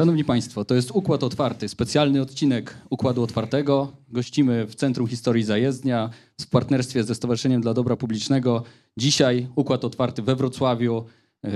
Szanowni Państwo, to jest Układ Otwarty, specjalny odcinek Układu Otwartego. Gościmy w Centrum Historii Zajezdnia w partnerstwie ze Stowarzyszeniem dla Dobra Publicznego. Dzisiaj Układ Otwarty we Wrocławiu, e,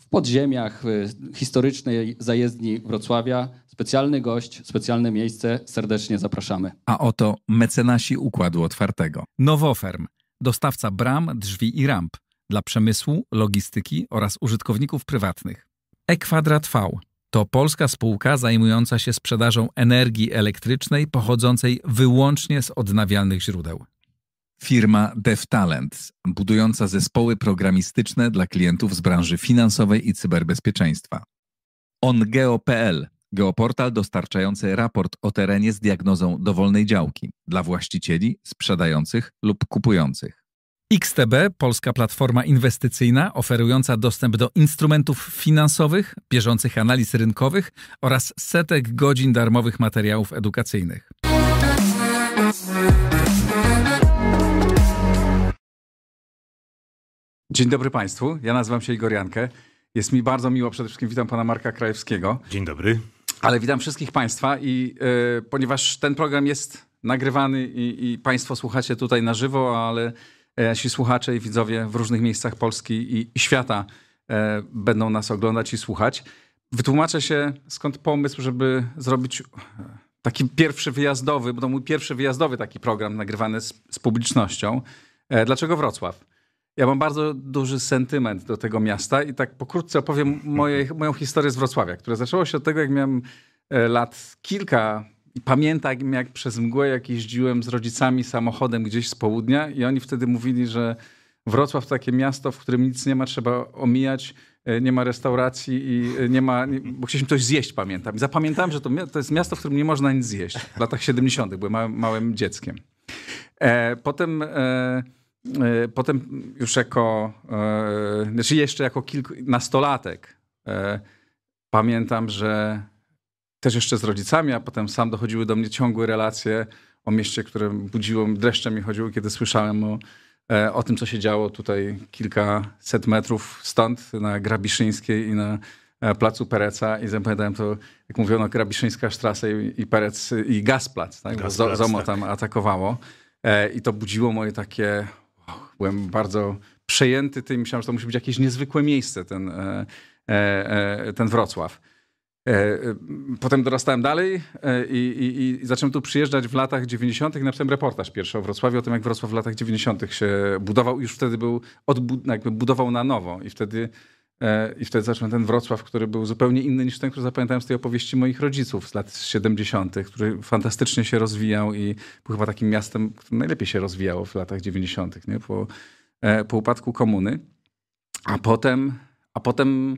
w podziemiach e, historycznej zajezdni Wrocławia. Specjalny gość, specjalne miejsce, serdecznie zapraszamy. A oto mecenasi Układu Otwartego. Nowoferm, dostawca bram, drzwi i ramp dla przemysłu, logistyki oraz użytkowników prywatnych. E-Kwadrat V to polska spółka zajmująca się sprzedażą energii elektrycznej pochodzącej wyłącznie z odnawialnych źródeł. Firma DevTalent, budująca zespoły programistyczne dla klientów z branży finansowej i cyberbezpieczeństwa. OnGeo.pl, geoportal dostarczający raport o terenie z diagnozą dowolnej działki dla właścicieli, sprzedających lub kupujących. XTB, polska platforma inwestycyjna oferująca dostęp do instrumentów finansowych, bieżących analiz rynkowych oraz setek godzin darmowych materiałów edukacyjnych. Dzień dobry Państwu, ja nazywam się Igor Jankę. Jest mi bardzo miło, przede wszystkim witam pana Marka Krajewskiego. Dzień dobry. Ale witam wszystkich Państwa i yy, ponieważ ten program jest nagrywany i, i Państwo słuchacie tutaj na żywo, ale E, nasi słuchacze i widzowie w różnych miejscach Polski i, i świata e, będą nas oglądać i słuchać. Wytłumaczę się, skąd pomysł, żeby zrobić e, taki pierwszy wyjazdowy, bo to mój pierwszy wyjazdowy taki program nagrywany z, z publicznością. E, dlaczego Wrocław? Ja mam bardzo duży sentyment do tego miasta i tak pokrótce opowiem moje, moją historię z Wrocławia, która zaczęła się od tego, jak miałem e, lat kilka, pamiętam, jak przez mgłę, jak jeździłem z rodzicami samochodem gdzieś z południa, i oni wtedy mówili, że Wrocław takie miasto, w którym nic nie ma, trzeba omijać, e, nie ma restauracji i e, nie ma. Bo chcieliśmy coś zjeść, pamiętam. I zapamiętałem, że to, to jest miasto, w którym nie można nic zjeść. W latach 70. byłem małym, małym dzieckiem. E, potem. E, e Potem już jako, znaczy jeszcze jako kilku, nastolatek pamiętam, że też jeszcze z rodzicami, a potem sam dochodziły do mnie ciągłe relacje o mieście, które budziło dreszczem mi chodziło, kiedy słyszałem o, e, o tym, co się działo tutaj kilkaset metrów stąd, na Grabiszyńskiej i na e, placu Pereca i zapamiętałem to, jak mówiono, Grabiszyńska Strasa i, Perec i Gazplatz, tak? Gazplatz Bo ZOMO tak. tam atakowało. E, I to budziło moje takie... Byłem bardzo przejęty tym, myślałem, że to musi być jakieś niezwykłe miejsce, ten, ten Wrocław. E, e, potem dorastałem dalej e, i, i, i, zacząłem tu przyjeżdżać w latach 90. na napisałem reportaż pierwszy o Wrocławiu, o tym jak Wrocław w latach 90. się budował. Już wtedy był, no, jakby budował na nowo i wtedy, i wtedy zacząłem ten Wrocław, który był zupełnie inny niż ten, który zapamiętałem z tej opowieści moich rodziców z lat 70., który fantastycznie się rozwijał i był chyba takim miastem, które najlepiej się rozwijało w latach 90. Nie? Po, po upadku komuny. A potem, a potem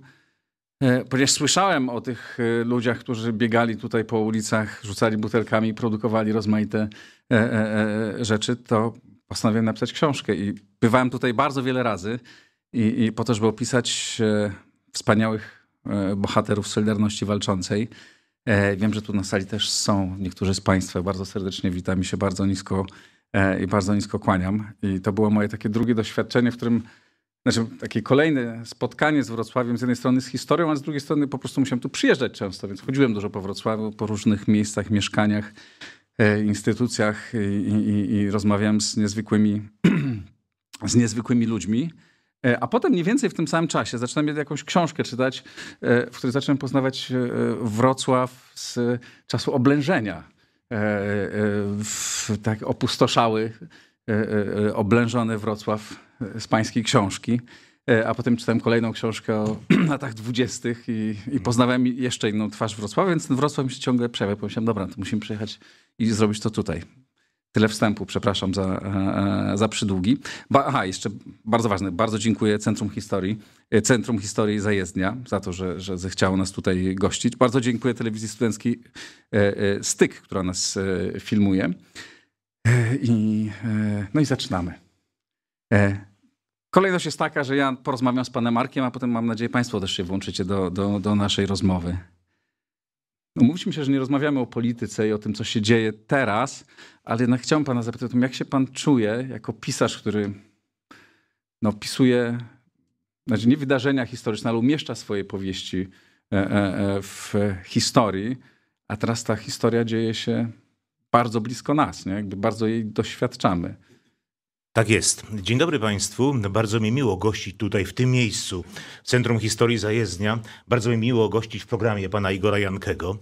E, ponieważ słyszałem o tych e, ludziach, którzy biegali tutaj po ulicach, rzucali butelkami, produkowali rozmaite e, rzeczy, to postanowiłem napisać książkę. I bywałem tutaj bardzo wiele razy i, i po to, żeby opisać wspaniałych bohaterów Solidarności Walczącej. Wiem, że tu na sali też są niektórzy z Państwa. Bardzo serdecznie witam i się bardzo nisko i bardzo nisko kłaniam. I to było moje takie drugie doświadczenie, w którym znaczy takie kolejne spotkanie z Wrocławiem, z jednej strony z historią, a z drugiej strony po prostu musiałem tu przyjeżdżać często, więc chodziłem dużo po Wrocławiu, po różnych miejscach, mieszkaniach, e, instytucjach i, i, i rozmawiałem z niezwykłymi, z niezwykłymi ludźmi. E, a potem mniej więcej w tym samym czasie zaczynam jakąś książkę czytać, e, w której zacząłem poznawać Wrocław z czasu oblężenia. W tak opustoszały, oblężony Wrocław z pańskiej książki, e, a potem czytałem kolejną książkę o latach dwudziestych i, i poznawałem jeszcze inną twarz Wrocławia, więc ten Wrocław mi się ciągle przejawia. Pomyślałem, dobra, no to musimy przyjechać i zrobić to tutaj. Tyle wstępu, przepraszam za, e, e, za przydługi. Ba, aha, jeszcze bardzo ważne, bardzo dziękuję Centrum Historii, Centrum Historii Zajezdnia za to, że, że zechciało nas tutaj gościć. Bardzo dziękuję Telewizji Studenckiej Styk, która nas filmuje. I, no i zaczynamy. E, kolejność jest taka, że ja porozmawiam z panem Markiem, a potem mam nadzieję państwo też się włączycie do, do, do naszej rozmowy. Umówiliśmy no, się, że nie rozmawiamy o polityce i o tym, co się dzieje teraz, ale jednak chciałbym pana zapytać o tym, jak się pan czuje jako pisarz, który no, pisuje, znaczy nie wydarzenia historyczne, ale umieszcza swoje powieści e, e, w historii, a teraz ta historia dzieje się bardzo blisko nas, nie? Jakby bardzo jej doświadczamy. Tak jest. Dzień dobry Państwu. Bardzo mi miło gościć tutaj w tym miejscu, w Centrum Historii Zajezdnia. Bardzo mi miło gościć w programie pana Igora Jankego.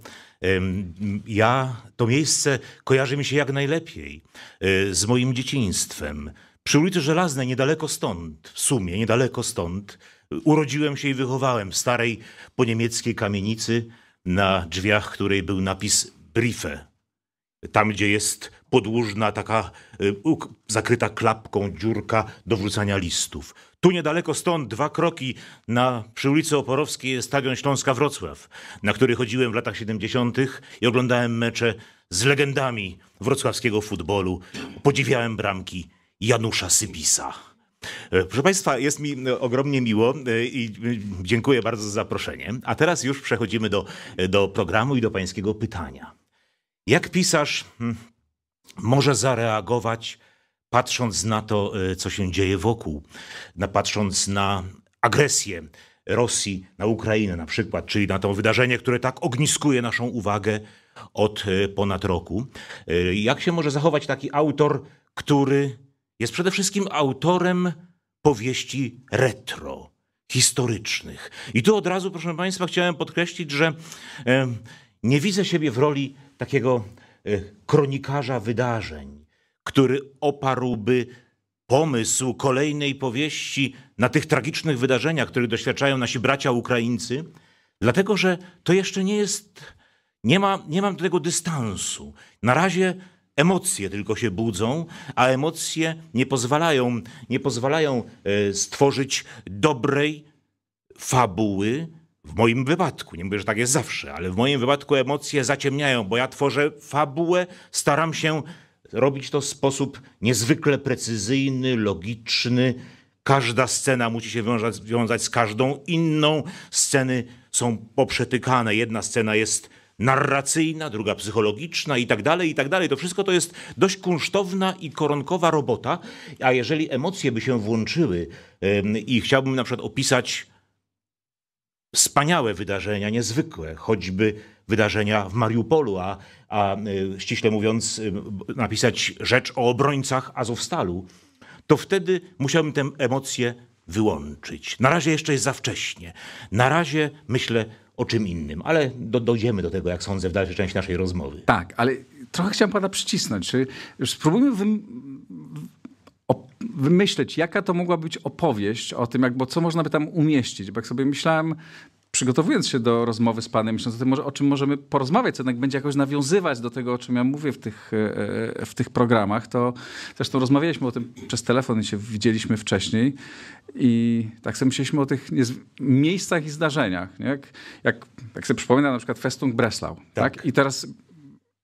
Ja to miejsce kojarzy mi się jak najlepiej e, z moim dzieciństwem. Przy ulicy Żelaznej, niedaleko stąd, w sumie niedaleko stąd, urodziłem się i wychowałem w starej poniemieckiej kamienicy, na drzwiach której był napis Briefe, tam gdzie jest podłużna taka y, zakryta klapką dziurka do wrzucania listów. Tu niedaleko stąd, dwa kroki na, przy ulicy Oporowskiej jest stadion Śląska-Wrocław, na który chodziłem w latach 70. i oglądałem mecze z legendami wrocławskiego futbolu. Podziwiałem bramki Janusza Sybisa. E, proszę Państwa, jest mi e, ogromnie miło e, i dziękuję bardzo za zaproszenie. A teraz już przechodzimy do, do programu i do Pańskiego pytania. Jak pisarz hmm, może zareagować, patrząc na to, y, co się dzieje wokół, na, patrząc na agresję Rosji na Ukrainę na przykład, czyli na to wydarzenie, które tak ogniskuje naszą uwagę od y, ponad roku. Y, jak się może zachować taki autor, który jest przede wszystkim autorem powieści retro, historycznych? I tu od razu, proszę Państwa, chciałem podkreślić, że nie widzę siebie w roli takiego y, kronikarza wydarzeń, który oparłby pomysł kolejnej powieści na tych tragicznych wydarzeniach, których doświadczają nasi bracia Ukraińcy, dlatego że to jeszcze nie jest, nie, ma, nie mam tego dystansu. Na razie emocje tylko się budzą, a emocje nie pozwalają, nie pozwalają e, stworzyć dobrej fabuły, w moim wypadku, nie mówię, że tak jest zawsze, ale w moim wypadku emocje zaciemniają, bo ja tworzę fabułę, staram się robić to w sposób niezwykle precyzyjny, logiczny. Każda scena musi się wiązać, wiązać z każdą inną. Sceny są poprzetykane. Jedna scena jest narracyjna, druga psychologiczna i tak dalej, i tak dalej. To wszystko to jest dość kunsztowna i koronkowa robota, a jeżeli emocje by się włączyły yy, i chciałbym na przykład opisać wspaniałe wydarzenia, niezwykłe, choćby wydarzenia w Mariupolu, a, a y, ściśle mówiąc, y, napisać rzecz o obrońcach Azowstalu, to wtedy musiałbym tę emocje wyłączyć. Na razie jeszcze jest za wcześnie. Na razie myślę o czym innym, ale do, dojdziemy do tego, jak sądzę, w dalszej części naszej rozmowy. Tak, ale trochę chciałem pana przycisnąć. Czy spróbujmy wymyśleć, jaka to mogła być opowieść o tym, jak, bo co można by tam umieścić. Bo jak sobie myślałem, przygotowując się do rozmowy z panem, myśląc o tym, o czym możemy porozmawiać, co jednak będzie jakoś nawiązywać do tego, o czym ja mówię w tych, e, e, w tych programach, to zresztą rozmawialiśmy o tym przez telefon i się widzieliśmy wcześniej i tak sobie myśleliśmy o tych miejscach i zdarzeniach. Nie? Jak, jak, jak sobie przypomina na przykład Festung Breslau. Tak. tak? I teraz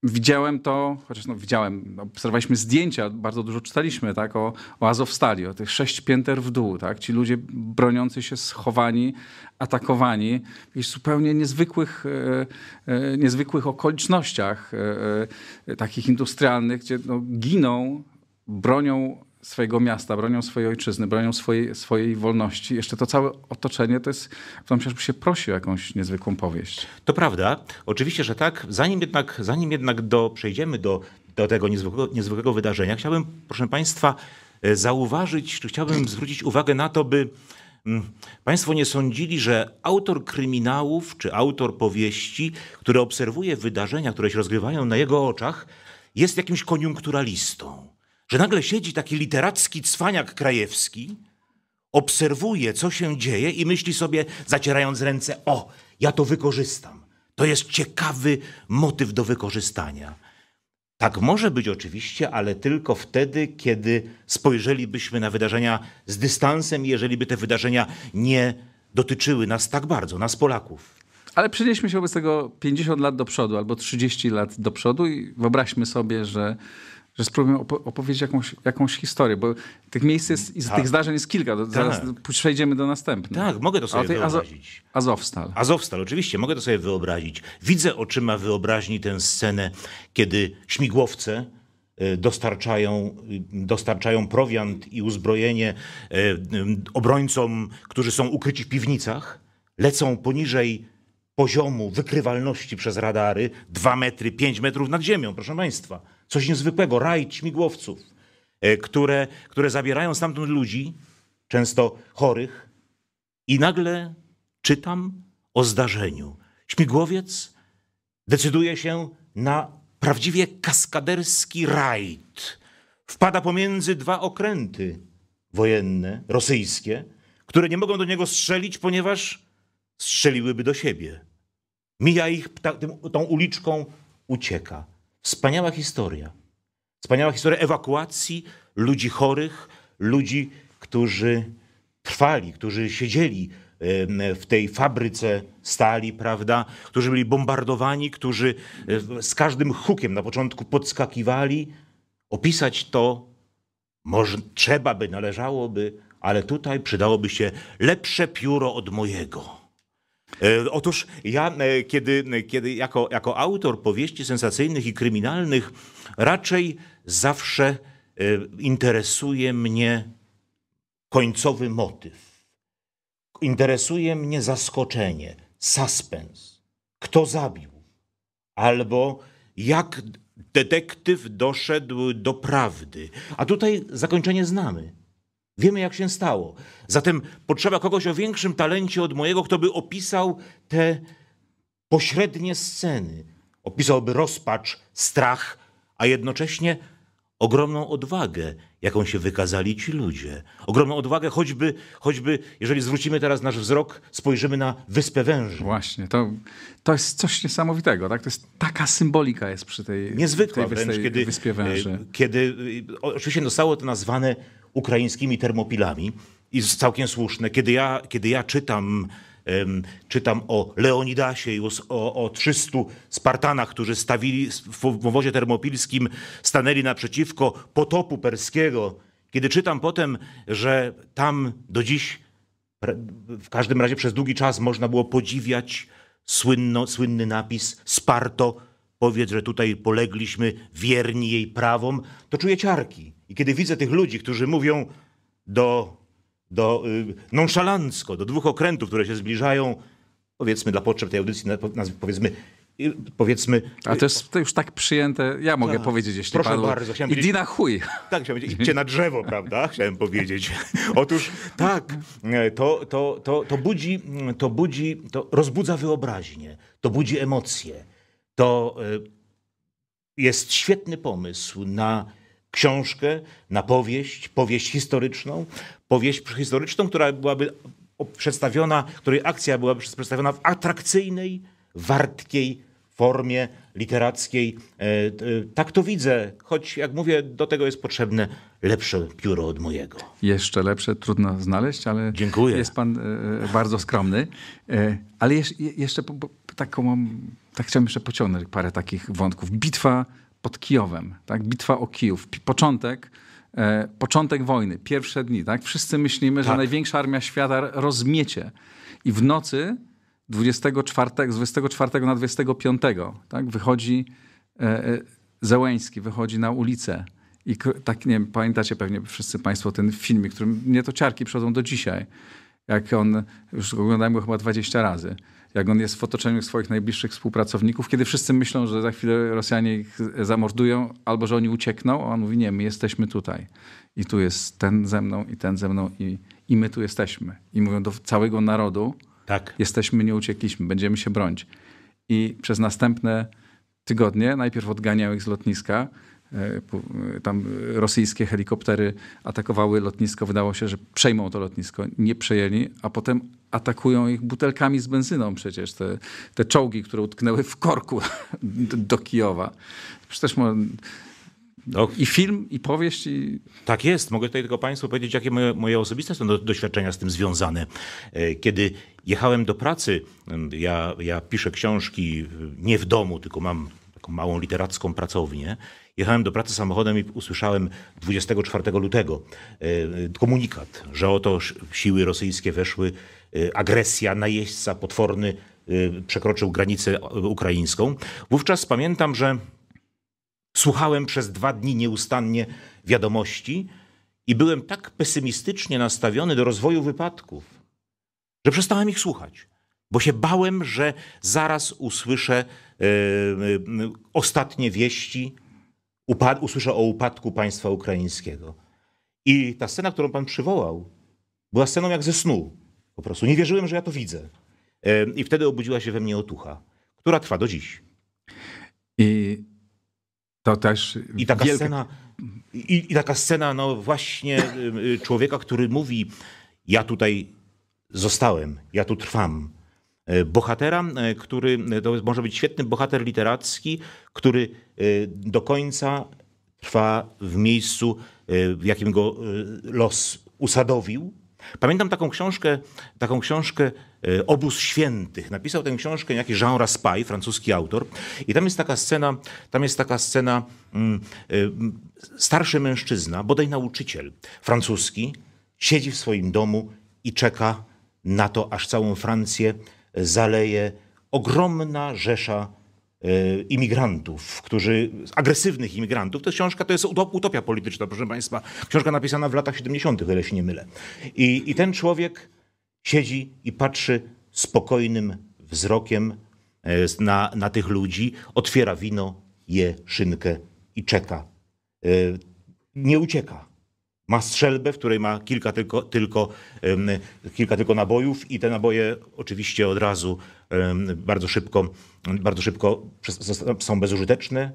widziałem to, chociaż no widziałem, obserwowaliśmy zdjęcia, bardzo dużo czytaliśmy tak, o, o Azowstali, o tych sześć pięter w dół. Tak? Ci ludzie broniący się, schowani, atakowani w jakichś zupełnie niezwykłych, e, e, niezwykłych okolicznościach e, takich industrialnych, gdzie no, giną, bronią swojego miasta, bronią swojej ojczyzny, bronią swojej, swojej wolności. Jeszcze to całe otoczenie to jest, tam chociażby się prosi o jakąś niezwykłą powieść. To prawda, oczywiście, że tak. Zanim jednak, zanim jednak do, przejdziemy do, do tego niezwykłego, niezwykłego wydarzenia, chciałbym, proszę Państwa, e, zauważyć, czy chciałbym zwrócić uwagę na to, by mm, Państwo nie sądzili, że autor kryminałów czy autor powieści, który obserwuje wydarzenia, które się rozgrywają na jego oczach, jest jakimś koniunkturalistą że nagle siedzi taki literacki cwaniak krajewski, obserwuje, co się dzieje i myśli sobie, zacierając ręce, o, ja to wykorzystam. To jest ciekawy motyw do wykorzystania. Tak może być oczywiście, ale tylko wtedy, kiedy spojrzelibyśmy na wydarzenia z dystansem, jeżeli by te wydarzenia nie dotyczyły nas tak bardzo, nas Polaków. Ale przenieśmy się wobec tego 50 lat do przodu albo 30 lat do przodu i wyobraźmy sobie, że że spróbuję opowiedzieć jakąś, jakąś historię, bo tych miejsc jest, tak. tych zdarzeń jest kilka. Tak. Zaraz przejdziemy do następnych. Tak, mogę to sobie wyobrazić. Azo Azowstal. Azowstal, oczywiście, mogę to sobie wyobrazić. Widzę oczyma wyobraźni tę scenę, kiedy śmigłowce e, dostarczają, y, dostarczają prowiant i uzbrojenie e, obrońcom, którzy są ukryci w piwnicach, lecą poniżej poziomu wykrywalności przez radary 2 metry, 5 metrów nad ziemią, proszę Państwa Coś niezwykłego, rajd śmigłowców, e, które, które zabierają stamtąd ludzi, często chorych, i nagle czytam o zdarzeniu. Śmigłowiec decyduje się na prawdziwie kaskaderski rajd. Wpada pomiędzy dwa okręty wojenne, rosyjskie, które nie mogą do niego strzelić, ponieważ strzeliłyby do siebie. Mija ich tym, tą uliczką, ucieka. Wspaniała historia. Wspaniała historia ewakuacji ludzi chorych, ludzi, którzy trwali, którzy siedzieli w tej fabryce stali, prawda, którzy byli bombardowani, którzy z każdym hukiem na początku podskakiwali. Opisać to może trzeba by, należałoby, ale tutaj przydałoby się lepsze pióro od mojego. E, otóż ja, e, kiedy, kiedy jako, jako autor powieści sensacyjnych i kryminalnych, raczej zawsze e, interesuje mnie końcowy motyw. Interesuje mnie zaskoczenie, suspens. Kto zabił? Albo jak detektyw doszedł do prawdy. A tutaj zakończenie znamy. Wiemy, jak się stało. Zatem potrzeba kogoś o większym talencie od mojego, kto by opisał te pośrednie sceny. Opisałby rozpacz, strach, a jednocześnie ogromną odwagę, jaką się wykazali ci ludzie. Ogromną odwagę, choćby, choćby jeżeli zwrócimy teraz nasz wzrok, spojrzymy na Wyspę Węży. Właśnie, to, to jest coś niesamowitego. Tak? To jest taka symbolika jest przy tej, Niezwykła tej, wręcz, tej kiedy, Wyspie Węży. E, kiedy, e, oczywiście zostało to nazwane ukraińskimi termopilami i całkiem słuszne. Kiedy ja, kiedy ja czytam, um, czytam o Leonidasie i o, o 300 Spartanach, którzy stawili w, w obozie termopilskim, stanęli naprzeciwko potopu perskiego, kiedy czytam potem, że tam do dziś, w każdym razie przez długi czas, można było podziwiać słynno, słynny napis Sparto, powiedz, że tutaj polegliśmy wierni jej prawom, to czuję ciarki. I kiedy widzę tych ludzi, którzy mówią do, do yy, nonszalancko, do dwóch okrętów, które się zbliżają, powiedzmy dla potrzeb tej audycji, powiedzmy, y, powiedzmy... A to y, jest to już tak przyjęte, ja mogę tak. powiedzieć, jeśli Proszę padło. bardzo. Chciałem na chuj. Tak, chciałem powiedzieć, idźcie na drzewo, prawda? Chciałem powiedzieć. Otóż tak, e, to, to, to, to budzi, to budzi, to rozbudza wyobraźnię, to budzi emocje, to e, jest świetny pomysł na książkę, na powieść, powieść historyczną, powieść historyczną, która byłaby przedstawiona, której akcja byłaby przedstawiona w atrakcyjnej, wartkiej formie literackiej. E, e, tak to widzę, choć jak mówię, do tego jest potrzebne lepsze pióro od mojego. Jeszcze lepsze, trudno znaleźć, ale Dziękuję. jest pan e, bardzo skromny. Ale jeszcze, taką mam, tak chciałem jeszcze pociągnąć parę takich wątków. Bitwa pod Kijowem, tak? bitwa o Kijów, początek, e, początek wojny, pierwsze dni. Tak? Wszyscy myślimy, tak. że największa armia świata rozmiecie. I w nocy 24, z 24 na 25 tak? wychodzi e, e, Zełęński, wychodzi na ulicę. I tak, nie wiem, pamiętacie pewnie wszyscy państwo ten filmik, którym mnie to ciarki przychodzą do dzisiaj. Jak on, już oglądałem go chyba 20 razy jak on jest w otoczeniu swoich najbliższych współpracowników, kiedy wszyscy myślą, że za chwilę Rosjanie ich zamordują albo że oni uciekną, a on mówi, nie, my jesteśmy tutaj. I tu jest ten ze mną i ten ze mną i, i my tu jesteśmy. I mówią do całego narodu, tak. jesteśmy, nie uciekliśmy, będziemy się bronić. I przez następne tygodnie najpierw odganiał ich z lotniska, e, e, tam rosyjskie helikoptery atakowały lotnisko. Wydało się, że przejmą to lotnisko. Nie przejęli, a potem atakują ich butelkami z benzyną przecież, te, te czołgi, które utknęły w korku do Kijowa. Przecież też mo- no. I film, i powieść. I... Tak jest. Mogę tutaj tylko Państwu powiedzieć, jakie moje, moje osobiste są do, doświadczenia z tym związane. E, kiedy jechałem do pracy, ja, ja piszę książki nie w domu, tylko mam taką małą literacką pracownię. Jechałem do pracy samochodem i usłyszałem 24 lutego e, komunikat, że oto siły rosyjskie weszły Y, agresja najeźdźca potworny y, przekroczył granicę ukraińską. Wówczas pamiętam, że słuchałem przez dwa dni nieustannie wiadomości i byłem tak pesymistycznie nastawiony do rozwoju wypadków, że przestałem ich słuchać, bo się bałem, że zaraz usłyszę y, ostatnie wieści, usłyszę o upadku państwa ukraińskiego. I ta scena, którą pan przywołał, była sceną jak ze snu po prostu nie wierzyłem, że ja to widzę. I wtedy obudziła się we mnie otucha, która trwa do dziś. I to też. I taka wielka... scena. I, I, taka scena, no właśnie, y, człowieka, który mówi: Ja tutaj zostałem, ja tu trwam. E, bohatera, e, który e, to może być świetny bohater literacki, który do końca trwa w miejscu, w jakim go los usadowił, Pamiętam taką książkę, taką książkę e, Obóz Świętych. Napisał tę książkę jakiś Jean Raspail, francuski autor. I tam jest taka scena, tam jest taka scena, mm, e, starszy mężczyzna, bodaj nauczyciel francuski, siedzi w swoim domu i czeka na to, aż całą Francję zaleje ogromna rzesza Y, imigrantów, którzy, agresywnych imigrantów. To książka to jest utopia polityczna, proszę Państwa. Książka napisana w latach 70., o ile się nie mylę. I, I ten człowiek siedzi i patrzy spokojnym wzrokiem e, na, na tych ludzi, otwiera wino, je szynkę i czeka. E, nie ucieka. Ma strzelbę, w której ma kilka tylko, tylko, um, kilka tylko nabojów i te naboje oczywiście od razu um, bardzo szybko, bardzo szybko są bezużyteczne.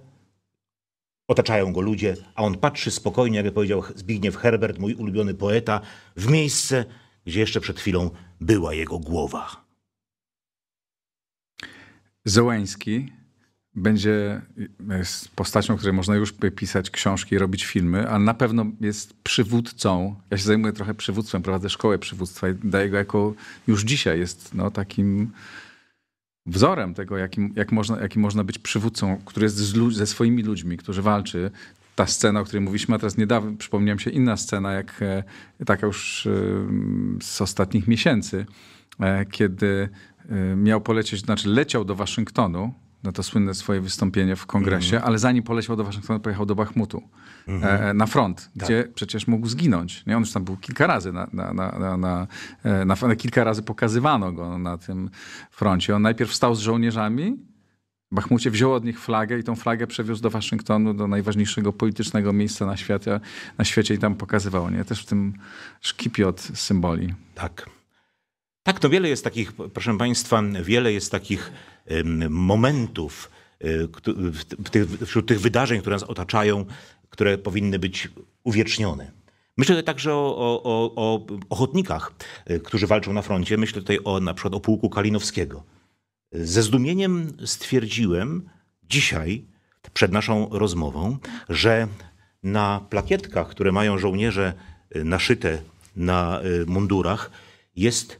Otaczają go ludzie, a on patrzy spokojnie, jakby powiedział Zbigniew Herbert, mój ulubiony poeta, w miejsce, gdzie jeszcze przed chwilą była jego głowa. Zołański będzie e, postacią, której można już pisać książki, robić filmy, a na pewno jest przywódcą. Ja się zajmuję trochę przywództwem, prowadzę szkołę przywództwa i daję go jako, już dzisiaj jest no, takim wzorem tego, jakim, jak można, jakim można być przywódcą, który jest z, ze swoimi ludźmi, którzy walczy. Ta scena, o której mówiliśmy, a teraz niedawno przypomniałem się inna scena, jak e, taka już e, z ostatnich miesięcy, kiedy miał polecieć, znaczy leciał do Waszyngtonu, na no to słynne swoje wystąpienie w kongresie, mm. ale zanim poleciał do Waszyngtonu, pojechał do Bachmutu mm. e, na front, tak. gdzie przecież mógł zginąć. Nie? On już tam był kilka razy, na, na, na, na, na e, kilka razy pokazywano go na tym froncie. On najpierw wstał z żołnierzami, Bachmucie wziął od nich flagę i tą flagę przewiózł do Waszyngtonu, do najważniejszego politycznego miejsca na świecie, na świecie i tam pokazywał. Nie? Też w tym szkipi od symboli. Tak. Tak, to wiele jest takich, proszę Państwa, wiele jest takich momentów, e, wśród tych wydarzeń, które nas otaczają, które powinny być uwiecznione. Myślę tutaj także o, o, o, ochotnikach, e, którzy walczą na froncie. Myślę tutaj o na przykład o pułku Kalinowskiego. Ze zdumieniem stwierdziłem dzisiaj, przed naszą rozmową, że na plakietkach, które mają żołnierze e, naszyte na mundurach, jest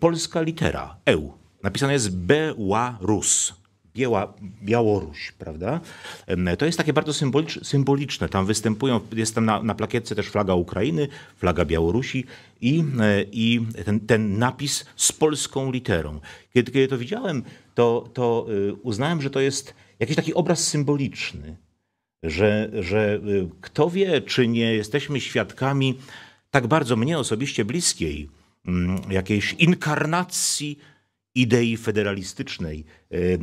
polska litera EU. Napisane jest Białorus, Biała, Białoruś, prawda? To jest takie bardzo symboliczne. Tam występują, jest tam na, na plakietce też flaga Ukrainy, flaga Białorusi i, e, i ten, ten napis z polską literą. Kiedy, kiedy to widziałem, to, to y, uznałem, że to jest jakiś taki obraz symboliczny, że, że y, kto wie, czy nie jesteśmy świadkami tak bardzo mnie osobiście bliskiej mm, jakiejś inkarnacji idei federalistycznej,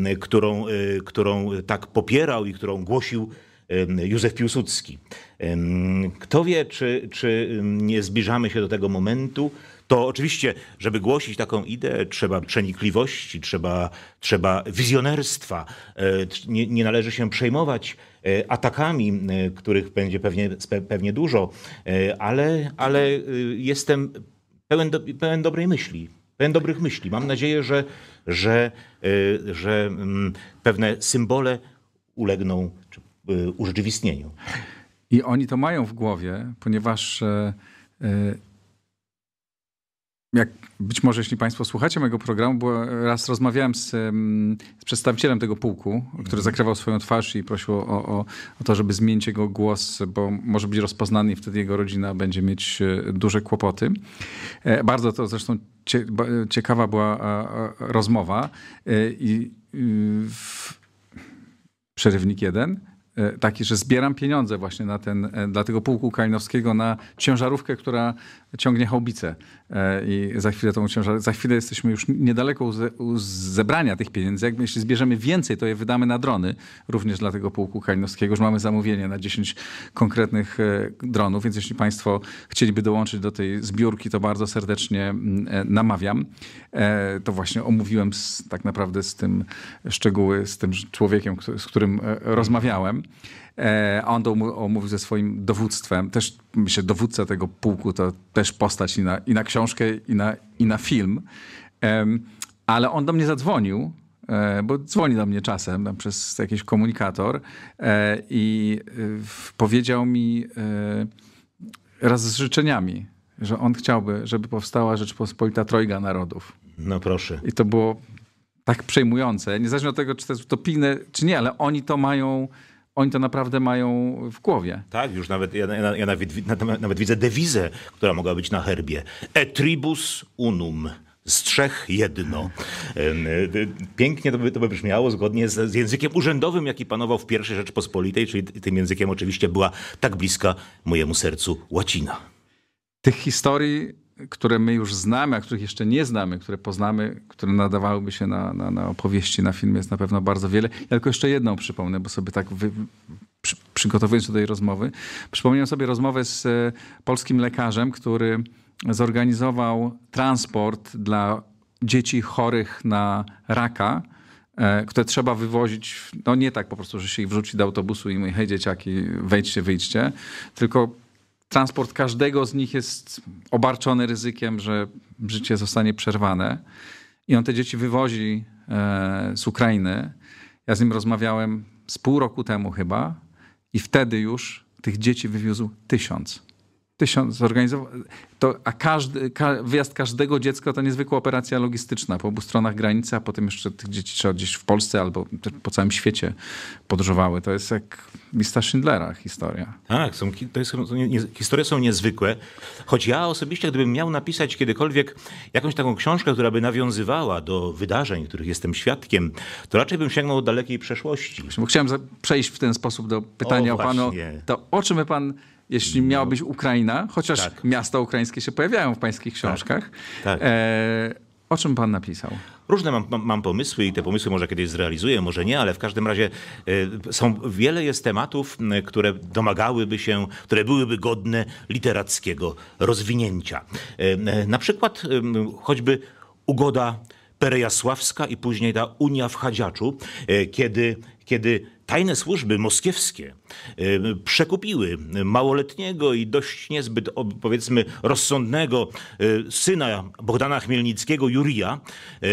e, którą, e, którą tak popierał i którą głosił e, Józef Piłsudski. Kto wie, czy, czy nie zbliżamy się do tego momentu, to oczywiście, żeby głosić taką ideę, trzeba przenikliwości, trzeba, trzeba wizjonerstwa. Nie, nie, należy się przejmować atakami, których będzie pewnie, pewnie dużo, ale, ale jestem pełen, do, pełen dobrej myśli, Pełen dobrych myśli. Mam nadzieję, że, że, y, że mm, pewne symbole ulegną czy, y, urzeczywistnieniu. I oni to mają w głowie, ponieważ e, e, jak być może, jeśli Państwo słuchacie mojego programu, bo raz rozmawiałem z, z przedstawicielem tego pułku, który mhm. zakrywał swoją twarz i prosił o, o, o, to, żeby zmienić jego głos, bo może być rozpoznany i wtedy jego rodzina będzie mieć e, duże kłopoty. E, bardzo to zresztą ciekawa była rozmowa. E, I przerywnik jeden taki, że zbieram pieniądze właśnie na ten, dla tego pułku kalinowskiego na ciężarówkę, która ciągnie haubice. E, i za chwilę tą ciężarówkę, za chwilę jesteśmy już niedaleko zebrania tych pieniędzy. Jak, jeśli zbierzemy więcej, to je wydamy na drony, również dla tego pułku kalinowskiego. Już mamy zamówienie na 10 konkretnych e, dronów, więc jeśli Państwo chcieliby dołączyć do tej zbiórki, to bardzo serdecznie e, namawiam. To właśnie omówiłem z, tak naprawdę z tym szczegóły, z tym człowiekiem, z którym rozmawiałem. E, a on to omówił ze swoim dowództwem. Też myślę, dowódca tego pułku to też postać i na, i na książkę, i na, i na film. Ale on do mnie zadzwonił e, bo dzwoni do mnie czasem przez jakiś komunikator e, i powiedział mi raz z życzeniami, że on chciałby, żeby powstała Rzeczpospolita Trojga Narodów. No proszę. I to było tak przejmujące, niezależnie od tego, czy to jest utopijne, czy nie, ale oni to mają oni to naprawdę mają w głowie. Tak, już nawet ja, ja, ja nawet, nawet, widzę dewizę, która mogła być na herbie. E tribus unum. Z trzech jedno. E, pięknie to by, to by brzmiało zgodnie z, z, językiem urzędowym, jaki panował w I Rzeczpospolitej, czyli tym językiem oczywiście była tak bliska mojemu sercu łacina. Tych historii które my już znamy, a których jeszcze nie znamy, które poznamy, które nadawałyby się na, na, na opowieści, na film jest na pewno bardzo wiele. Ja tylko jeszcze jedną przypomnę, bo sobie tak wy, przy, przygotowując się do tej rozmowy, przypomniałem sobie rozmowę z e, polskim lekarzem, który zorganizował transport dla dzieci chorych na raka, e, które trzeba wywozić, no nie tak po prostu, że się ich wrzuci do autobusu i mówi, hej dzieciaki, wejdźcie, wyjdźcie, tylko transport każdego z nich jest obarczony ryzykiem, że życie zostanie przerwane. I on te dzieci wywozi e, z Ukrainy. Ja z nim rozmawiałem z pół roku temu chyba i wtedy już tych dzieci wywiózł tysiąc tysiąc zorganizował, to, a każdy, ka, wyjazd każdego dziecka to niezwykła operacja logistyczna po obu stronach granicy, a potem jeszcze tych dzieci trzeba gdzieś w Polsce albo po całym świecie podróżowały. To jest jak lista Schindlera historia. Tak, są, to jest, nie, nie, historie są niezwykłe, choć ja osobiście, gdybym miał napisać kiedykolwiek jakąś taką książkę, która by nawiązywała do wydarzeń, których jestem świadkiem, to raczej bym sięgnął do dalekiej przeszłości. Bo chciałem przejść w ten sposób do pytania o, o panu. To o czym by pan jeśli no. miała być Ukraina, chociaż tak. miasta ukraińskie się pojawiają w pańskich tak. książkach. Tak. E, o czym pan napisał? Różne mam, mam, pomysły i te pomysły może kiedyś zrealizuję, może nie, ale w każdym razie e, są, wiele jest tematów, które domagałyby się, które byłyby godne literackiego rozwinięcia. E, e, na przykład choćby ugoda Perejasławska i później ta Unia w Hadziaczu, kiedy kiedy tajne służby moskiewskie e, przekupiły małoletniego i dość niezbyt, powiedzmy, rozsądnego e, syna Bogdana Chmielnickiego, Jurija, e,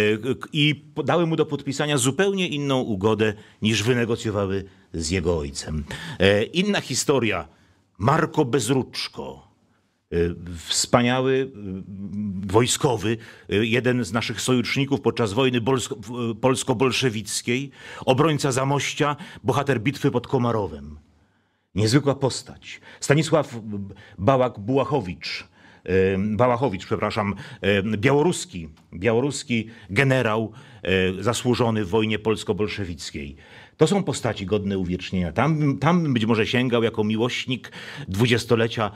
i dały mu do podpisania zupełnie inną ugodę niż wynegocjowały z jego ojcem. Inna historia. Marko Bezruczko, Y, wspaniały y, wojskowy, y, jeden z naszych sojuszników podczas wojny polsko-bolszewickiej, obrońca Zamościa, bohater bitwy pod Komarowem. Niezwykła postać. Stanisław Bałak-Bułachowicz, Bałachowicz, przepraszam, białoruski, białoruski generał zasłużony w wojnie polsko-bolszewickiej. To są postaci godne uwiecznienia. Tam, tam być może sięgał jako miłośnik dwudziestolecia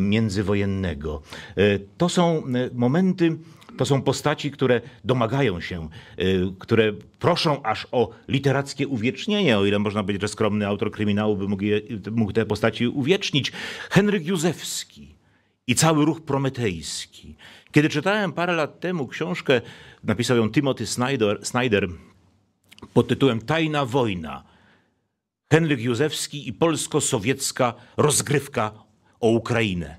międzywojennego. E, to są e, momenty, to są postaci, które domagają się, e, które proszą aż o literackie uwiecznienie, o ile można być że skromny autor kryminału by mógł, je, mógł te postaci uwiecznić. Henryk Józefski i cały ruch prometejski. Kiedy czytałem parę lat temu książkę, napisał ją Timothy Snyder, Snyder pod tytułem Tajna wojna. Henryk Józefski i polsko-sowiecka rozgrywka o Ukrainę.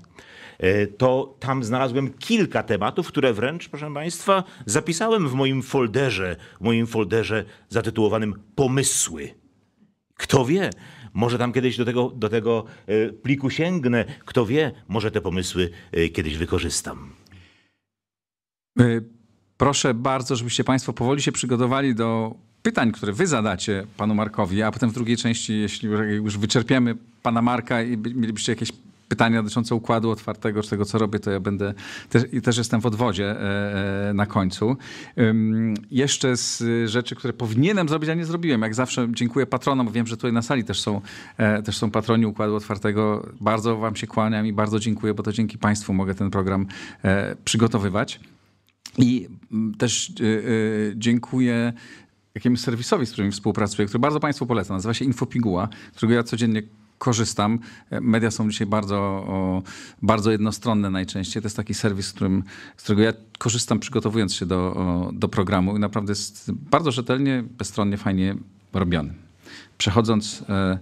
E, to tam znalazłem kilka tematów, które wręcz, proszę Państwa, zapisałem w moim folderze, w moim folderze zatytułowanym Pomysły. Kto wie, może tam kiedyś do tego, do tego e, pliku sięgnę, kto wie, może te pomysły e, kiedyś wykorzystam. Proszę bardzo, żebyście Państwo powoli się przygotowali do pytań, które wy zadacie panu Markowi, a potem w drugiej części, jeśli już wyczerpiemy pana Marka i mielibyście jakieś pytania dotyczące układu otwartego, czy tego, co robię, to ja będę też, i też jestem w odwodzie e, e, na końcu. Jeszcze z rzeczy, które powinienem zrobić, a nie zrobiłem. Jak zawsze dziękuję patronom. Wiem, że tutaj na sali też są, e, też są patroni układu otwartego. Bardzo wam się kłaniam i bardzo dziękuję, bo to dzięki państwu mogę ten program przygotowywać. I mm, też dziękuję jakiemuś serwisowi, z którym współpracuję, który bardzo Państwu polecam. Nazywa się Infopiguła, którego ja codziennie korzystam. E, media są dzisiaj bardzo, bardzo jednostronne najczęściej. To jest taki serwis, z, którym, z którego ja korzystam przygotowując się do, do programu i naprawdę jest bardzo rzetelnie, bezstronnie, fajnie robiony. Przechodząc e,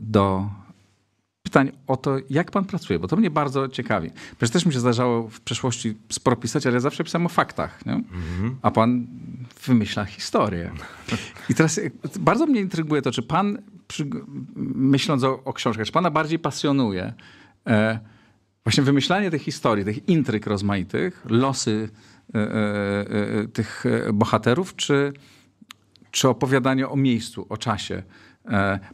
do pytań o to, jak pan pracuje, bo to mnie bardzo ciekawi. Przecież też mi się zdarzało w przeszłości sporo pisać, ale ja zawsze pisałem o faktach. nie? Mhm. A pan wymyśla historię. I teraz e, bardzo mnie intryguje to, czy pan, przy, myśląc o, o książkach, czy pana bardziej pasjonuje e, właśnie wymyślanie tych historii, tych intryg rozmaitych, losy e, e, e tych e, bohaterów, czy, czy opowiadanie o miejscu, o czasie?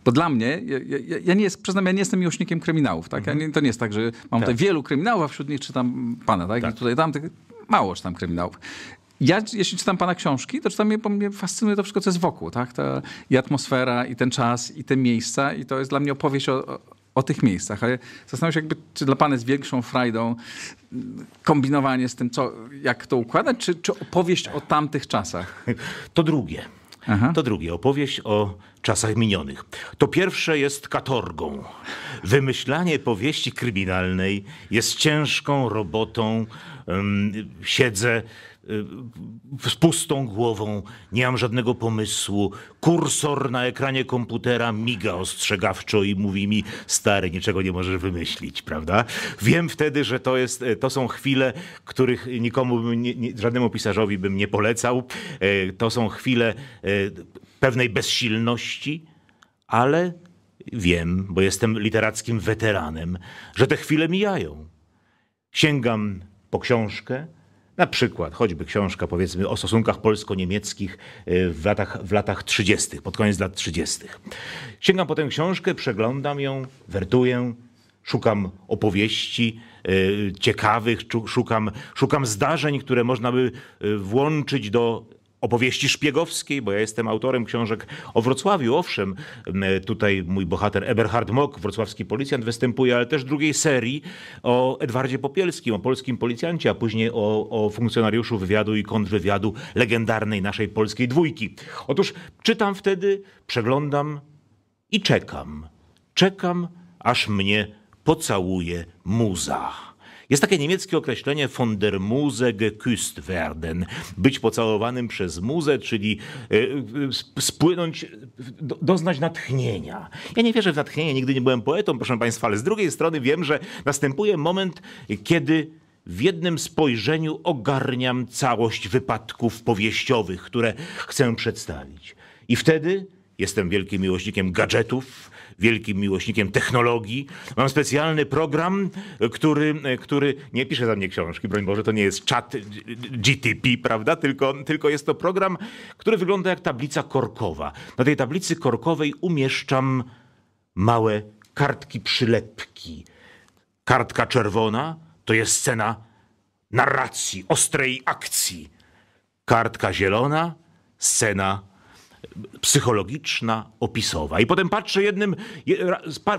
Bo dla mnie, ja, ja, ja, nie jest, przyznam, ja nie jestem miłośnikiem kryminałów. Tak? Ja mhm. nie, to nie jest tak, że mam tak. wielu kryminałów, a wśród nich czytam pana. Tak? tak. I tutaj tam tych, mało czytam kryminałów ja, jeśli czytam pana książki, to czytam je, bo mnie fascynuje to wszystko, co jest wokół, tak? Ta, I atmosfera, i ten czas, i te miejsca, i to jest dla mnie opowieść o, o, o tych miejscach. Ale zastanawiam się, jakby, czy dla pana jest większą frajdą kombinowanie z tym, co, jak to układać, czy, czy opowieść o tamtych czasach? To drugie. Aha. To drugie, opowieść o czasach minionych. To pierwsze jest katorgą. Wymyślanie powieści kryminalnej jest ciężką robotą. Um, siedzę Y, z pustą głową, nie mam żadnego pomysłu. Kursor na ekranie komputera miga ostrzegawczo i mówi mi, stary, niczego nie możesz wymyślić, prawda? Wiem wtedy, że to, jest, y, to są chwile, których nikomu, bym nie, nie, żadnemu pisarzowi bym nie polecał. Y, to są chwile pewnej bezsilności, ale wiem, bo jestem literackim weteranem, że te chwile mijają. Sięgam po książkę, na przykład choćby książka powiedzmy o stosunkach polsko-niemieckich e, w latach, w latach 30., pod koniec lat 30. Sięgam po tę książkę, przeglądam ją, wertuję, szukam opowieści e, ciekawych, szukam, szukam zdarzeń, które można by e, włączyć do opowieści szpiegowskiej, bo ja jestem autorem książek o Wrocławiu, owszem, tutaj mój bohater Eberhard Mock, wrocławski policjant występuje, ale też drugiej serii o Edwardzie Popielskim, o polskim policjancie, a później o, o funkcjonariuszu wywiadu i kontrwywiadu legendarnej naszej polskiej dwójki. Otóż czytam wtedy, przeglądam i czekam. Czekam, aż mnie pocałuje muza. Jest takie niemieckie określenie von der Muse geküsst werden, być pocałowanym przez muzę, czyli e, spłynąć, doznać natchnienia. Ja nie wierzę w natchnienie, nigdy nie byłem poetą, proszę Państwa, ale z drugiej strony wiem, że następuje moment, kiedy w jednym spojrzeniu ogarniam całość wypadków powieściowych, które chcę przedstawić. I wtedy jestem wielkim miłośnikiem gadżetów, wielkim miłośnikiem technologii. Mam specjalny program, który, który nie pisze za mnie książki, broń Boże, to nie jest chat GTP, prawda? Tylko, tylko jest to program, który wygląda jak tablica korkowa. Na tej tablicy korkowej umieszczam małe kartki przylepki. Kartka czerwona to jest scena narracji, ostrej akcji. Kartka zielona, scena psychologiczna, opisowa. I potem patrzę jednym,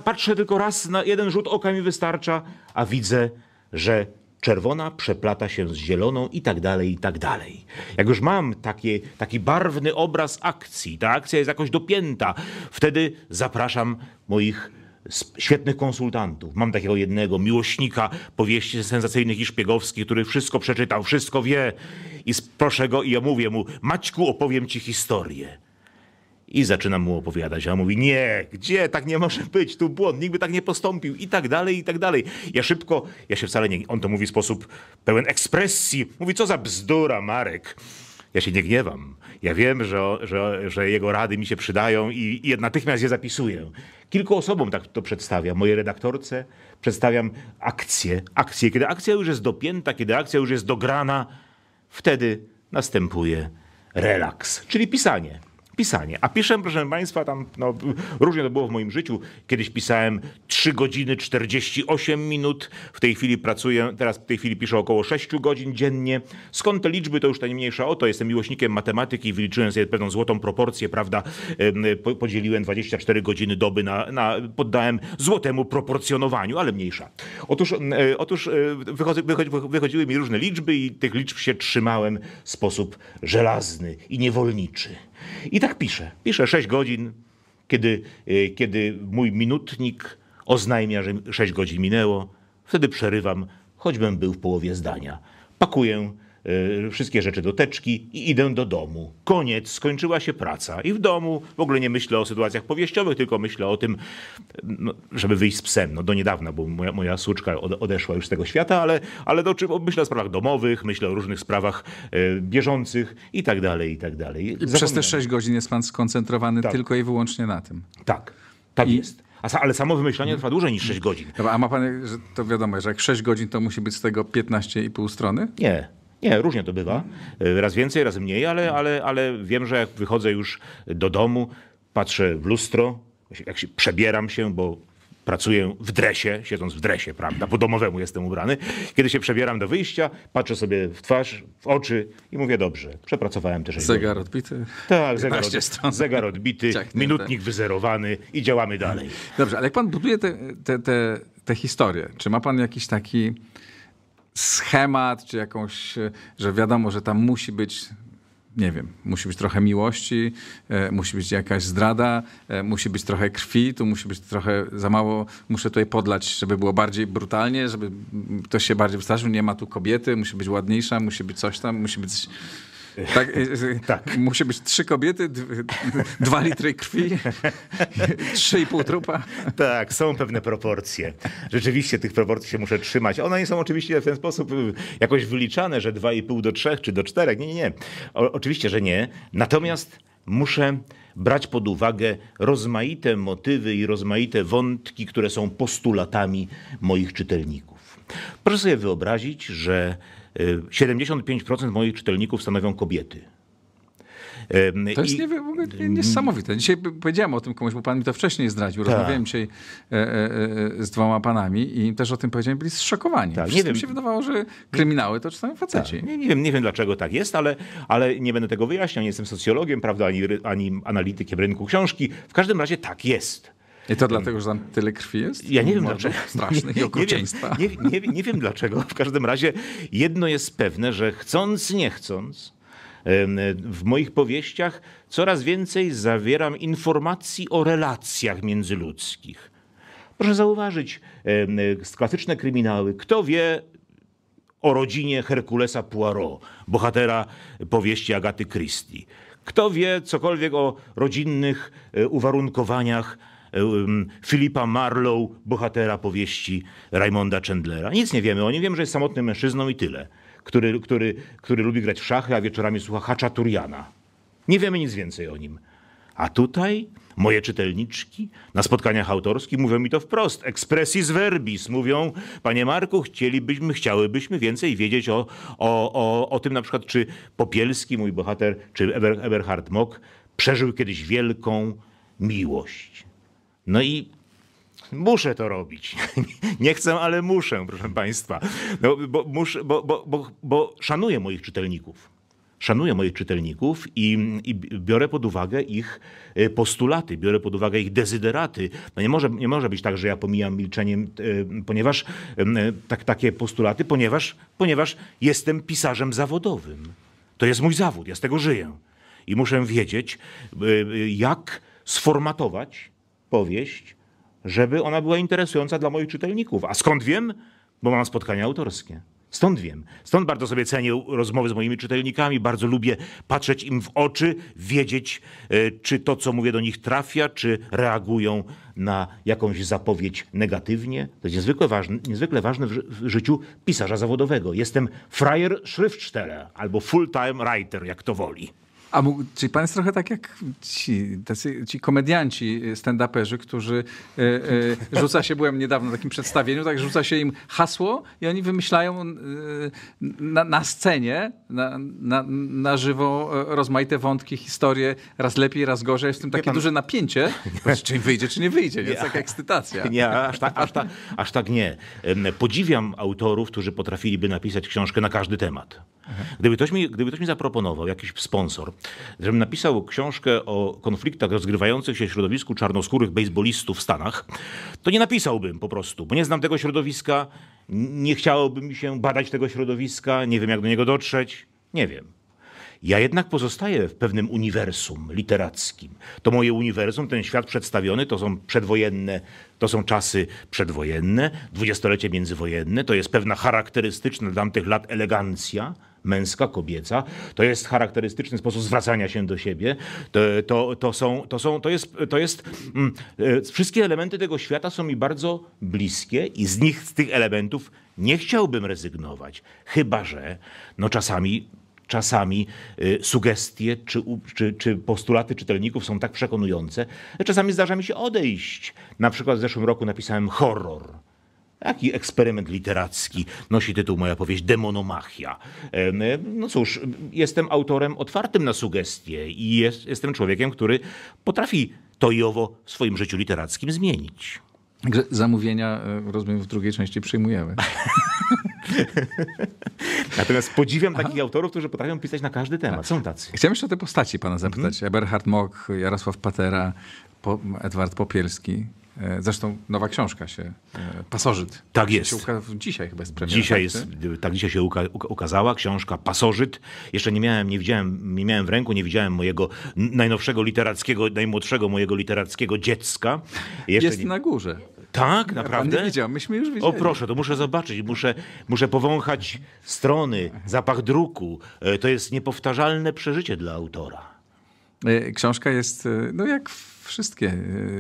patrzę tylko raz na jeden rzut oka mi wystarcza, a widzę, że czerwona przeplata się z zieloną i tak dalej, i tak dalej. Jak już mam takie, taki barwny obraz akcji, ta akcja jest jakoś dopięta, wtedy zapraszam moich świetnych konsultantów. Mam takiego jednego miłośnika powieści sensacyjnych i szpiegowskich, który wszystko przeczytał, wszystko wie i proszę go i ja mówię mu, Maćku opowiem ci historię. I zaczyna mu opowiadać, a mówi, nie, gdzie, tak nie może być, tu błąd, nikt by tak nie postąpił i tak dalej, i tak dalej. Ja szybko, ja się wcale nie, on to mówi w sposób pełen ekspresji, mówi, co za bzdura, Marek. Ja się nie gniewam. Ja wiem, że, że, że jego rady mi się przydają i, i natychmiast je zapisuję. Kilku osobom tak to przedstawiam. Mojej redaktorce przedstawiam akcję. Akcję, kiedy akcja już jest dopięta, kiedy akcja już jest dograna, wtedy następuje relaks, czyli pisanie pisanie. A piszę, proszę Państwa, tam no, różnie to było w moim życiu. Kiedyś pisałem 3 godziny 48 minut, w tej chwili pracuję, teraz w tej chwili piszę około 6 godzin dziennie. Skąd te liczby, to już najmniejsza o to. Jestem miłośnikiem matematyki, wyliczyłem sobie pewną złotą proporcję, prawda? Podzieliłem 24 godziny doby na, na poddałem złotemu proporcjonowaniu, ale mniejsza. Otóż, e, otóż e, wychodzi, wychodzi, wychodziły mi różne liczby i tych liczb się trzymałem w sposób żelazny i niewolniczy. I tak piszę. Piszę 6 godzin, kiedy, e, kiedy mój minutnik oznajmia, że 6 godzin minęło. Wtedy przerywam, choćbym był w połowie zdania. Pakuję Y, wszystkie rzeczy do teczki i idę do domu. Koniec, skończyła się praca. I w domu w ogóle nie myślę o sytuacjach powieściowych, tylko myślę o tym, no, żeby wyjść z psem. No do niedawna, bo moja, moja suczka odeszła już z tego świata, ale, ale do, myślę o sprawach domowych, myślę o różnych sprawach y, bieżących i tak dalej, i tak dalej. Zapomniałem. Przez te sześć godzin jest pan skoncentrowany tak. tylko i wyłącznie na tym. Tak, tak I... jest. A, ale samo wymyślanie mhm. trwa dłużej niż 6 godzin. a ma pan, że to wiadomo, że jak 6 godzin to musi być z tego 15,5 strony? Nie. Nie, różnie to bywa. E, raz więcej, raz mniej, ale, ale, ale wiem, że jak wychodzę już do domu, patrzę w lustro, jak się przebieram się, bo pracuję w dresie, siedząc w dresie, prawda, po domowemu jestem ubrany. Kiedy się przebieram do wyjścia, patrzę sobie w twarz, w oczy i mówię, dobrze, przepracowałem też. Zegar odbity. Tak, zegar, od, zegar odbity, tak. minutnik wyzerowany i działamy dalej. Dobrze, ale jak pan buduje tę te, te, te historie, czy ma pan jakiś taki schemat, czy jakąś, że wiadomo, że tam musi być nie wiem, musi być trochę miłości, e, musi być jakaś zdrada, e, musi być trochę krwi, tu musi być trochę za mało, muszę tutaj podlać, żeby było bardziej brutalnie, żeby ktoś się bardziej wystarczył, nie ma tu kobiety, musi być ładniejsza, musi być coś tam, musi być tak, y, y, y, tak. Musi być trzy kobiety, dwa litry krwi, trzy i pół trupa. Tak, są pewne proporcje. Rzeczywiście tych proporcji się muszę trzymać. One nie są oczywiście w ten sposób jakoś wyliczane, że dwa i pół do trzech czy do czterech. Nie, nie, nie. O, oczywiście, że nie. Natomiast muszę brać pod uwagę rozmaite motywy i rozmaite wątki, które są postulatami moich czytelników. Proszę sobie wyobrazić, że 75% moich czytelników stanowią kobiety. To jest nie, mm. niesamowite. Dzisiaj powiedziałem o tym komuś, bo pan mi to wcześniej zdradził. Tak. Rozmawiałem dzisiaj e, e, e, z dwoma panami i też o tym powiedziałem, byli zszokowani. Tak, nie wiem. się wydawało, że kryminały to czytają faceci. Tak. Nie, nie, wiem, nie wiem, dlaczego tak jest, ale, ale nie będę tego wyjaśniał. Nie jestem socjologiem, prawda, ani, ani analitykiem rynku książki. W każdym razie tak jest. I to dlatego, że tam tyle krwi jest? Ja nie wiem dlaczego. Strasznych i okrucieństwa. Nie, nie, nie, nie wiem dlaczego. W każdym razie jedno jest pewne, że chcąc, nie chcąc, w moich powieściach coraz więcej zawieram informacji o relacjach międzyludzkich. Proszę zauważyć, e, klasyczne kryminały. Kto wie, o rodzinie Herkulesa Poirot, bohatera powieści Agaty Christie. Kto wie cokolwiek o rodzinnych e, uwarunkowaniach Filipa Marlow, bohatera powieści Raymonda Chandlera. Nic nie wiemy o nim, wiem, że jest samotnym mężczyzną i tyle, który, który, który lubi grać w szachy, a wieczorami słucha Hacza Turiana. Nie wiemy nic więcej o nim. A tutaj moje czytelniczki na spotkaniach autorskich mówią mi to wprost. Expressis verbis. Mówią, panie Marku, chcielibyśmy, chciałybyśmy więcej wiedzieć o, o, o, o tym na przykład, czy Popielski, mój bohater, czy Eberhard Mock przeżył kiedyś wielką miłość. No i Muszę to robić. Nie chcę, ale muszę, proszę Państwa. No, bo, muszę, bo, bo, bo, bo szanuję moich czytelników. Szanuję moich czytelników i, i, biorę pod uwagę ich e, postulaty, biorę pod uwagę ich dezyderaty. No nie, może, nie może być tak, że ja pomijam milczeniem, e, ponieważ e, tak, takie postulaty, ponieważ, ponieważ jestem pisarzem zawodowym. To jest mój zawód, ja z tego żyję. I muszę wiedzieć, jak sformatować powieść, żeby ona była interesująca dla moich czytelników. A skąd wiem? Bo mam spotkania autorskie. Stąd wiem. Stąd bardzo sobie cenię rozmowy z moimi czytelnikami. Bardzo lubię patrzeć im w oczy, wiedzieć, e, czy to, co mówię do nich, trafia, czy reagują na jakąś zapowiedź negatywnie. To jest niezwykle ważne, niezwykle ważne w życiu pisarza zawodowego. Jestem frajer Schriftsteller albo full-time writer, jak to woli. A mógł, czyli pan jest trochę tak jak ci, tacy, ci komedianci, y, stand-uperzy, którzy y, y, rzuca się, byłem niedawno na takim przedstawieniu, tak rzuca się im hasło i oni wymyślają na, na, scenie, na, na, na, żywo rozmaite wątki, historie, raz lepiej, raz gorzej. Jest w tym takie pan... duże napięcie, czy wyjdzie, czy nie wyjdzie. Jest taka ekscytacja. Nie, aż, aż, aż tak nie. Podziwiam autorów, którzy potrafiliby napisać książkę na każdy temat. Gdyby ktoś, mi, gdyby ktoś mi zaproponował, jakiś sponsor, żebym napisał książkę o konfliktach rozgrywających się w środowisku czarnoskórych baseballistów w Stanach, to nie napisałbym po prostu, bo nie znam tego środowiska, nie chciałoby mi się badać tego środowiska, nie wiem jak do niego dotrzeć, nie wiem. Ja jednak pozostaję w pewnym uniwersum literackim. To moje uniwersum, ten świat przedstawiony, to są przedwojenne, to są czasy przedwojenne, dwudziestolecie międzywojenne, to jest pewna charakterystyczna dla tych lat elegancja, męska, kobieca, to jest charakterystyczny sposób zwracania się do siebie, to, to, to są, to, są, to jest, to jest mm, e, wszystkie elementy tego świata są mi bardzo bliskie i z nich, z tych elementów nie chciałbym rezygnować, chyba że no czasami czasami e, sugestie czy, czy, czy, postulaty czytelników są tak przekonujące, że czasami zdarza mi się odejść. Na przykład w zeszłym roku napisałem horror. Taki eksperyment literacki nosi tytuł moja powieść Demonomachia. No cóż, jestem autorem otwartym na sugestie i jest, jestem człowiekiem, który potrafi to i owo w swoim życiu literackim zmienić. Zamówienia, e, rozumiem, w drugiej części przyjmujemy. Natomiast podziwiam Aha. takich autorów, którzy potrafią pisać na każdy temat. Są tacy. Chciałem jeszcze o te postaci pana zapytać. Mhm. Eberhard Mock, Jarosław Patera, Edward Popielski. E, zresztą nowa książka się, e, Pasożyt. Tak jest. Uka- dzisiaj chyba jest premiera. Dzisiaj tak, jest, tak dzisiaj się uka- ukazała książka Pasożyt. Jeszcze nie miałem, nie widziałem, nie miałem w ręku, nie widziałem mojego najnowszego literackiego, najmłodszego mojego literackiego dziecka. Jeszcze jest nie... na górze. Tak, naprawdę? Nie widział, myśmy już widzieli. O proszę, to muszę zobaczyć, muszę, muszę powąchać strony, zapach druku. E, to jest niepowtarzalne przeżycie dla autora. Książka jest, no jak wszystkie,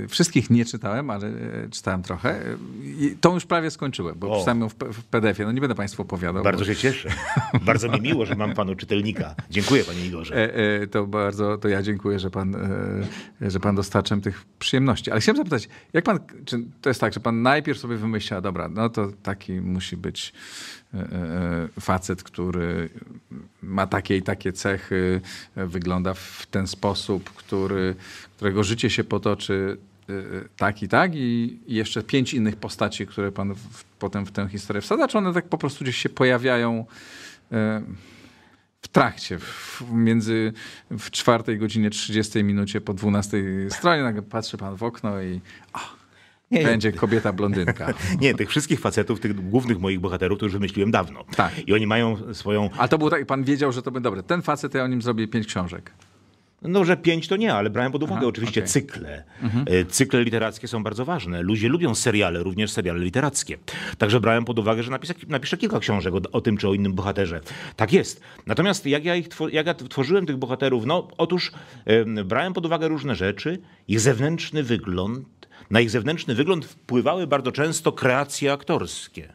e, wszystkich nie czytałem, ale e, czytałem trochę. I tą już prawie skończyłem, bo o. czytałem ją w, PDF-ie. No nie będę Państwu opowiadał. Bardzo bo... się cieszę. bardzo mi miło, że mam Panu czytelnika. Dziękuję Panie Igorze. E, to bardzo, to ja dziękuję, że Pan, że pan dostarczył tych przyjemności. Ale chciałem zapytać, jak Pan, czy to jest tak, że Pan najpierw sobie wymyśla, dobra, no to taki musi być E, e, facet, który ma takie i takie cechy, e, wygląda w ten sposób, który, którego życie się potoczy tak i tak i jeszcze pięć innych postaci, które pan w, potem w tę historię wsadza, czy one tak po prostu gdzieś się pojawiają w trakcie, w, między w czwartej godzinie 30 minucie po 12 stronie, nagle patrzy pan w okno i będzie kobieta blondynka. nie, tych wszystkich facetów, tych głównych moich bohaterów, to już wymyśliłem dawno. Tak. I oni mają swoją... A to był tak, pan wiedział, że to będzie dobre. Ten facet, ja o nim zrobię pięć książek. No, że pięć to nie, ale brałem pod uwagę Aha, oczywiście okay. cykle. Mhm. Y, cykle literackie są bardzo ważne. Ludzie lubią seriale, również seriale literackie. Także brałem pod uwagę, że napiszę, napiszę kilka książek o, o, tym czy o innym bohaterze. Tak jest. Natomiast jak ja, ich jak ja tworzyłem tych bohaterów, no otóż yy, brałem pod uwagę różne rzeczy, ich zewnętrzny wygląd, na ich zewnętrzny wygląd wpływały bardzo często kreacje aktorskie.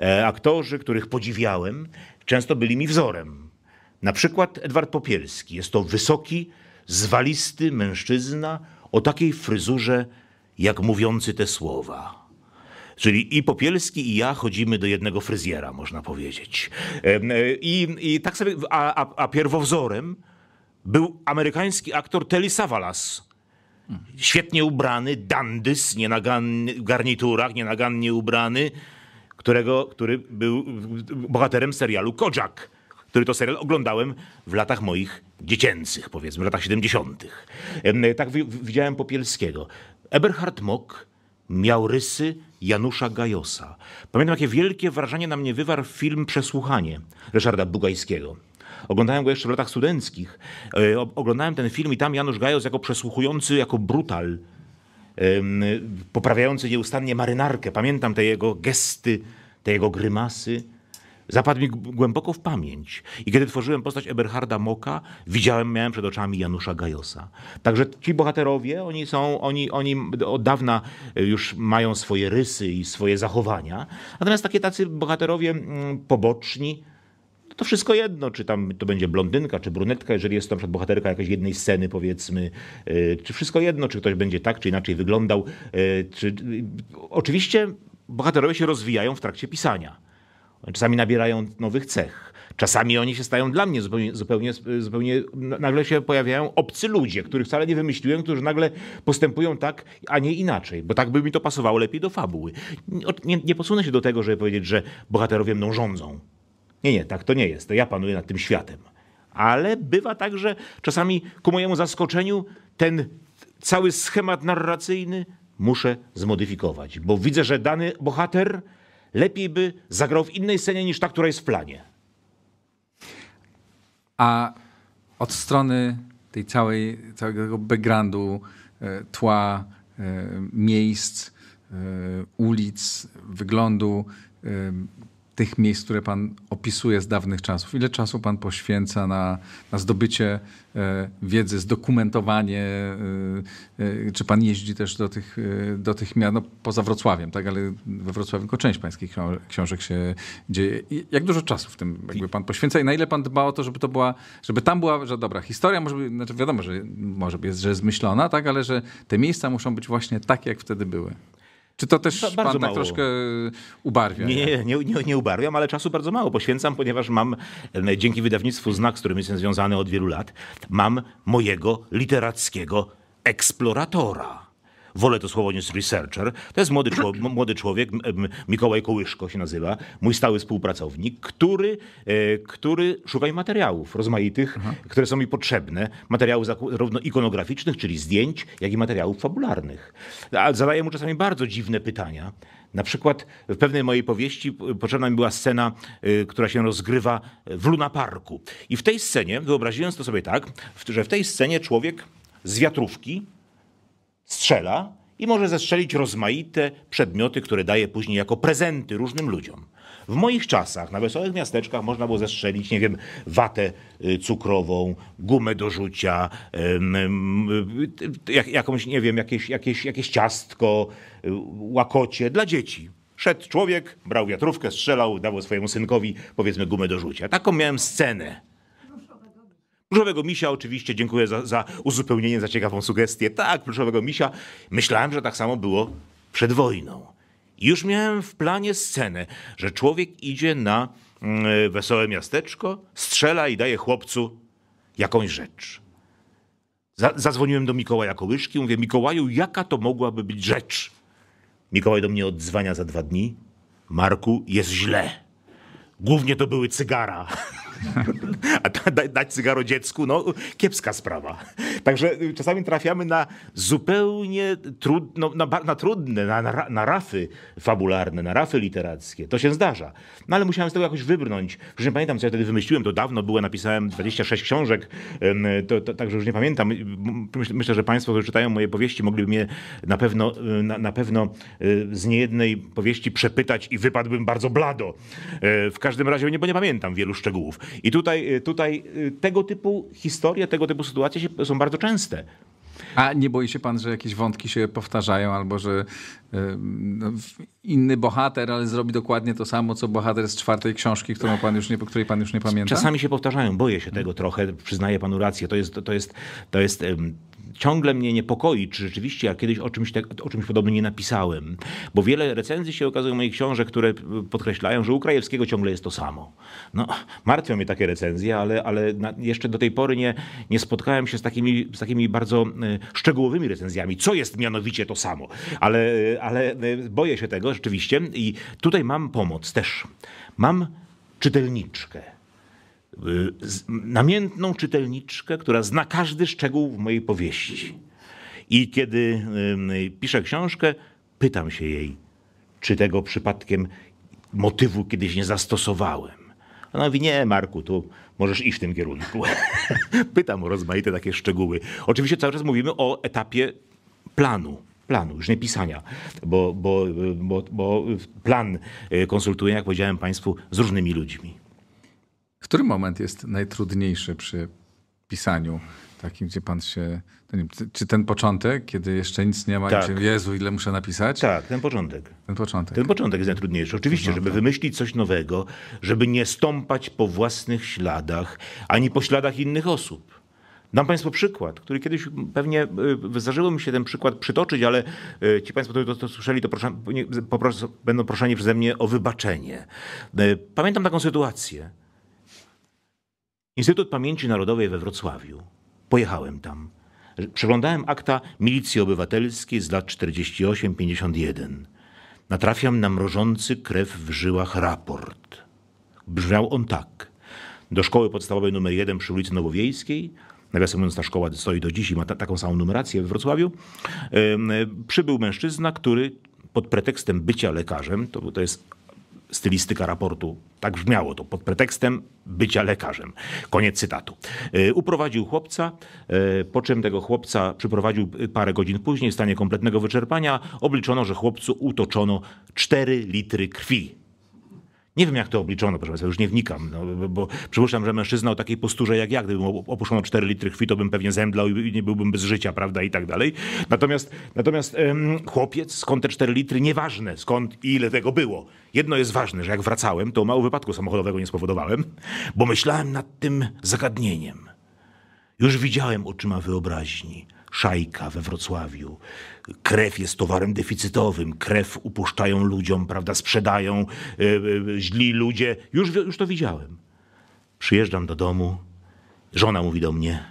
E, aktorzy, których podziwiałem, często byli mi wzorem. Na przykład Edward Popielski. Jest to wysoki, zwalisty mężczyzna o takiej fryzurze, jak mówiący te słowa. Czyli i Popielski, i ja chodzimy do jednego fryzjera, można powiedzieć. E, e, I, i tak sobie, a, a, a pierwowzorem był amerykański aktor Telly Savalas, Świetnie ubrany, dandys, nienaganny, w garniturach, nienagannie ubrany, którego, który był bohaterem serialu Kojak, który to serial oglądałem w latach moich dziecięcych, powiedzmy, w latach 70. Tak widziałem Popielskiego. Eberhard Mock miał rysy Janusza Gajosa. Pamiętam, jakie wielkie wrażenie na mnie wywarł film Przesłuchanie Ryszarda Bugajskiego. Oglądałem go jeszcze w latach studenckich. E, oglądałem ten film i tam Janusz Gajos jako przesłuchujący, jako brutal, poprawiający nieustannie marynarkę. Pamiętam te jego gesty, te jego grymasy. Zapadł mi głęboko w pamięć. I kiedy tworzyłem postać Eberharda Moka, widziałem, miałem przed oczami Janusza Gajosa. Także ci bohaterowie, oni są, oni, oni od dawna e, już mają swoje rysy i swoje zachowania. Natomiast takie tacy bohaterowie mm, poboczni, to wszystko jedno, czy tam to będzie blondynka, czy brunetka, jeżeli jest to na przykład bohaterka jakiejś jednej sceny, powiedzmy, y, czy wszystko jedno, czy ktoś będzie tak, czy inaczej wyglądał. Y, czy... Y, oczywiście bohaterowie się rozwijają w trakcie pisania. Czasami nabierają nowych cech. Czasami oni się stają dla mnie zupełnie, zupełnie, zupełnie, nagle się pojawiają obcy ludzie, których wcale nie wymyśliłem, którzy nagle postępują tak, a nie inaczej, bo tak by mi to pasowało lepiej do fabuły. Nie, nie posunę się do tego, żeby powiedzieć, że bohaterowie mną rządzą. Nie, nie, tak to nie jest. To ja panuję nad tym światem. Ale bywa tak, że czasami ku mojemu zaskoczeniu ten cały schemat narracyjny muszę zmodyfikować, bo widzę, że dany bohater lepiej by zagrał w innej scenie niż ta, która jest w planie. A od strony tej całej, całego backgroundu, e, tła, e, miejsc, e, ulic, wyglądu, tych miejsc, które Pan opisuje z dawnych czasów? Ile czasu Pan poświęca na, na zdobycie e, wiedzy, zdokumentowanie? E, e, czy Pan jeździ też do tych, e, do tych miast, no, poza Wrocławiem, tak? Ale we Wrocławiu tylko część Pańskich książek się dzieje. I jak dużo czasu w tym jakby Pan poświęca i na ile Pan dba o to, żeby to była, żeby tam była, że dobra, historia może być, znaczy wiadomo, że może jest, że zmyślona, tak? Ale że te miejsca muszą być właśnie takie, jak wtedy były. Czy to też ba bardzo pan tak mało. troszkę e, ubarwia? Nie, nie, nie, nie ubarwiam, ale czasu bardzo mało poświęcam, ponieważ mam dzięki wydawnictwu Znak, z którym jestem związany od wielu lat, mam mojego literackiego eksploratora wolę to słowo niż researcher. To jest młody, człowiek, młody człowiek, Mikołaj Kołyszko się nazywa, mój stały współpracownik, który, e, który szuka mi materiałów rozmaitych, które są mi potrzebne. Materiałów zarówno ikonograficznych, czyli zdjęć, jak i materiałów fabularnych. A zadaję mu czasami bardzo dziwne pytania. Na przykład w pewnej mojej powieści potrzebna mi była scena, e, która się rozgrywa w Luna Parku. I w tej scenie, wyobraziłem to sobie tak, że w tej scenie człowiek z wiatrówki strzela i może zestrzelić rozmaite przedmioty, które daje później jako prezenty różnym ludziom. W moich czasach na wesołych miasteczkach można było zestrzelić, nie wiem, watę y, cukrową, gumę do rzucia, y, jakąś, nie wiem, jakieś, jakieś, jakieś ciastko, y, łakocie dla dzieci. Szedł człowiek, brał wiatrówkę, strzelał, dawał swojemu synkowi, powiedzmy, gumę do rzucia. Taką miałem scenę Pluszowego misia oczywiście dziękuję za, za uzupełnienie, za ciekawą sugestię. Tak, pluszowego misia. Myślałem, że tak samo było przed wojną. Już miałem w planie scenę, że człowiek idzie na mm, wesołe miasteczko, strzela i daje chłopcu jakąś rzecz. Zadzwoniłem do Mikołaja Kołyszki, mówię, Mikołaju, jaka to mogłaby być rzecz? Mikołaj do mnie odzwania za dwa dni. Marku, jest źle. Głównie to były cygara. A da, dać cygaro dziecku, no kiepska sprawa. Także czasami trafiamy na zupełnie trudno, na, na trudne, na, na, na rafy fabularne, na rafy literackie. To się zdarza. No ale musiałem z tego jakoś wybrnąć. Już nie pamiętam, co ja wtedy wymyśliłem, to dawno było, napisałem 26 książek, to, to, także już nie pamiętam. Myślę, że Państwo, którzy czytają moje powieści, mogliby mnie na pewno, na, na pewno z niejednej powieści przepytać i wypadłbym bardzo blado. E, w każdym razie, nie, bo nie pamiętam wielu szczegółów. I tutaj, y, tutaj y, tego typu historie, tego typu sytuacje się, są bardzo częste. A nie boi się pan, że jakieś wątki się powtarzają, albo że y, no, inny bohater, ale zrobi dokładnie to samo, co bohater z czwartej książki, którą pan już nie, której pan już nie pamięta? Czasami się powtarzają, boję się tego trochę, przyznaję panu rację. To jest, to jest, to jest ciągle mnie niepokoi, czy rzeczywiście ja kiedyś o czymś, tak o czymś podobnym nie napisałem. Bo wiele recenzji się okazuje moich książek, które y, podkreślają, że u ciągle jest to samo. No, martwią mnie takie recenzje, ale, ale na, jeszcze do tej pory nie, nie spotkałem się z takimi, z takimi bardzo y, szczegółowymi recenzjami, co jest mianowicie to samo. Ale, y, ale boję się tego rzeczywiście i tutaj mam pomoc też. Mam czytelniczkę Y, namiętną czytelniczkę, która zna każdy szczegół w mojej powieści. I kiedy y, y, piszę książkę, pytam się jej, czy tego przypadkiem motywu kiedyś nie zastosowałem. Ona mówi, nie Marku, tu możesz iść w tym kierunku. Pytam o rozmaite takie szczegóły. Oczywiście cały czas mówimy o etapie planu. Planu, już nie pisania, bo, bo, bo, bo plan konsultuję, jak powiedziałem Państwu, z różnymi ludźmi. Który moment jest najtrudniejszy przy pisaniu? Takim, gdzie pan się. nie, czy ten początek, kiedy jeszcze nic nie ma, tak. i Jezu, ile muszę napisać? Tak, ten początek. Ten początek. Ten początek jest najtrudniejszy. Oczywiście, żeby wymyślić coś nowego, żeby nie stąpać po własnych śladach, ani po śladach innych osób. Dam Państwu przykład, który kiedyś pewnie y, zdarzyło mi się ten przykład przytoczyć, ale y, ci Państwo, którzy to, to słyszeli, to proszę, nie, będą proszeni przeze mnie o wybaczenie. Y, pamiętam taką sytuację. Instytut Pamięci Narodowej we Wrocławiu. Pojechałem tam. Przeglądałem akta milicji obywatelskiej z lat 48-51. Natrafiam na mrożący krew w żyłach raport. Brzmiał on tak. Do szkoły podstawowej nr 1 przy ulicy Nowowiejskiej nawiasem mówiąc, ta szkoła stoi do dziś i ma ta, taką samą numerację we Wrocławiu, yy, przybył mężczyzna, który pod pretekstem bycia lekarzem, to, to jest stylistyka raportu. Tak brzmiało to pod pretekstem bycia lekarzem. Koniec cytatu. E, uprowadził chłopca, e, po czym tego chłopca przyprowadził e, parę godzin później w stanie kompletnego wyczerpania. Obliczono, że chłopcu utoczono 4 litry krwi. Nie wiem, jak to obliczono, proszę Państwa, już nie wnikam, no, bo przypuszczam, że mężczyzna o takiej posturze jak ja, gdybym opuszczono 4 litry krwi, to bym pewnie zemdlał i nie byłbym bez życia, prawda, i tak dalej. Natomiast, natomiast ym, chłopiec, skąd te 4 litry, nieważne skąd i ile tego było. Jedno jest ważne, że jak wracałem, to mało wypadku samochodowego nie spowodowałem, bo myślałem nad tym zagadnieniem. Już widziałem oczyma wyobraźni. Szajka we Wrocławiu, krew jest towarem deficytowym, krew upuszczają ludziom, prawda, sprzedają yy, źli ludzie. Już, już to widziałem. Przyjeżdżam do domu, żona mówi do mnie,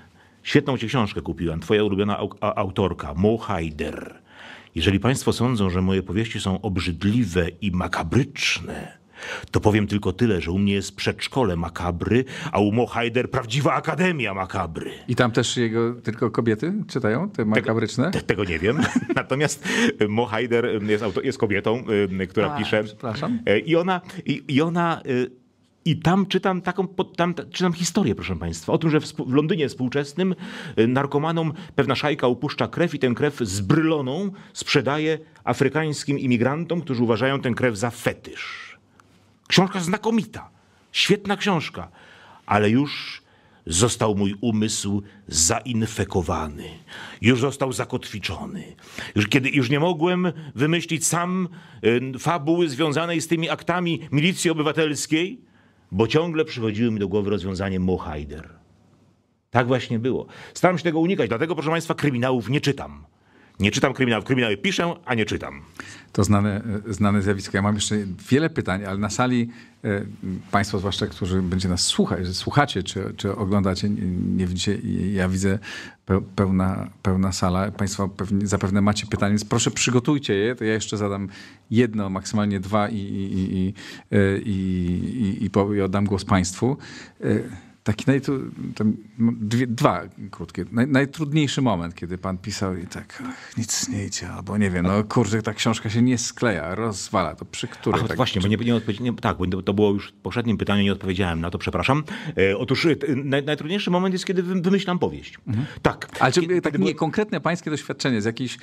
świetną ci książkę kupiłam, twoja ulubiona au autorka, Mo Haider. Jeżeli państwo sądzą, że moje powieści są obrzydliwe i makabryczne, to powiem tylko tyle, że u mnie jest przedszkole makabry, a u Mohajder prawdziwa akademia makabry. I tam też jego tylko kobiety czytają te makabryczne? Tego, te, tego nie wiem. Natomiast y, Mohajder y, jest, jest, kobietą, y, która a, pisze. Przepraszam. I ona, i, i ona i tam czytam taką, tam czytam historię, proszę Państwa, o tym, że w, Londynie współczesnym narkomanom pewna szajka upuszcza krew i tę krew zbryloną sprzedaje afrykańskim imigrantom, którzy uważają tę krew za fetysz. Książka znakomita, świetna książka, ale już został mój umysł zainfekowany, już został zakotwiczony. Już, kiedy, już nie mogłem wymyślić sam y, fabuły związanej z tymi aktami milicji obywatelskiej, bo ciągle przychodziły mi do głowy rozwiązanie Mohajder. Tak właśnie było. Staram się tego unikać, dlatego, proszę Państwa, kryminałów nie czytam. Nie czytam kryminałów. Kryminały piszę, a nie czytam. To znane, znane zjawisko. Ja mam jeszcze wiele pytań, ale na sali Państwo, zwłaszcza, którzy będzie nas słuchać, słuchacie czy, czy oglądacie, nie, nie widzicie, ja widzę pełna, pełna sala. Państwo pewnie, zapewne macie pytania, więc proszę przygotujcie je, to ja jeszcze zadam jedno, maksymalnie dwa i, i, i, i, i, i, i oddam głos Państwu taki najtru... dwie, dwa krótkie. Naj, najtrudniejszy moment, kiedy pan pisał i tak ach, nic nie idzie, albo nie wiem, no kurczę, ta książka się nie skleja, rozwala. To przy którym? Ach, tak, właśnie, czy... bo nie, nie, nie tak, bo to było już w poprzednim pytaniu, nie odpowiedziałem na to, przepraszam. E, otóż e, naj, najtrudniejszy moment jest, kiedy wymyślam powieść. Mhm. Tak. Ale czy, kiedy, tak kiedy nie, było... konkretne pańskie doświadczenie z jakiejś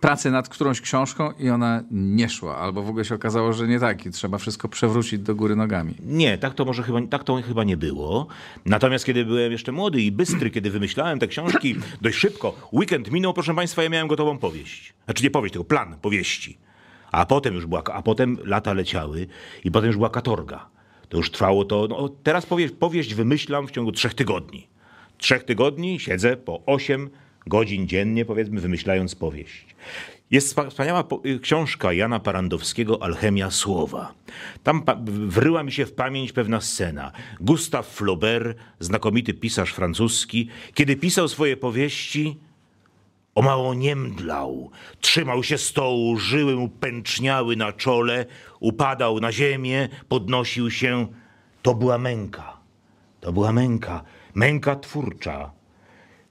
pracę nad którąś książką i ona nie szła, albo w ogóle się okazało, że nie tak i trzeba wszystko przewrócić do góry nogami. Nie, tak to może chyba, tak to chyba nie było. Natomiast kiedy byłem jeszcze młody i bystry, kiedy wymyślałem te książki dość szybko, weekend minął, proszę Państwa, ja miałem gotową powieść. Znaczy nie powieść, tylko plan powieści. A potem już była, a potem lata leciały i potem już była katorga. To już trwało to, no, teraz powieść, powieść wymyślam w ciągu trzech tygodni trzech tygodni siedzę po 8, godzin dziennie, powiedzmy, wymyślając powieść. Jest wspaniała y, książka Jana Parandowskiego Alchemia Słowa. Tam wryła mi się w pamięć pewna scena. Gustave Flaubert, znakomity pisarz francuski, kiedy pisał swoje powieści, o mało nie mdlał. Trzymał się stołu, żyły mu pęczniały na czole, upadał na ziemię, podnosił się. To była męka. To była męka. Męka twórcza.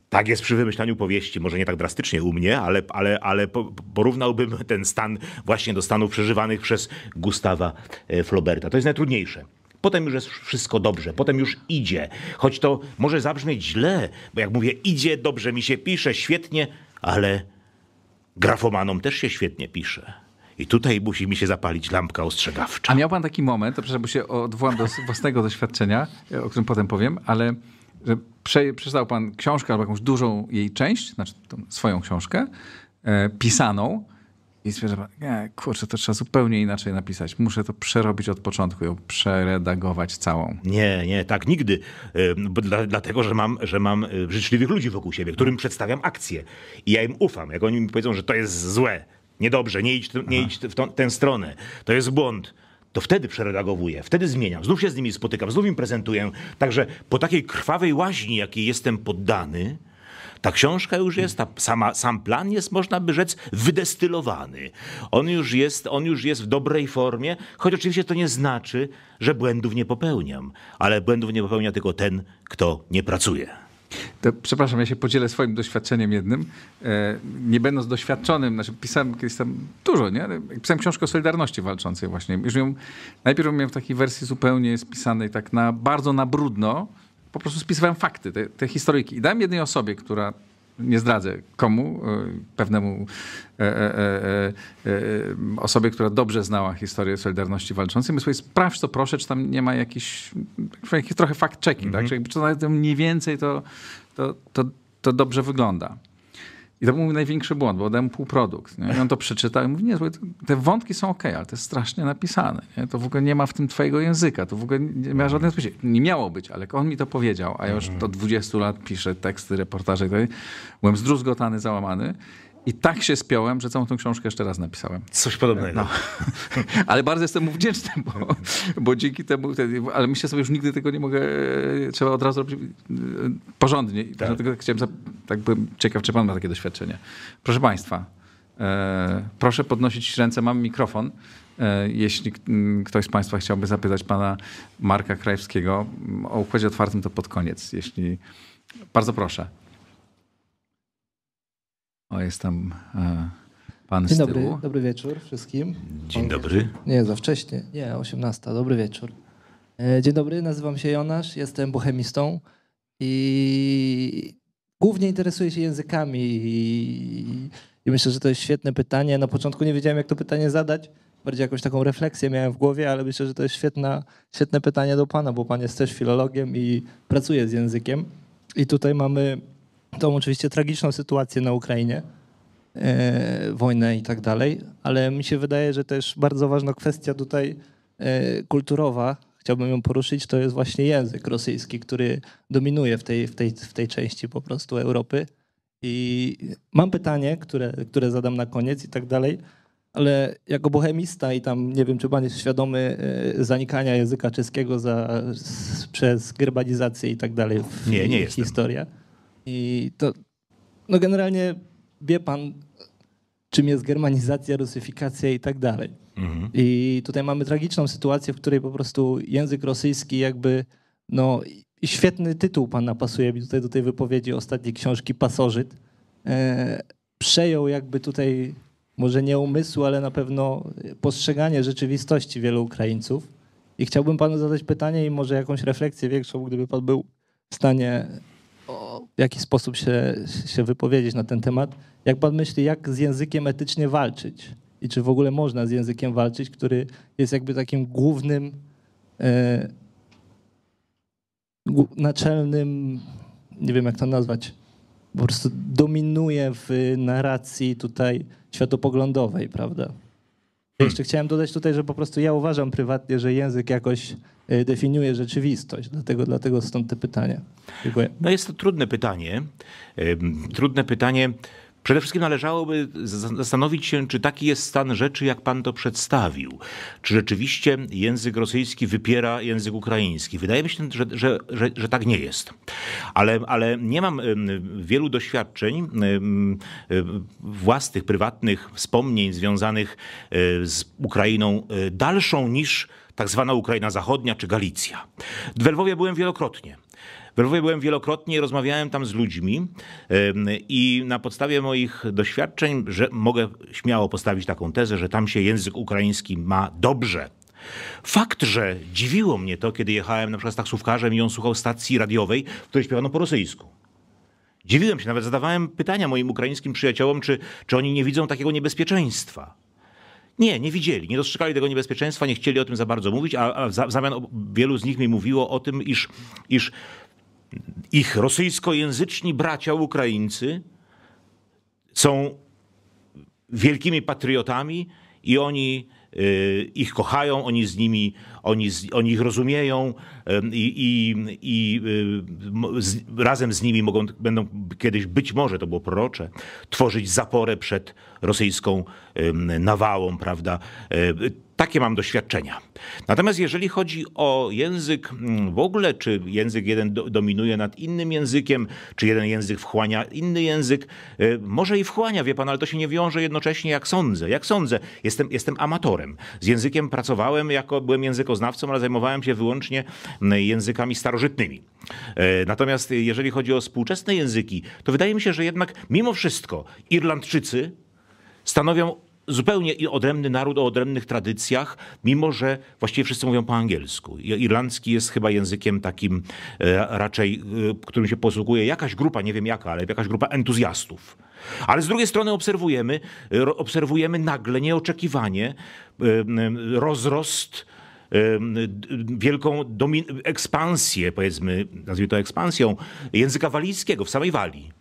Tak jest przy wymyślaniu powieści, może nie tak drastycznie u mnie, ale, ale, ale porównałbym ten stan właśnie do stanów przeżywanych przez Gustawa e, Flauberta. To jest najtrudniejsze. Potem już jest wszystko dobrze, potem już idzie. Choć to może zabrzmieć źle, bo jak mówię, idzie, dobrze mi się pisze, świetnie, ale grafomanom też się świetnie pisze. I tutaj musi mi się zapalić lampka ostrzegawcza. A miał pan taki moment, to przepraszam, bo się odwołam do własnego doświadczenia, e, o którym potem powiem, ale że przeczytał pan książkę albo jakąś dużą jej część, znaczy swoją książkę, e, pisaną i stwierdza pan, nie, kurczę, to trzeba zupełnie inaczej napisać. Muszę to przerobić od początku, ją przeredagować całą. Nie, nie, tak nigdy. Dla, dlatego, że mam, że mam e, życzliwych ludzi wokół siebie, którym przedstawiam akcję. I ja im ufam. Jak oni mi powiedzą, że to jest złe, niedobrze, nie idź, nie idź w tą, tę stronę, to jest błąd, to wtedy przeredagowuję, wtedy zmieniam, znów się z nimi spotykam, znów im prezentuję. Także po takiej krwawej łaźni, jakiej jestem poddany, ta książka już jest, ta sama, sam plan jest, można by rzec, wydestylowany. On już, jest, on już jest w dobrej formie, choć oczywiście to nie znaczy, że błędów nie popełniam, ale błędów nie popełnia tylko ten, kto nie pracuje. To, przepraszam, ja się podzielę swoim doświadczeniem jednym. E, nie będąc doświadczonym, znaczy pisałem kiedyś tam dużo, nie? Pisałem książkę o Solidarności Walczącej właśnie. Już ją, najpierw ją miałem w takiej wersji zupełnie spisanej tak na, bardzo na brudno. Po prostu spisywałem fakty, te, te historyjki. I dałem jednej osobie, która nie zdradzę komu, e, pewnemu e e, e, e, e, osobie, która dobrze znała historię Solidarności Walczącej, my sobie sprawdź to proszę, czy tam nie ma jakiś, jakiś trochę fact-checking, mm -hmm. tak? Mhm. Czy jakby, czy mniej więcej to, to, to, to dobrze wygląda. I to był mój największy błąd, bo dałem półprodukt. I on to przeczytał i mówi, nie, te wątki są ok, ale to jest strasznie napisane. Nie? To w ogóle nie ma w tym twojego języka, to w ogóle nie ma żadnej odpowiedzi. Nie miało być, ale on mi to powiedział, a ja już mhm. od 20 lat piszę teksty, reportaże i tak dalej. Byłem zdruzgotany, załamany. I tak się spiąłem, że całą tą książkę jeszcze raz napisałem. Coś podobnego. No. ale bardzo jestem mu wdzięczny, bo, bo dzięki temu, ale myślę sobie, już nigdy tego nie mogę, trzeba od razu robić e, porządnie. Tak. Dlatego chciałem, tak bym ciekaw, czy pan ma takie doświadczenie. Proszę państwa, e, proszę podnosić ręce, mam mikrofon. E, jeśli ktoś z Państwa chciałby zapytać pana Marka Krajewskiego o układzie otwartym, to pod koniec. Jeśli bardzo proszę. O, jest tam e, pan Dzień z tyłu. Dobry, dobry wieczór wszystkim. Dzień dobry. Nie, za wcześnie. Nie, 18. Dobry wieczór. E, dzień dobry, nazywam się Jonasz, jestem bohemistą i głównie interesuję się językami i, i myślę, że to jest świetne pytanie. Na początku nie wiedziałem, jak to pytanie zadać bardziej jakąś taką refleksję miałem w głowie, ale myślę, że to jest świetna, świetne pytanie do Pana, bo Pan jest też filologiem i pracuje z językiem. I tutaj mamy tą oczywiście tragiczną sytuację na Ukrainie, e, wojnę i tak dalej, ale mi się wydaje, że też bardzo ważna kwestia tutaj e, kulturowa, chciałbym ją poruszyć, to jest właśnie język rosyjski, który dominuje w tej, w tej, w tej części po prostu Europy. I mam pytanie, które, które zadam na koniec i tak dalej, ale jako bohemista i tam nie wiem, czy pan jest świadomy e, zanikania języka czeskiego za, przez gerbanizację i tak dalej. W nie, nie jest. Historia. I to, no generalnie wie pan, czym jest germanizacja, rusyfikacja i tak dalej. Mhm. I tutaj mamy tragiczną sytuację, w której po prostu język rosyjski jakby, no świetny tytuł pana pasuje mi tutaj do tej wypowiedzi ostatniej książki Pasożyt, e, przejął jakby tutaj może nie umysł, ale na pewno postrzeganie rzeczywistości wielu Ukraińców. I chciałbym panu zadać pytanie i może jakąś refleksję większą, gdyby pan był w stanie w jaki sposób się, się wypowiedzieć na ten temat. Jak pan myśli, jak z językiem etycznie walczyć? I czy w ogóle można z językiem walczyć, który jest jakby takim głównym, e, naczelnym, nie wiem jak to nazwać, po prostu dominuje w narracji tutaj światopoglądowej, prawda? Jeszcze chciałem dodać tutaj, że po prostu ja uważam prywatnie, że język jakoś e, definiuje rzeczywistość, dlatego, dlatego stąd te pytania. Dziękuję. No jest to trudne pytanie. Trudne pytanie Przede wszystkim należałoby zastanowić się, czy taki jest stan rzeczy, jak pan to przedstawił. Czy rzeczywiście język rosyjski wypiera język ukraiński? Wydaje mi się, że, że, że, że tak nie jest. Ale, ale nie mam wielu doświadczeń własnych, prywatnych wspomnień związanych e, z Ukrainą e, dalszą niż tak zwana Ukraina Zachodnia czy Galicja. Dwelwowie Lwowie byłem wielokrotnie. W Lwowie byłem wielokrotnie, rozmawiałem tam z ludźmi i na podstawie moich doświadczeń że mogę śmiało postawić taką tezę, że tam się język ukraiński ma dobrze. Fakt, że dziwiło mnie to, kiedy jechałem na przykład z taksówkarzem i on słuchał stacji radiowej, w której śpiewano po rosyjsku. Dziwiłem się, nawet zadawałem pytania moim ukraińskim przyjaciołom, czy, czy oni nie widzą takiego niebezpieczeństwa. Nie, nie widzieli, nie dostrzegali tego niebezpieczeństwa, nie chcieli o tym za bardzo mówić, a, a w zamian wielu z nich mi mówiło o tym, iż, iż ich rosyjskojęzyczni bracia Ukraińcy są wielkimi patriotami i oni y, ich kochają, oni z nimi, oni, oni ich rozumieją y, i, i, i y, z, razem z nimi mogą, będą kiedyś, być może to było prorocze, tworzyć zaporę przed rosyjską nawałą, prawda? Takie mam doświadczenia. Natomiast jeżeli chodzi o język mm, w ogóle, czy język jeden dominuje nad innym językiem, czy jeden język wchłania inny język, y, może i wchłania, wie pan, ale to się nie wiąże jednocześnie, jak sądzę. Jak sądzę, jestem, jestem amatorem. Z językiem pracowałem, jako byłem językoznawcą, ale zajmowałem się wyłącznie mm, językami starożytnymi. E, natomiast jeżeli chodzi o współczesne języki, to wydaje mi się, że jednak mimo wszystko Irlandczycy stanowią zupełnie odrębny naród o odrębnych tradycjach, mimo że właściwie wszyscy mówią po angielsku. Irlandzki jest chyba językiem takim e, raczej, e, którym się posługuje jakaś grupa, nie wiem jaka, ale jakaś grupa entuzjastów. Ale z drugiej strony obserwujemy, e, obserwujemy nagle, nieoczekiwanie rozrost wielką ekspansję, powiedzmy, nazwijmy to ekspansją, języka walijskiego w samej Walii.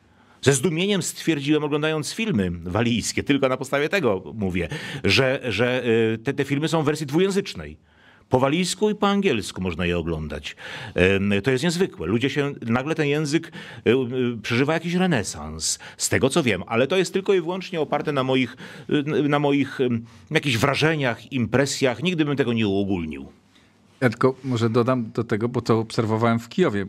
Ze zdumieniem stwierdziłem, oglądając filmy walijskie, tylko na podstawie tego mówię, że, że y, te, te filmy są w wersji dwujęzycznej. Po walijsku i po angielsku można je oglądać. To jest niezwykłe. Ludzie się, nagle ten język y, y, przeżywa jakiś renesans, z tego co wiem, ale to jest tylko i wyłącznie oparte na moich, na moich jakichś wrażeniach, impresjach. Nigdy bym tego nie uogólnił. Ja tylko może dodam do tego, bo to obserwowałem w Kijowie.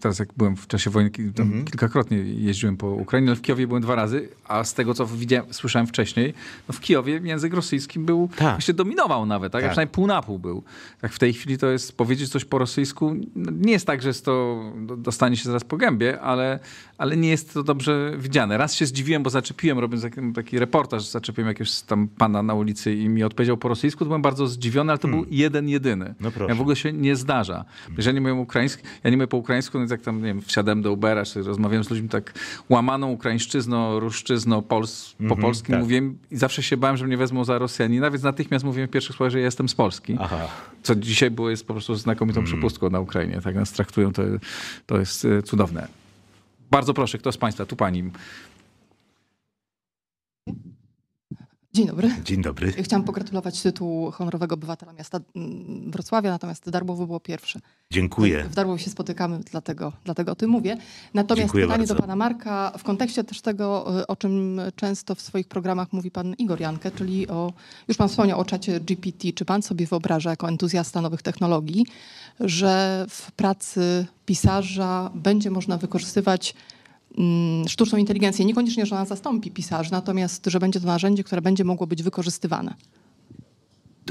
Teraz jak byłem w czasie wojny, mhm. kilkakrotnie jeździłem po Ukrainie, ale w Kijowie byłem dwa razy, a z tego, co widziałem, słyszałem wcześniej, no w Kijowie język rosyjski był, tak. właśnie dominował nawet, tak? tak. przynajmniej pół na pół był. Tak w tej chwili to jest powiedzieć coś po rosyjsku, no, nie jest tak, że jest to dostanie się zaraz po gębie, ale, ale nie jest to dobrze widziane. Raz się zdziwiłem, bo zaczepiłem, robiąc taki reportaż, zaczepiłem jakiegoś tam pana na ulicy i mi odpowiedział po rosyjsku, to byłem bardzo zdziwiony, ale to hmm. był jeden jedyny. No proszę. Ja w ogóle się nie zdarza. Hmm. Jeżeli nie mówię ukraiński, ja nie mówię po ukraińsku, więc jak tam, nie wiem, wsiadłem do Ubera, czy rozmawiałem z ludźmi tak łamaną ukraińszczyzną, ruszczyzną, pols, po mm -hmm, polskim tak. mówiłem i zawsze się bałem, że mnie wezmą za Rosjanina, więc natychmiast mówiłem w pierwszych słowach, że ja jestem z Polski. Aha. Co dzisiaj było, jest po prostu znakomitą mm. przypustką na Ukrainie. Tak nas traktują, to, to jest e, cudowne. Bardzo proszę, kto z Państwa? Tu Pani. Dzień dobry. Dzień dobry. Chciałam pogratulować tytułu honorowego obywatela miasta mm, Wrocławia, natomiast Darłowo było pierwsze. Dziękuję. W Darłowie się spotykamy, dlatego, dlatego o tym mówię. Natomiast Dziękuję pytanie bardzo. do pana Marka w kontekście też tego, y, o czym często w swoich programach mówi pan Igor Jankę, czyli o, już pan wspomniał o czacie GPT. Czy pan sobie wyobraża jako entuzjasta nowych technologii, że w pracy pisarza będzie można wykorzystywać Mm, sztuczną inteligencję. Niekoniecznie, że ona zastąpi pisarz, natomiast że będzie to narzędzie, które będzie mogło być wykorzystywane.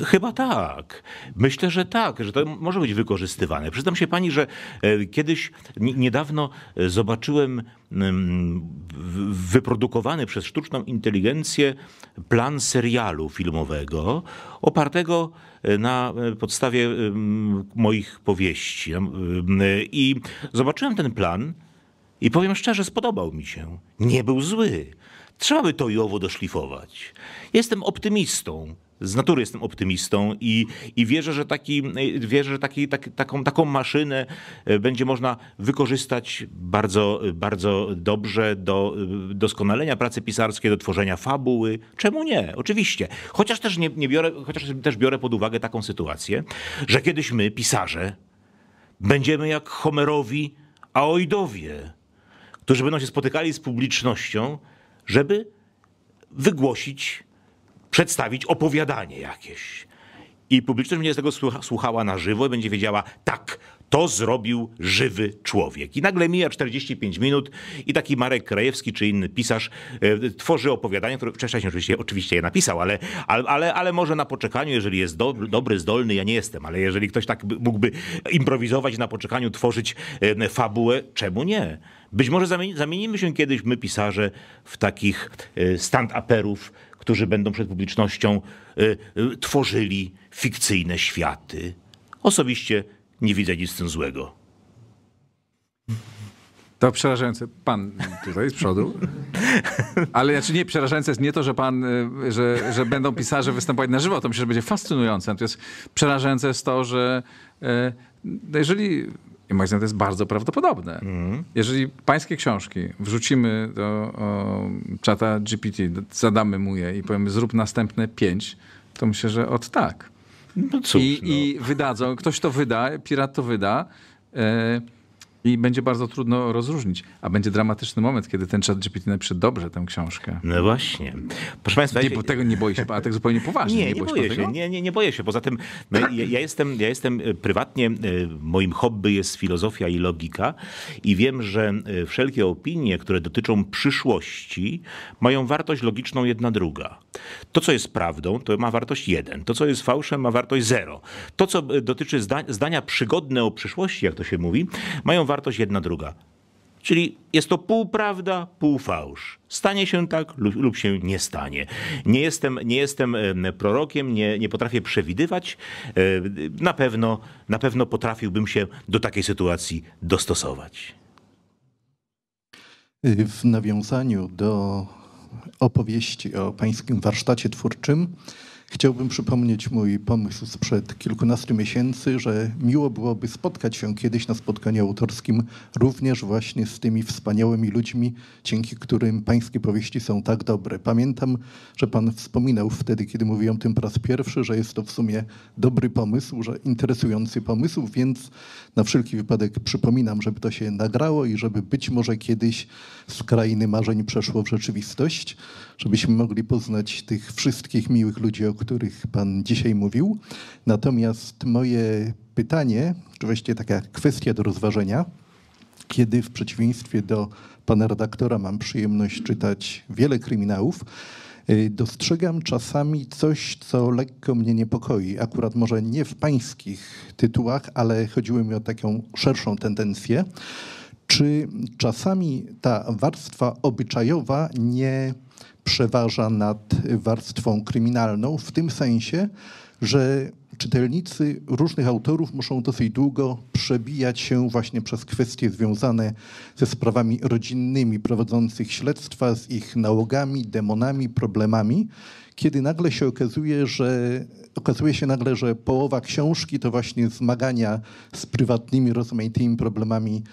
Chyba tak. Myślę, że tak, że to może być wykorzystywane. Przyznam się pani, że e, kiedyś niedawno e, zobaczyłem wyprodukowany przez sztuczną inteligencję plan serialu filmowego opartego e, na podstawie moich powieści. I zobaczyłem ten plan i powiem szczerze, spodobał mi się. Nie był zły. Trzeba by to i owo doszlifować. Jestem optymistą. Z natury jestem optymistą i, i wierzę, że, taki, wierzę, że taki, tak, taką, taką maszynę e, będzie można wykorzystać bardzo, bardzo dobrze do e, doskonalenia pracy pisarskiej, do tworzenia fabuły. Czemu nie? Oczywiście. Chociaż też, nie, nie biorę, chociaż też biorę pod uwagę taką sytuację, że kiedyś my, pisarze, będziemy jak Homerowi Aoidowie którzy będą się spotykali z publicznością, żeby wygłosić, przedstawić opowiadanie jakieś. I publiczność będzie z tego słuchała na żywo i będzie wiedziała, tak, to zrobił żywy człowiek. I nagle mija 45 minut i taki Marek Krajewski czy inny pisarz e, tworzy opowiadanie, które wcześniej oczywiście, oczywiście je napisał, ale, ale, ale, może na poczekaniu, jeżeli jest do, dobry, zdolny, ja nie jestem, ale jeżeli ktoś tak mógłby improwizować na poczekaniu, tworzyć e, fabułę, czemu nie? Być może zamieni, zamienimy się kiedyś my pisarze w takich e, stand-uperów, którzy będą przed publicznością e, tworzyli fikcyjne światy. Osobiście nie widzę nic z tym złego. To przerażające. Pan tutaj z przodu. Ale znaczy nie, przerażające jest nie to, że pan, y, że, że będą pisarze występować na żywo. To myślę, że będzie fascynujące. Natomiast przerażające jest to, że y, no jeżeli i moim zdaniem to jest bardzo prawdopodobne. Mm. Jeżeli pańskie książki wrzucimy do o, czata GPT, zadamy mu je i powiemy zrób następne pięć, to myślę, że od tak. No cóż, I, no. I wydadzą, ktoś to wyda, pirat to wyda. Yy i będzie bardzo trudno rozróżnić. A będzie dramatyczny moment, kiedy ten chat GPT napisze dobrze tę książkę. No właśnie. Proszę Państwa... Nie, ja się... tego nie boję się, a tak zupełnie poważnie. Nie, nie, nie boję się. Nie, nie, nie boję się. Poza tym no, ja, ja, jestem, ja jestem e, prywatnie, e, moim hobby jest filozofia i logika i wiem, że e, wszelkie opinie, które dotyczą przyszłości, mają wartość logiczną jedna druga. To, co jest prawdą, to ma wartość jeden. To, co jest fałszem, ma wartość zero. To, co dotyczy zdania, zdania przygodne o przyszłości, jak to się mówi, mają wartość wartość, jedna druga. Czyli jest to półprawda, półfałsz. Stanie się tak lub, lub, się nie stanie. Nie jestem, nie jestem prorokiem, nie, nie potrafię przewidywać. E, na pewno, na pewno potrafiłbym się do takiej sytuacji dostosować. W nawiązaniu do opowieści o pańskim warsztacie twórczym, Chciałbym przypomnieć mój pomysł sprzed kilkunastu miesięcy, że miło byłoby spotkać się kiedyś na spotkaniu autorskim również właśnie z tymi wspaniałymi ludźmi, dzięki którym pańskie powieści są tak dobre. Pamiętam, że pan wspominał wtedy, kiedy mówiłem tym po raz pierwszy, że jest to w sumie dobry pomysł, że interesujący pomysł, więc na wszelki wypadek przypominam, żeby to się nagrało i żeby być może kiedyś z krainy marzeń przeszło w rzeczywistość żebyśmy mogli poznać tych wszystkich miłych ludzi, o których Pan dzisiaj mówił. Natomiast moje pytanie, czy właściwie taka kwestia do rozważenia, kiedy w przeciwieństwie do pana redaktora mam przyjemność czytać wiele kryminałów, y, dostrzegam czasami coś, co lekko mnie niepokoi. Akurat może nie w pańskich tytułach, ale chodziło mi o taką szerszą tendencję. Czy czasami ta warstwa obyczajowa nie przeważa nad warstwą kryminalną, w tym sensie, że czytelnicy różnych autorów muszą dosyć długo przebijać się właśnie przez kwestie związane ze sprawami rodzinnymi prowadzących śledztwa, z ich nałogami, demonami, problemami, kiedy nagle się okazuje, że okazuje się nagle, że połowa książki to właśnie zmagania z prywatnymi, rozmaitymi problemami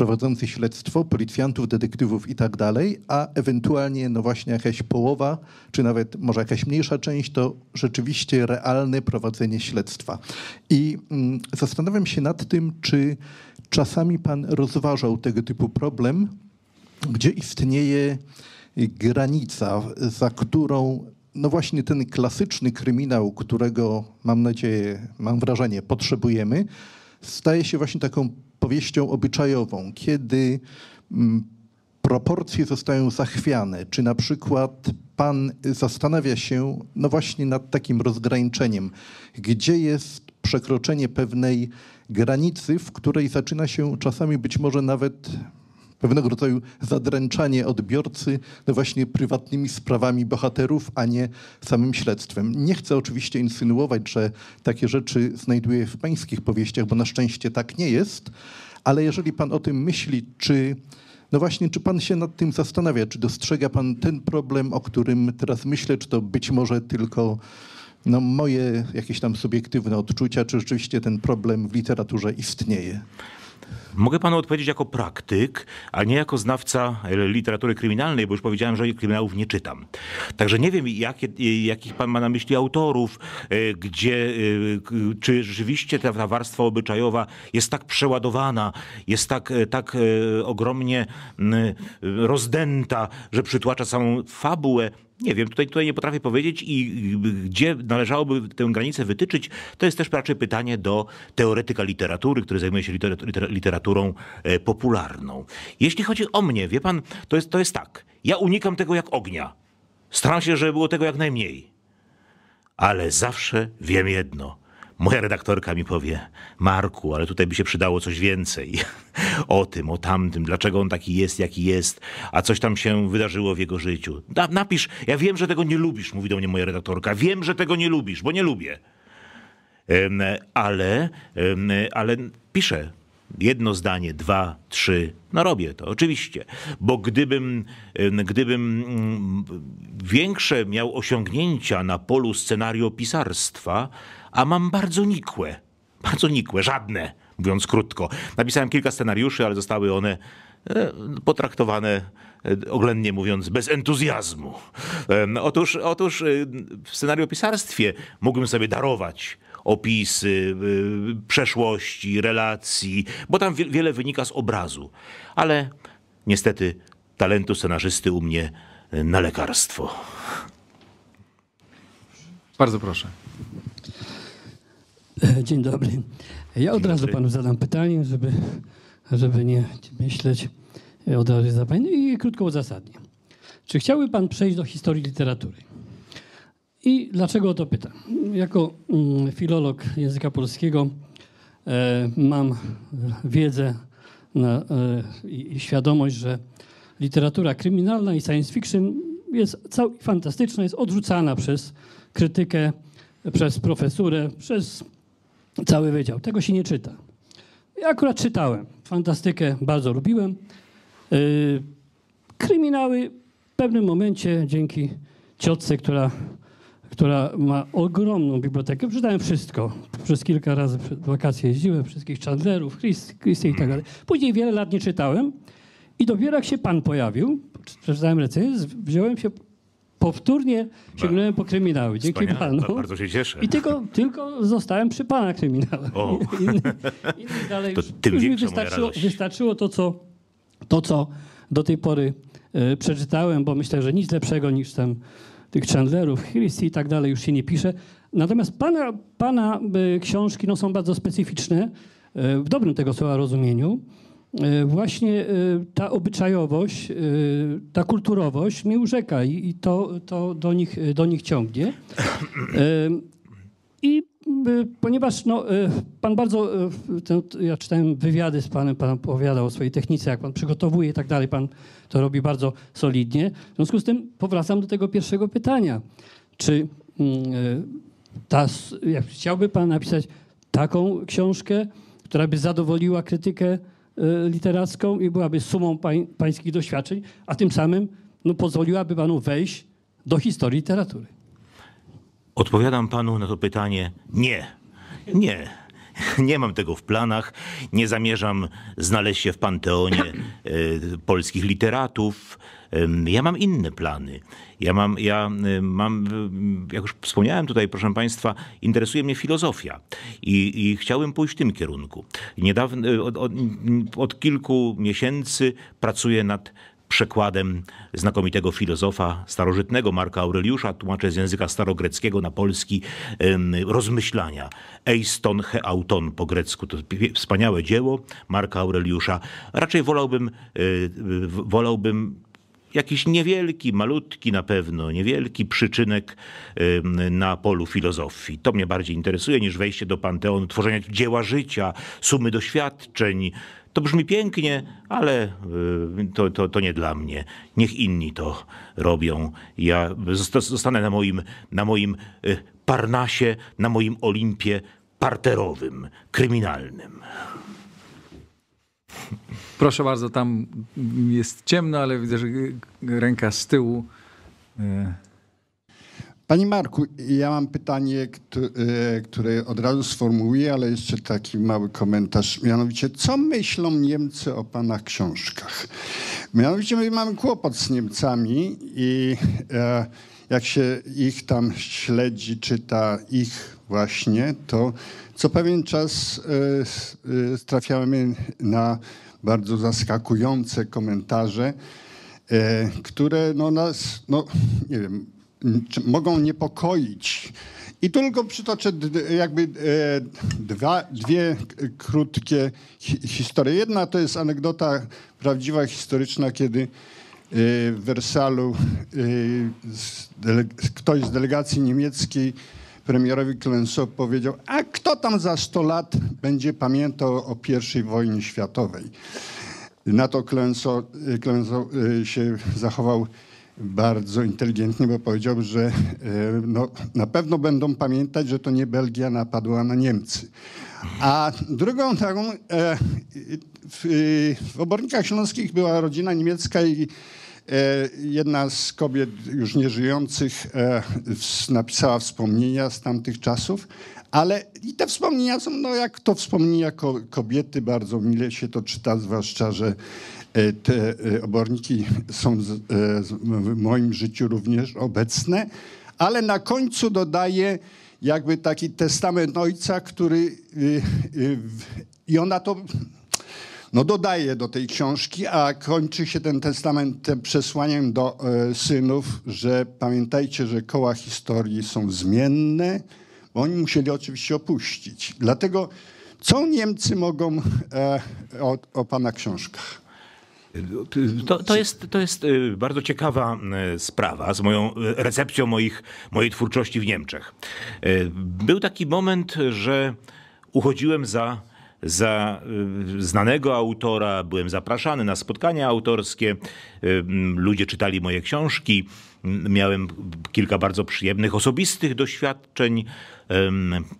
prowadzący śledztwo, policjantów, detektywów i tak dalej, a ewentualnie no właśnie jakaś połowa, czy nawet może jakaś mniejsza część to rzeczywiście realne prowadzenie śledztwa. I mm, zastanawiam się nad tym, czy czasami pan rozważał tego typu problem, gdzie istnieje granica, za którą no właśnie ten klasyczny kryminał, którego mam nadzieję, mam wrażenie, potrzebujemy, staje się właśnie taką powieścią obyczajową, kiedy mm, proporcje zostają zachwiane, czy na przykład pan zastanawia się, no właśnie nad takim rozgraniczeniem, gdzie jest przekroczenie pewnej granicy, w której zaczyna się czasami być może nawet pewnego rodzaju zadręczanie odbiorcy no właśnie prywatnymi sprawami bohaterów, a nie samym śledztwem. Nie chcę oczywiście insynuować, że takie rzeczy znajduję w pańskich powieściach, bo na szczęście tak nie jest, ale jeżeli pan o tym myśli, czy no właśnie, czy pan się nad tym zastanawia, czy dostrzega pan ten problem, o którym teraz myślę, czy to być może tylko no, moje jakieś tam subiektywne odczucia, czy rzeczywiście ten problem w literaturze istnieje? Mogę panu odpowiedzieć jako praktyk, a nie jako znawca literatury kryminalnej, bo już powiedziałem, że kryminałów nie czytam. Także nie wiem, jakie, jakich pan ma na myśli autorów, e, gdzie, e, czy rzeczywiście ta, ta warstwa obyczajowa jest tak przeładowana, jest tak, e, tak ogromnie mm, rozdęta, że przytłacza samą fabułę. Nie wiem, tutaj, tutaj nie potrafię powiedzieć i gdzie należałoby tę granicę wytyczyć, to jest też raczej pytanie do teoretyka literatury, który zajmuje się literaturą e, popularną. Jeśli chodzi o mnie, wie pan, to jest, to jest tak. Ja unikam tego jak ognia. Staram się, żeby było tego jak najmniej. Ale zawsze wiem jedno – Moja redaktorka mi powie, Marku, ale tutaj by się przydało coś więcej o tym, o tamtym, dlaczego on taki jest, jaki jest, a coś tam się wydarzyło w jego życiu. Da, napisz, ja wiem, że tego nie lubisz, mówi do mnie moja redaktorka, wiem, że tego nie lubisz, bo nie lubię. ale, ale piszę, jedno zdanie, dwa, trzy. No robię to, oczywiście, bo gdybym, gdybym mm, większe miał osiągnięcia na polu scenariopisarstwa, pisarstwa, a mam bardzo nikłe, bardzo nikłe, żadne, mówiąc krótko. Napisałem kilka scenariuszy, ale zostały one e, potraktowane e, oględnie mówiąc, bez entuzjazmu. Otóż, otóż e, w scenariopisarstwie mógłbym sobie darować opisy przeszłości, relacji, bo tam wiele wynika z obrazu. Ale niestety talentu scenarzysty u mnie na lekarstwo. Bardzo proszę. Dzień dobry. Ja od razu panu zadam pytanie, żeby, żeby nie myśleć od razu za panie. No I krótko uzasadnię. Czy chciałby pan przejść do historii literatury? I dlaczego o to pytam? Jako mm, filolog języka polskiego e, mam wiedzę na, e, i świadomość, że literatura kryminalna i science fiction jest całkiem fantastyczna, jest odrzucana przez krytykę, przez profesurę, przez Cały wydział. Tego się nie czyta. Ja akurat czytałem. Fantastykę bardzo lubiłem. Y, kryminały w pewnym momencie dzięki ciotce, która, która ma ogromną bibliotekę, przeczytałem wszystko. Przez kilka razy w wakacje jeździłem, wszystkich Chandlerów, Christie i tak dalej. Później wiele lat nie czytałem i dopiero jak się pan pojawił, przeczytałem recenzję, wziąłem się powtórnie sięgnąłem tak. po kryminały. Dzięki Wspaniale, panu. Bardzo się cieszę. I tylko, tylko zostałem przy pana kryminałem. O. Inny, inny dalej to już, tym już mi wystarczyło, wystarczyło to, co, to, co do tej pory y, przeczytałem, bo myślę, że nic lepszego niż tam tych Chandlerów, Christie i tak dalej już się nie pisze. Natomiast pana, pana y, książki no, są bardzo specyficzne, y, w dobrym tego słowa rozumieniu. E, właśnie e, ta obyczajowość, e, ta kulturowość mi urzeka i to, to do, nich, do nich ciągnie. I ponieważ no, pan bardzo, ja czytałem wywiady z panem, pan opowiadał o swojej technice, jak pan przygotowuje i tak dalej, pan to robi bardzo solidnie. W związku z tym powracam do tego pierwszego pytania. Czy mm, ta, chciałby pan napisać taką książkę, która by zadowoliła krytykę Y, literacką i byłaby sumą pań, pańskich doświadczeń, a tym samym no, pozwoliłaby panu wejść do historii literatury. Odpowiadam panu na to pytanie nie. Nie. Nie mam tego w planach. Nie zamierzam znaleźć się w panteonie y, polskich literatów. Ja mam inne plany. Ja mam, ja mam, jak już wspomniałem tutaj, proszę Państwa, interesuje mnie filozofia i, i chciałem pójść w tym kierunku. Niedawno, e, od, od, od kilku miesięcy pracuję nad przekładem znakomitego filozofa starożytnego Marka Aureliusza, tłumaczę z języka starogreckiego na polski rozmyślania. Eiston he auton po grecku. To wspaniałe dzieło Marka Aureliusza. Raczej wolałbym, e, wolałbym jakiś niewielki, malutki na pewno, niewielki przyczynek na polu filozofii. To mnie bardziej interesuje niż wejście do panteonu, tworzenia dzieła życia, sumy doświadczeń. To brzmi pięknie, ale to, to, to nie dla mnie. Niech inni to robią. Ja zostanę na moim, na moim y, Parnasie, na moim Olimpie parterowym, kryminalnym. Proszę bardzo, tam jest ciemno, ale widzę, że ręka z tyłu. E, Panie Marku, ja mam pytanie, e, które od razu sformułuję, ale jeszcze taki mały komentarz. Mianowicie, co myślą Niemcy o pana książkach? Mianowicie, my mamy kłopot z Niemcami i e, jak się ich tam śledzi, czyta ich właśnie, to co pewien czas e, e, trafiamy na bardzo zaskakujące komentarze, e, które no nas, no, nie wiem, mogą niepokoić. I tu tylko przytoczę jakby dwa, dwie krótkie historie. Jedna to jest anegdota prawdziwa, historyczna, kiedy w Wersalu ktoś z delegacji niemieckiej premierowi Clenso powiedział, a kto tam za 100 lat będzie pamiętał o I wojnie światowej. Na to Clenso, y, się zachował bardzo inteligentnie, bo powiedział, że y, no, na pewno będą pamiętać, że to nie Belgia napadła na Niemcy. A drugą taką, e, y, w, w obornikach śląskich była rodzina niemiecka i E, jedna z kobiet już nieżyjących e, napisała wspomnienia z tamtych czasów, ale i te wspomnienia są, no jak to wspomnienia kobiety, bardzo mile się to czyta, zwłaszcza, że e, te oborniki są w moim życiu również obecne, ale na końcu dodaję jakby taki testament ojca, który y, y, i ona to no dodaje do tej książki, a kończy się ten testament przesłaniem do e, synów, że pamiętajcie, że koła historii są zmienne, bo oni musieli oczywiście opuścić. Dlatego co Niemcy mogą e, o, o pana książkach? To, to, jest, to jest e, bardzo ciekawa sprawa z moją recepcją moich, mojej twórczości w Niemczech. Był taki moment, że uchodziłem za za y, znanego autora, byłem zapraszany na spotkania autorskie, y, ludzie czytali moje książki, miałem kilka bardzo przyjemnych osobistych doświadczeń.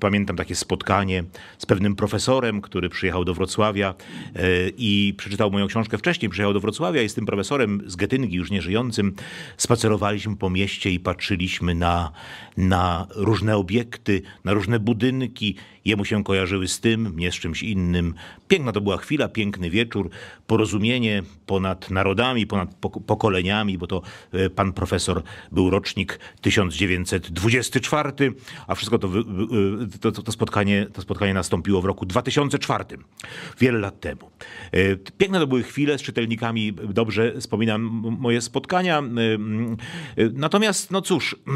Pamiętam takie spotkanie z pewnym profesorem, który przyjechał do Wrocławia y, i przeczytał moją książkę wcześniej. Przyjechał do Wrocławia i z tym profesorem z Getyngi, już nieżyjącym, spacerowaliśmy po mieście i patrzyliśmy na na różne obiekty, na różne budynki. Jemu się kojarzyły z tym, mnie z czymś innym. Piękna to była chwila, piękny wieczór, porozumienie ponad narodami, ponad pokoleniami, bo to e, pan profesor był rocznik 1924, a wszystko e, to, to, to, spotkanie, to spotkanie nastąpiło w roku 2004, wiele lat temu. E, piękne to były chwile z czytelnikami, dobrze wspominam moje spotkania. Natomiast, no cóż,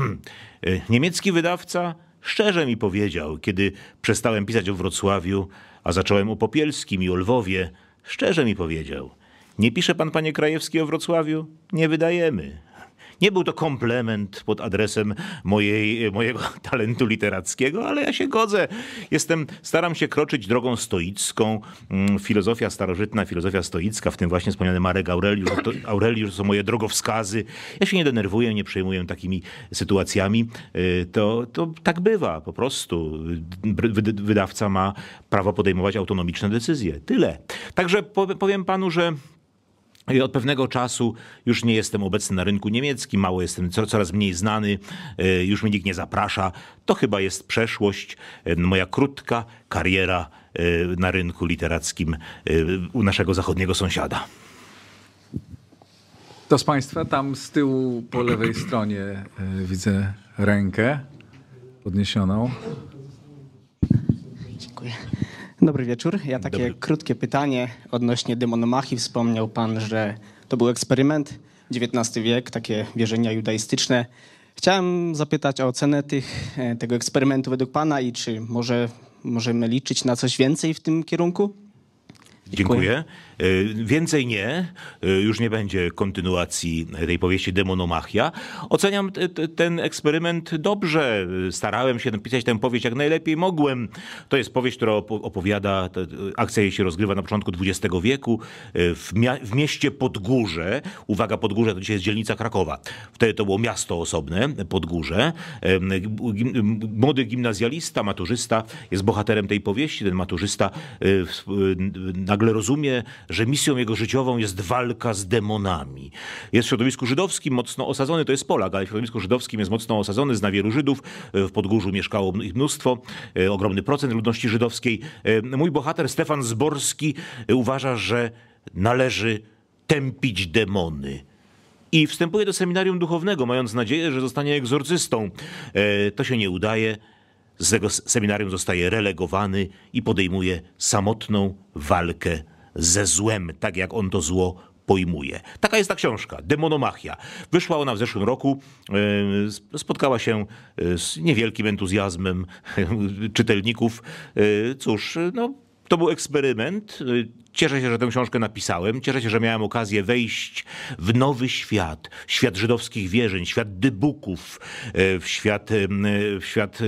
Y, niemiecki wydawca szczerze mi powiedział, kiedy przestałem pisać o Wrocławiu, a zacząłem o Popielskim i o Lwowie, szczerze mi powiedział – nie pisze pan, panie Krajewski, o Wrocławiu? Nie wydajemy. Nie był to komplement pod adresem mojej, mojego talentu literackiego, ale ja się godzę. Jestem, staram się kroczyć drogą stoicką. Mm, filozofia starożytna, filozofia stoicka, w tym właśnie wspomniany Marek Aureliusz, to, Aureliusz są moje drogowskazy. Ja się nie denerwuję, nie przejmuję takimi sytuacjami. Y, to, to tak bywa po prostu. Wydawca ma prawo podejmować autonomiczne decyzje. Tyle. Także powiem panu, że od pewnego czasu już nie jestem obecny na rynku niemieckim, mało jestem coraz mniej znany, e, już mnie nikt nie zaprasza. To chyba jest przeszłość, e, moja krótka kariera e, na rynku literackim u naszego zachodniego sąsiada. To z Państwa tam z tyłu po lewej stronie widzę rękę podniesioną. Dobry wieczór. Ja takie Dobry. krótkie pytanie odnośnie demonomachii. Wspomniał pan, że to był eksperyment XIX wiek, takie wierzenia judaistyczne. Chciałem zapytać o ocenę tych, e, tego eksperymentu według pana i czy może możemy liczyć na coś więcej w tym kierunku? Dziękuję. Dziękuję. Y, więcej nie, y, już nie będzie kontynuacji tej powieści Demonomachia. Oceniam t, t, ten eksperyment dobrze. Starałem się napisać tę powieść jak najlepiej mogłem. To jest powieść, która opowiada, akcja jej się rozgrywa na początku XX wieku y, w, w mieście Podgórze. Uwaga, Podgórze to dzisiaj jest dzielnica Krakowa. Wtedy to było miasto osobne, Podgórze. Młody gimnazjalista, maturzysta jest bohaterem tej powieści. Ten maturzysta nagle rozumie, że misją jego życiową jest walka z demonami. Jest w środowisku żydowskim mocno osadzony, to jest Polak, ale w środowisku żydowskim jest mocno osadzony, zna wielu Żydów, w Podgórzu mieszkało ich mnóstwo, e, ogromny procent ludności żydowskiej. E, mój bohater Stefan Zborski e, uważa, że należy tępić demony i wstępuje do seminarium duchownego, mając nadzieję, że zostanie egzorcystą. To się nie udaje. Z tego seminarium zostaje relegowany i podejmuje samotną walkę ze złem, tak jak on to zło pojmuje. Taka jest ta książka, Demonomachia. Wyszła ona w zeszłym roku, e, spotkała się e, z niewielkim entuzjazmem e, czytelników. Cóż, no to był eksperyment. Cieszę się, że tę książkę napisałem. Cieszę się, że miałem okazję wejść w nowy świat. Świat żydowskich wierzeń, świat dybuków, e, w świat, e, e, w świat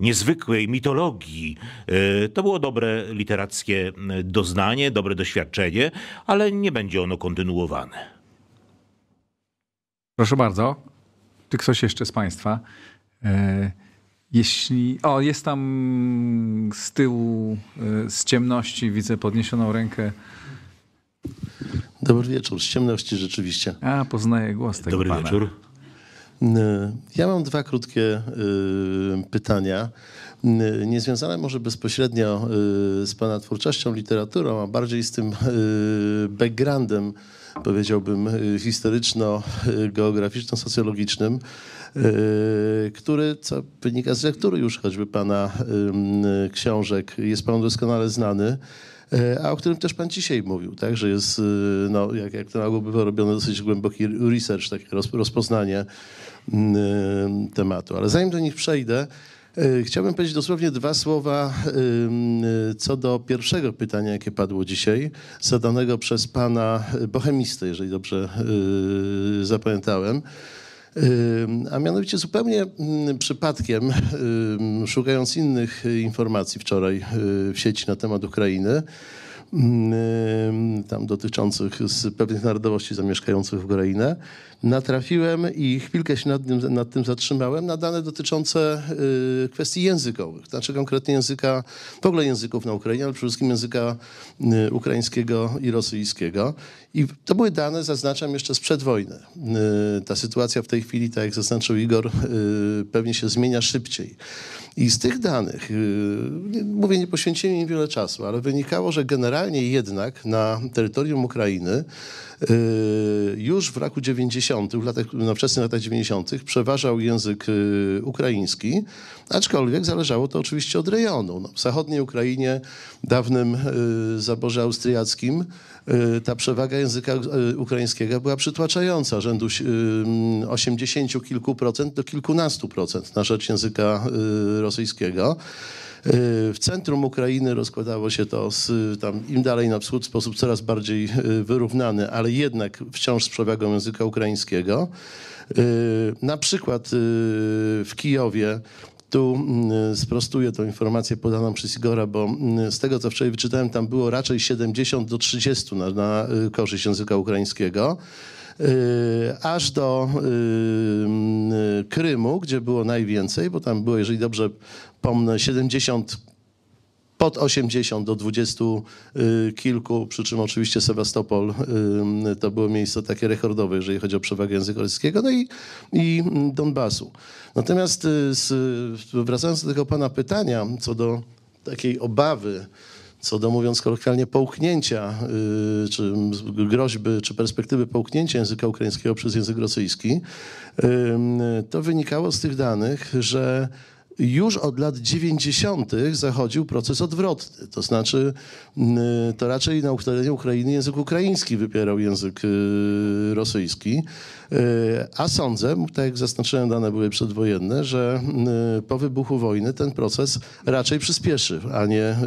niezwykłej mitologii. To było dobre literackie doznanie, dobre doświadczenie, ale nie będzie ono kontynuowane. Proszę bardzo. Czy ktoś jeszcze z Państwa? Jeśli. O, jest tam z tyłu, e, z ciemności, widzę podniesioną rękę. Dobry wieczór, z ciemności rzeczywiście. A, poznaję głos tego Dobry pana. wieczór. Ja mam dwa krótkie y, pytania, niezwiązane może bezpośrednio y, z Pana twórczością, literaturą, a bardziej z tym y, backgroundem, powiedziałbym, historyczno-geograficzno-socjologicznym. Yy, który, co wynika z lektury już choćby pana yy, książek, jest panu doskonale znany yy, a o którym też pan dzisiaj mówił, tak, że jest, no, jak, jak to mogło bywa robione dosyć głęboki research, takie rozpoznanie tematu. Ale zanim do nich przejdę, chciałbym powiedzieć dosłownie dwa słowa co do pierwszego pytania, jakie padło dzisiaj, zadanego przez pana bohemistę, jeżeli dobrze zapamiętałem. A mianowicie zupełnie mm, przypadkiem, szukając innych informacji wczoraj y, w sieci na temat Ukrainy, Mm, tam dotyczących z pewnych narodowości zamieszkających w natrafiłem i chwilkę się nad, nad tym zatrzymałem na dane dotyczące y, kwestii językowych, znaczy konkretnie języka, w ogóle języków na Ukrainie, ale przede wszystkim języka y, ukraińskiego i rosyjskiego. I to były dane, zaznaczam, jeszcze sprzed wojny. Y, ta sytuacja w tej chwili, tak jak zaznaczył Igor, pewnie się zmienia szybciej. I z tych danych, y, mówię, nie poświęcimy im wiele czasu, ale wynikało, że generalnie jednak na terytorium Ukrainy y, już w roku 90., w latach, na wczesnych latach 90. przeważał język y, ukraiński, aczkolwiek zależało to oczywiście od rejonu. No, w zachodniej Ukrainie, dawnym zaborze austriackim, Y, ta przewaga języka y, ukraińskiego była przytłaczająca, rzędu 80 y, mm, kilku procent do kilkunastu procent na rzecz języka rosyjskiego. W centrum Ukrainy rozkładało się to z, tam, im dalej na wschód w sposób coraz bardziej wyrównany, ale jednak wciąż z przewagą języka ukraińskiego. Na przykład w Kijowie tu mm, sprostuję tą informację podaną przez Igora, bo mm, z tego, co wczoraj wyczytałem, tam było raczej 70 do 30 na, na y, korzyść języka ukraińskiego. Y, aż do y, mm, Krymu, gdzie było najwięcej, bo tam było, jeżeli dobrze pomnę, 70 pod 80 do 20 y, kilku, przy czym oczywiście Sewastopol y, to było miejsce takie rekordowe, jeżeli chodzi o przewagę języka rosyjskiego, no i, i Donbasu. Natomiast y, z, wracając do tego pana pytania, co do takiej obawy, co do mówiąc kolokwialnie połknięcia, czy groźby, czy perspektywy połknięcia języka ukraińskiego przez język rosyjski, to wynikało z tych danych, że już od lat 90. zachodził proces odwrotny. To znaczy, mm, to raczej na uchylenie Ukrainy język ukraiński wypierał język y, rosyjski. E, a sądzę, tak jak zaznaczyłem, dane były przedwojenne, że e, po wybuchu wojny ten proces raczej przyspieszy, a nie e,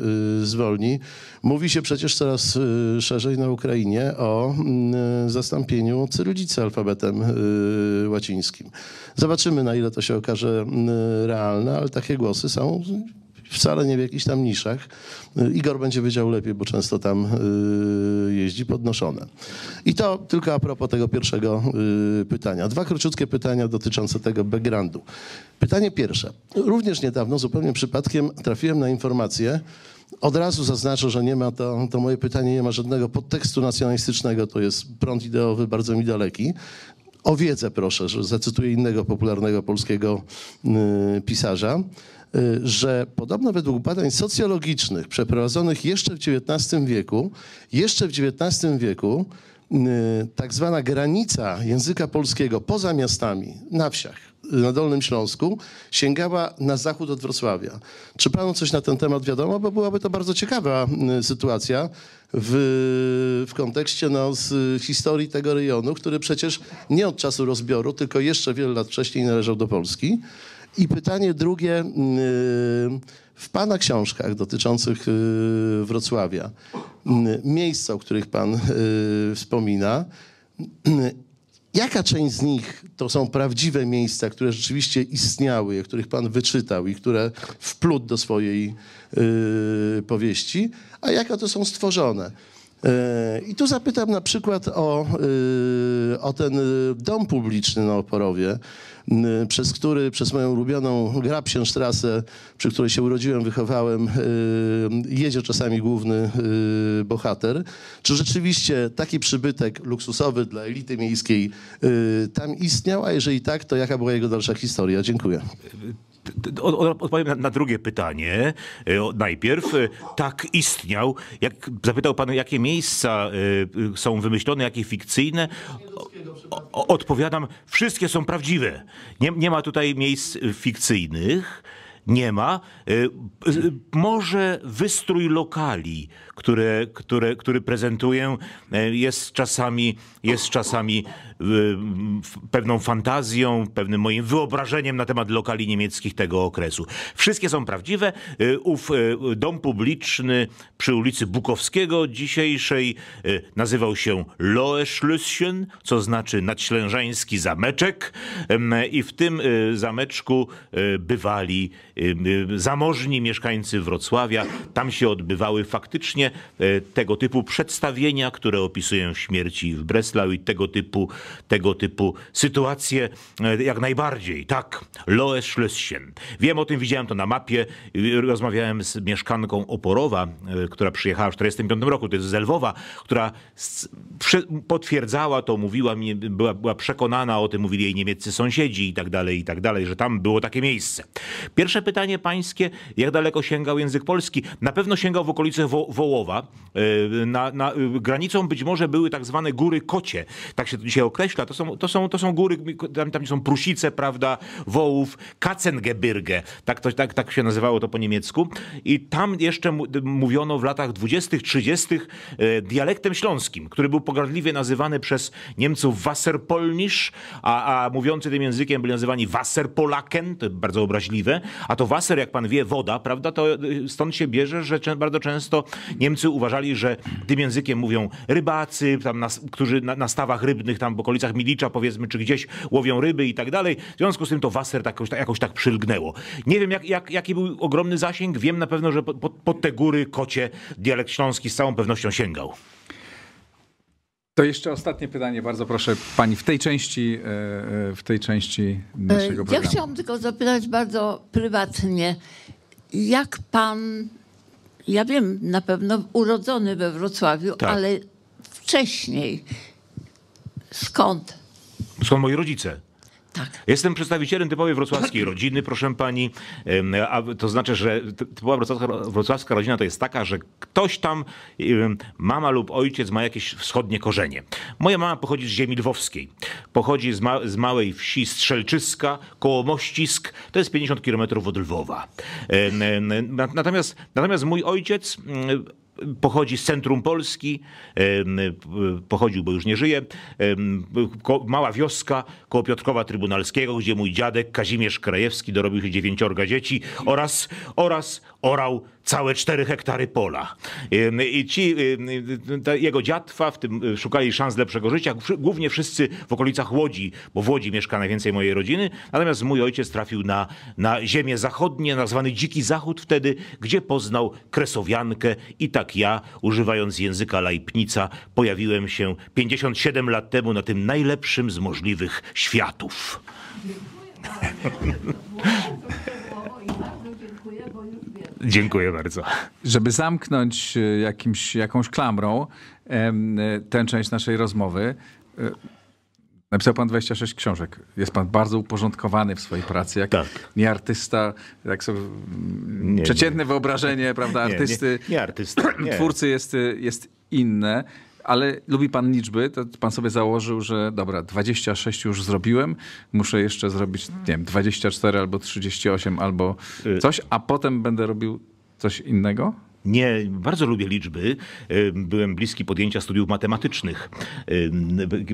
zwolni. Mówi się przecież coraz szerzej na Ukrainie o mm, zastąpieniu cyrylicy alfabetem łacińskim. Zobaczymy, na ile to się okaże mm, realne, ale takie głosy są wcale nie w jakichś tam niszach. Y, Igor będzie wiedział lepiej, bo często tam y, jeździ podnoszone. I to tylko a propos tego pierwszego y, pytania. Dwa króciutkie pytania dotyczące tego backgroundu. Pytanie pierwsze. Również niedawno, zupełnie przypadkiem, trafiłem na informację, od razu zaznaczę, że nie ma to, to moje pytanie nie ma żadnego podtekstu nacjonalistycznego, to jest prąd ideowy bardzo mi daleki. O wiedzę proszę, że zacytuję innego popularnego polskiego pisarza. Y, że podobno według badań socjologicznych przeprowadzonych jeszcze w XIX wieku, jeszcze w XIX wieku y, tak zwana granica języka polskiego poza miastami, na wsiach, na Dolnym Śląsku, sięgała na zachód od Wrocławia. Czy panu coś na ten temat wiadomo? Bo byłaby to bardzo ciekawa y, sytuacja w, w kontekście no, z historii tego rejonu, który przecież nie od czasu rozbioru, tylko jeszcze wiele lat wcześniej należał do Polski. I pytanie drugie. Mm, w Pana książkach dotyczących y, Wrocławia, mm, miejsca, o których Pan y, wspomina, mm, Jaka część z nich to są prawdziwe miejsca, które rzeczywiście istniały, których pan wyczytał i które wplótł do swojej y, powieści, a jaka to są stworzone? I tu zapytam na przykład o, o ten dom publiczny na Oporowie, przez który, przez moją ulubioną Grabsienstrasse, przy której się urodziłem, wychowałem, y, jedzie czasami główny y, bohater. Czy rzeczywiście taki przybytek luksusowy dla elity miejskiej y, tam istniał, a jeżeli tak, to jaka była jego dalsza historia? Dziękuję odpowiem na, na, drugie pytanie. E, najpierw e, tak istniał. Jak zapytał pan, jakie miejsca e, y, są wymyślone, jakie fikcyjne, odpowiadam, wszystkie są prawdziwe. Nie, nie ma tutaj miejsc fikcyjnych. Nie ma. Może wystrój lokali które, które, który prezentuję, e, jest czasami, jest czasami e, pewną fantazją, pewnym moim wyobrażeniem na temat lokali niemieckich tego okresu. Wszystkie są prawdziwe. E, ów dom publiczny przy ulicy Bukowskiego dzisiejszej nazywał się Loe co znaczy nadślężański zameczek. I w tym zameczku bywali zamożni mieszkańcy Wrocławia. Tam się odbywały faktycznie E, tego typu przedstawienia, które opisują śmierci w Breslau i tego typu, tego typu sytuacje e, jak najbardziej. Tak, Loes Schlösschen. Wiem o tym, widziałem to na mapie, e, rozmawiałem z mieszkanką Oporowa, która przyjechała w 1945 roku, to jest z Lwowa, która potwierdzała to, mówiła mi, była, była przekonana o tym, mówili jej niemieccy sąsiedzi i tak dalej, i tak dalej, że tam było takie miejsce. Pierwsze pytanie pańskie, jak daleko sięgał język polski? Na pewno sięgał w okolice Wo Wołowa, połowa. E, na, na, e, granicą być może były tak zwane góry kocie, tak się to dzisiaj określa. To są, to są, to są góry, tam, tam są prusice, prawda, wołów, Katzengebirge, tak, to, tak, tak się nazywało to po niemiecku. I tam jeszcze mówiono w latach 20., 30. E, dialektem śląskim, który był pogardliwie nazywany przez Niemców Wasserpolnisch, a, a mówiący tym językiem byli nazywani Wasserpolaken, to bardzo obraźliwe, a to Wasser, jak pan wie, woda, prawda, to y, stąd się bierze, że bardzo często nie Niemcy uważali, że tym językiem mówią rybacy, tam na, którzy na, na, stawach rybnych, tam w okolicach Milicza powiedzmy, czy gdzieś łowią ryby i tak dalej. W związku z tym to Wasser tak, jakoś, tak, jakoś tak przylgnęło. Nie wiem, jak, jak, jaki był ogromny zasięg. Wiem na pewno, że pod, pod te góry kocie dialekt śląski z całą pewnością sięgał. To jeszcze ostatnie pytanie, bardzo proszę pani w tej części, e, e, w tej części naszego e, programu. Ja chciałam tylko zapytać bardzo prywatnie, jak pan ja wiem, na pewno urodzony we Wrocławiu, tak. ale wcześniej skąd? Skąd moi rodzice? Tak. Jestem przedstawicielem typowej wrocławskiej tak. rodziny, proszę pani. A to znaczy, że typowa wrocławska, wrocławska rodzina to jest taka, że ktoś tam, mama lub ojciec ma jakieś wschodnie korzenie. Moja mama pochodzi z ziemi lwowskiej. Pochodzi z, ma z małej wsi Strzelczyska, koło Mościsk. To jest 50 kilometrów od Lwowa. Natomiast, natomiast mój ojciec pochodzi z centrum Polski, pochodził, bo już nie żyje, mała wioska koło Piotrkowa Trybunalskiego, gdzie mój dziadek Kazimierz Krajewski dorobił się dziewięciorga dzieci oraz, oraz orał całe 4 hektary pola. I ci, jego dziatwa w tym y, szukali szans lepszego życia, głównie wszyscy w okolicach Łodzi, bo w Łodzi mieszka najwięcej mojej rodziny, natomiast mój ojciec trafił na, na ziemię zachodnie, nazwany Dziki Zachód wtedy, gdzie poznał kresowiankę i tak ja, używając języka lajpnica, pojawiłem się 57 lat temu na tym najlepszym z możliwych światów. Dziękuję. Dziękuję bardzo. Żeby zamknąć e, jakimś, jakąś klamrą e, tę część naszej rozmowy, e, Napisał pan 26 książek. Jest pan bardzo uporządkowany w swojej pracy. Jak tak. nie artysta, jak sobie mm, nie, przeciętne nie. wyobrażenie, prawda, artysty. Nie, nie, nie artysta. Twórcy jest, jest inne ale lubi pan liczby, to pan sobie założył, że dobra, 26 już zrobiłem, muszę jeszcze zrobić, nie wiem, 24 albo 38 albo y- coś, a potem będę robił coś innego? Nie, bardzo lubię liczby. E, byłem bliski podjęcia studiów matematycznych. E,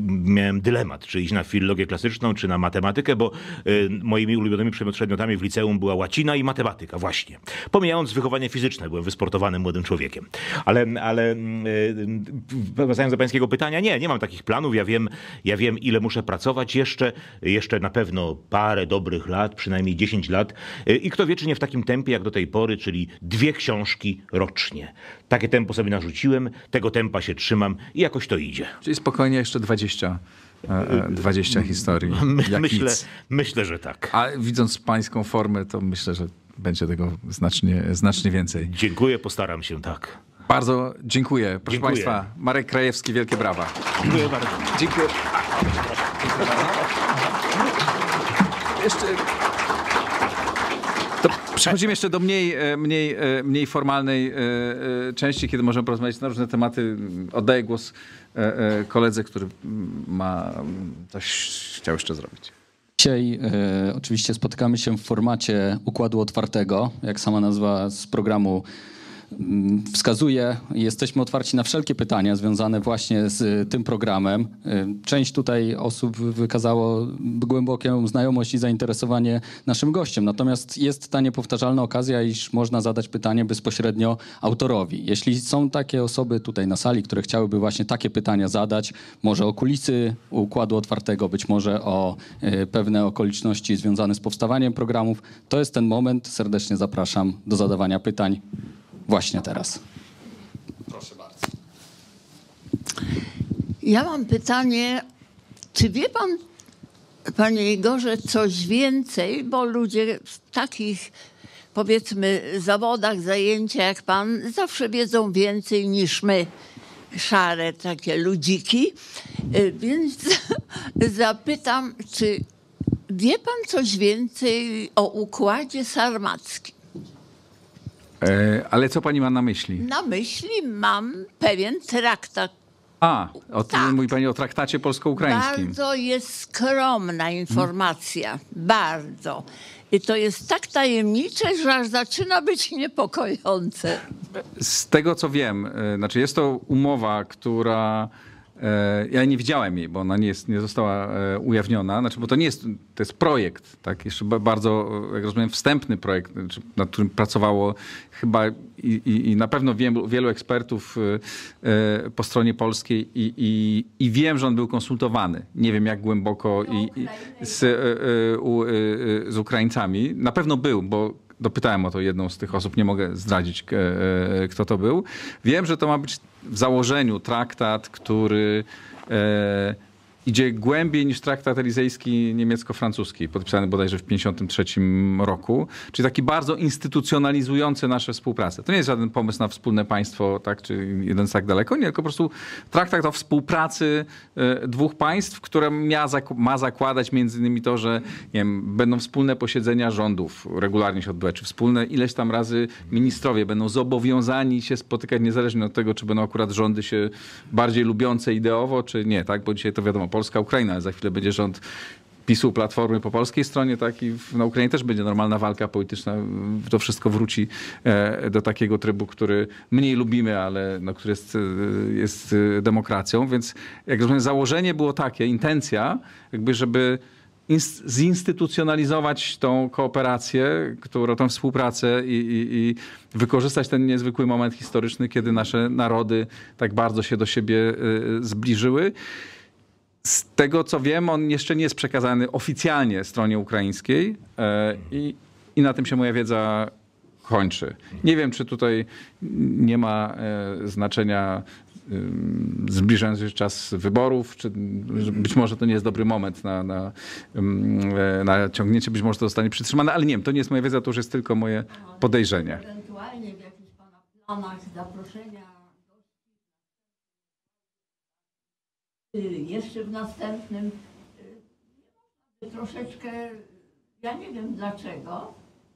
miałem dylemat, czy iść na filologię klasyczną, czy na matematykę, bo e, moimi ulubionymi przedmiotami w liceum była łacina i matematyka, właśnie. Pomijając wychowanie fizyczne, byłem wysportowanym młodym człowiekiem. Ale, ale mm, wracając do pańskiego pytania, nie, nie mam takich planów. Ja wiem, ja wiem ile muszę pracować jeszcze, jeszcze na pewno parę dobrych lat, przynajmniej 10 lat. I kto wie, czy nie w takim tempie jak do tej pory, czyli dwie książki rocznie. Takie tempo sobie narzuciłem, tego tempa się trzymam i jakoś to idzie. Czyli spokojnie jeszcze 20 20 e, historii. My, myślę, nic. myślę, że tak. A widząc pańską formę, to myślę, że będzie tego znacznie, znacznie więcej. Dziękuję, postaram się, tak. Bardzo dziękuję. Proszę dziękuję. Państwa, Marek Krajewski, wielkie brawa. Dziękuję bardzo. Dziękuję. Jeszcze Przechodzimy jeszcze do mniej, e, mniej, e, mniej formalnej e, części, kiedy możemy porozmawiać na różne tematy. Oddaję głos koledze, który ma mm, coś chciał jeszcze zrobić. Dzisiaj oczywiście spotykamy się w formacie układu otwartego, jak sama nazwa z programu wskazuje, jesteśmy otwarci na wszelkie pytania związane właśnie z y, tym programem. Y, część tutaj osób wykazało głęboką znajomość i zainteresowanie naszym gościem. Natomiast jest ta niepowtarzalna okazja, iż można zadać pytanie bezpośrednio autorowi. Jeśli są takie osoby tutaj na sali, które chciałyby właśnie takie pytania zadać, może o kulisy układu otwartego, być może o y, pewne okoliczności związane z powstawaniem programów, to jest ten moment. Serdecznie zapraszam do zadawania pytań właśnie teraz. Proszę bardzo. Ja mam pytanie, czy wie pan, panie Igorze, coś więcej, bo ludzie w takich powiedzmy zawodach, zajęcia jak pan zawsze wiedzą więcej niż my szare takie ludziki. E, więc zapytam, czy wie pan coś więcej o układzie sarmackim? E, ale co pani ma na myśli? Na myśli mam pewien traktat. A, o tym tak. mówi pani o traktacie polsko-ukraińskim. Bardzo jest skromna informacja, hmm. bardzo. I to jest tak tajemnicze, że aż zaczyna być niepokojące. Z tego co wiem, e, znaczy jest to umowa, która E, ja nie widziałem jej, bo ona nie, jest, nie została e, ujawniona. Znaczy, bo to nie jest, to jest projekt, tak? Jeszcze bardzo, jak rozumiem, wstępny projekt, znaczy, nad którym pracowało chyba i, i, i na pewno wielu, wielu ekspertów e, po stronie polskiej i, i, i wiem, że on był konsultowany. Nie wiem, jak głęboko i, i z, z Ukraińcami. Na pewno był, bo dopytałem o to jedną z tych osób, nie mogę zdradzić, e, e, kto to był. Wiem, że to ma być w założeniu traktat, który e, idzie głębiej niż traktat elizejski niemiecko-francuski, podpisany bodajże w 1953 roku, czyli taki bardzo instytucjonalizujący nasze współpracę. To nie jest żaden pomysł na wspólne państwo, tak, czy jeden tak daleko, nie, tylko po prostu traktat o współpracy e, dwóch państw, które ma zakładać między innymi to, że wiem, będą wspólne posiedzenia rządów, regularnie się odbywać, czy wspólne ileś tam razy ministrowie będą zobowiązani się spotykać niezależnie od tego, czy będą akurat rządy się bardziej lubiące ideowo, czy nie, tak, bo dzisiaj to wiadomo, Polska, Ukraina. Za chwilę będzie rząd PiSu, Platformy po polskiej stronie, tak? I na Ukrainie też będzie normalna walka polityczna. To wszystko wróci e, do takiego trybu, który mniej lubimy, ale no, który jest, e, jest e, demokracją. Więc jak rozumiem, założenie było takie, intencja, jakby żeby zinstytucjonalizować tą kooperację, którą tą współpracę i, i, i, wykorzystać ten niezwykły moment historyczny, kiedy nasze narody tak bardzo się do siebie zbliżyły. Z tego co wiem, on jeszcze nie jest przekazany oficjalnie stronie ukraińskiej e, i, i na tym się moja wiedza kończy. Nie wiem, czy tutaj nie ma e, znaczenia zbliżający się czas wyborów, czy być może to nie jest dobry moment na, na, e, na ciągnięcie, być może to zostanie przytrzymane, ale nie wiem, to nie jest moja wiedza, to już jest tylko moje podejrzenie. Ewentualnie w jakichś pana planach zaproszenia Y, jeszcze w następnym. Y, troszeczkę, ja nie wiem dlaczego,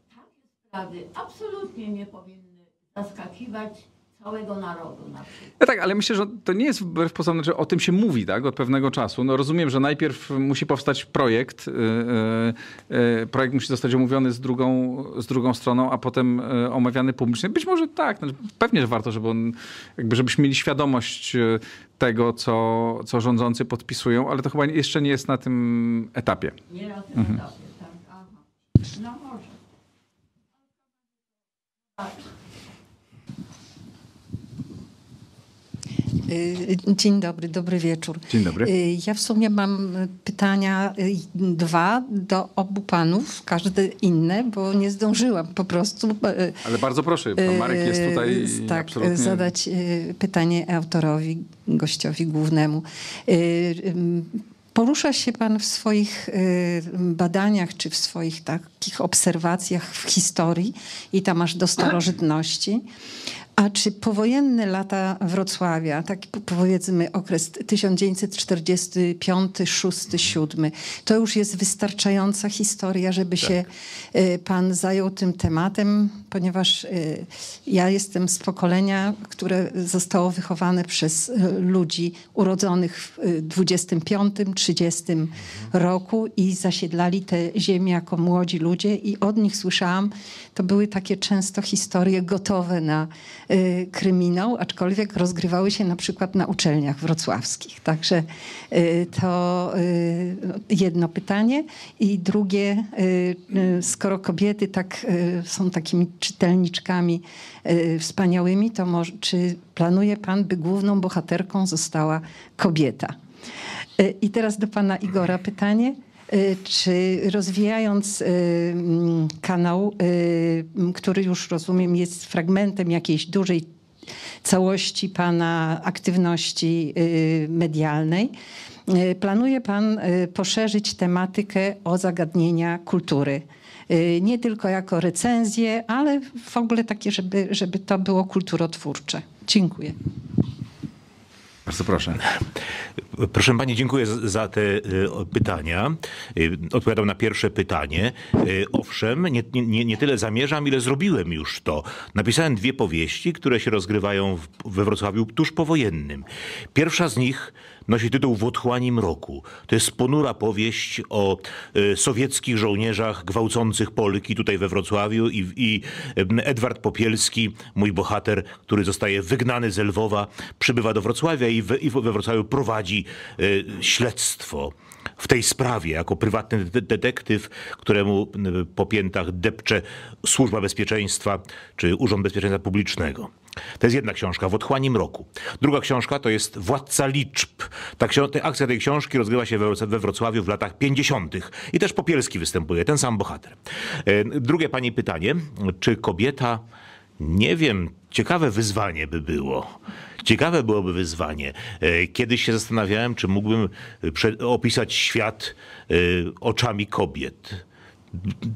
takie sprawy absolutnie nie powinny zaskakiwać całego narodu. Na przykład. no tak, ale myślę, że to nie jest wbrew pozorom, znaczy o tym się mówi tak, od pewnego czasu. No rozumiem, że najpierw musi powstać projekt, yy, yy, projekt musi zostać omówiony z drugą, z drugą stroną, a potem yy, omawiany publicznie. Być może tak, znaczy, pewnie, że warto, żeby on, jakby żebyśmy mieli świadomość y, tego, co, co rządzący podpisują, ale to chyba jeszcze nie jest na tym etapie. Nie na tym mhm. etapie, tak. Aha. No może. Tak. Y, dzień dobry, dobry wieczór. Dzień dobry. Y, ja w sumie mam pytania y, dwa do obu panów, każde inne, bo nie zdążyłam po prostu. Ale bardzo proszę, pan Marek jest tutaj tak, absolutnie... zadać pytanie autorowi, gościowi głównemu. Porusza się Pan w swoich badaniach czy w swoich takich obserwacjach w historii i tam aż do starożytności. A czy powojenne lata Wrocławia, tak powiedzmy okres 1945, 6, 7, to już jest wystarczająca historia, żeby tak. się e, pan zajął tym tematem, ponieważ e, ja jestem z pokolenia, które zostało wychowane przez e, ludzi urodzonych w 25, 30 mhm. roku i zasiedlali te ziemię jako młodzi ludzie i od nich słyszałam to były takie często historie gotowe na y, kryminał, aczkolwiek rozgrywały się na przykład na uczelniach wrocławskich. Także y, to y, no, jedno pytanie. I drugie, y, y, skoro kobiety tak, y, są takimi czytelniczkami wspaniałymi, to może, czy planuje pan, by główną bohaterką została kobieta? I teraz do pana Igora pytanie Y, czy rozwijając y, mm, kanał, y, który już rozumiem jest fragmentem jakiejś dużej całości Pana aktywności medialnej, planuje Pan poszerzyć tematykę o zagadnienia kultury nie tylko jako recenzje, ale w ogóle takie, żeby, żeby to było kulturotwórcze. Dziękuję. Bardzo proszę. Proszę Pani, dziękuję za te y, pytania. Y, odpowiadam na pierwsze pytanie. Y, owszem, nie, nie, nie tyle zamierzam, ile zrobiłem już to. Napisałem dwie powieści, które się rozgrywają we Wrocławiu tuż powojennym. Pierwsza z nich nosi tytuł W otchłani mroku. To jest ponura powieść o y, sowieckich żołnierzach gwałcących Polki tutaj we Wrocławiu i, i Edward Popielski, mój bohater, który zostaje wygnany z Lwowa, przybywa do Wrocławia i, w, i we Wrocławiu prowadzi y, śledztwo w tej sprawie jako prywatny detektyw, któremu y, po piętach depcze Służba Bezpieczeństwa czy Urząd Bezpieczeństwa Publicznego. To jest jedna książka, W otchłanim mroku. Druga książka to jest Władca liczb. Ta ksi- akcja tej książki rozgrywa się we Wrocławiu w latach 50. I też Popielski występuje, ten sam bohater. E, drugie pani pytanie, czy kobieta, nie wiem, ciekawe wyzwanie by było. Ciekawe byłoby wyzwanie. E, kiedyś się zastanawiałem, czy mógłbym e, opisać świat oczami kobiet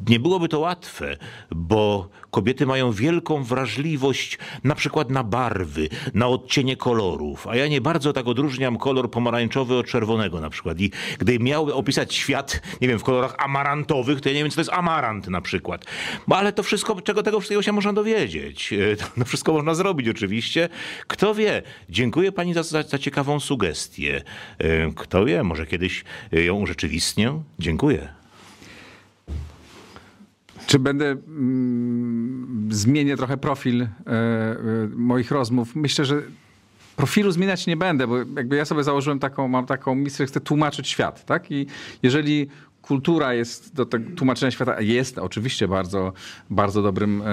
nie byłoby to łatwe, bo kobiety mają wielką wrażliwość na przykład na barwy, na odcienie kolorów, a ja nie bardzo tak odróżniam kolor pomarańczowy od czerwonego na przykład. I gdy miałby opisać świat, nie wiem, w kolorach amarantowych, to ja nie wiem, co to jest amarant na przykład. No, ale to wszystko, czego tego wszystkiego się można dowiedzieć. E, to wszystko można zrobić oczywiście. Kto wie? Dziękuję pani za, za, za ciekawą sugestię. E, kto wie, może kiedyś e, ją urzeczywistnię? Dziękuję. Czy będę mm, zmienię trochę profil y, y, moich rozmów? Myślę, że profilu zmieniać nie będę, bo jakby ja sobie założyłem taką, mam taką misję, chcę tłumaczyć świat, tak? I jeżeli kultura jest do tego tłumaczenia świata, jest oczywiście bardzo, bardzo dobrym e,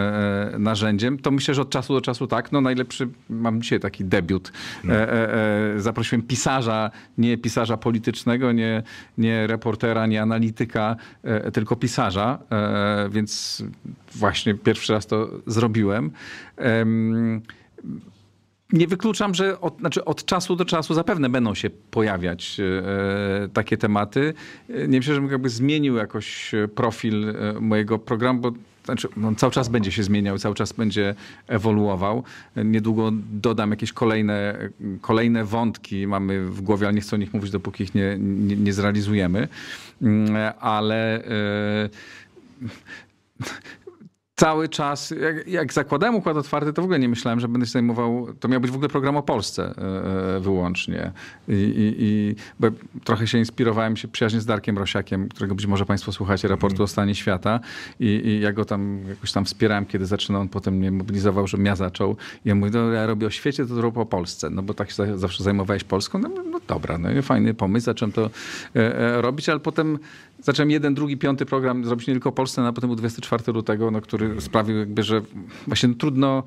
e, narzędziem, to myślę, że od czasu do czasu tak. No najlepszy, mam dzisiaj taki debiut. E, no. e, e, zaprosiłem pisarza, nie pisarza politycznego, nie, nie reportera, nie analityka, e, tylko pisarza, więc właśnie pierwszy raz to zrobiłem nie wykluczam, że od, znaczy od czasu do czasu zapewne będą się pojawiać e, e, takie tematy. E, nie myślę, żebym jakby zmienił jakoś profil mojego programu, bo znaczy, on no, cały czas będzie się zmieniał, cały czas będzie ewoluował. Niedługo dodam jakieś kolejne, kolejne wątki, mamy w głowie, ale nie chcę o nich mówić, dopóki ich nie, nie, nie zrealizujemy. Mm, ale cały czas, jak, jak, zakładałem układ otwarty, to w ogóle nie myślałem, że będę się zajmował, to miał być w ogóle program o Polsce e, e, wyłącznie. I, i, i trochę się inspirowałem się przyjaźnie z Darkiem Rosiakiem, którego być może państwo słuchacie, raportu mhm. o stanie świata i, i ja go tam jakoś tam wspierałem, kiedy zaczynał, on potem mnie mobilizował, żebym ja zaczął. I ja mówię, no ja robię o świecie, to zrobię o Polsce, no bo tak się zawsze zajmowałeś Polską, no, no dobra, no fajny pomysł, zacząłem to e, robić, ale potem Zacząłem jeden, drugi, piąty program zrobić nie tylko Polsce, no, a potem był 24 lutego, no, który sprawił jakby, że właśnie trudno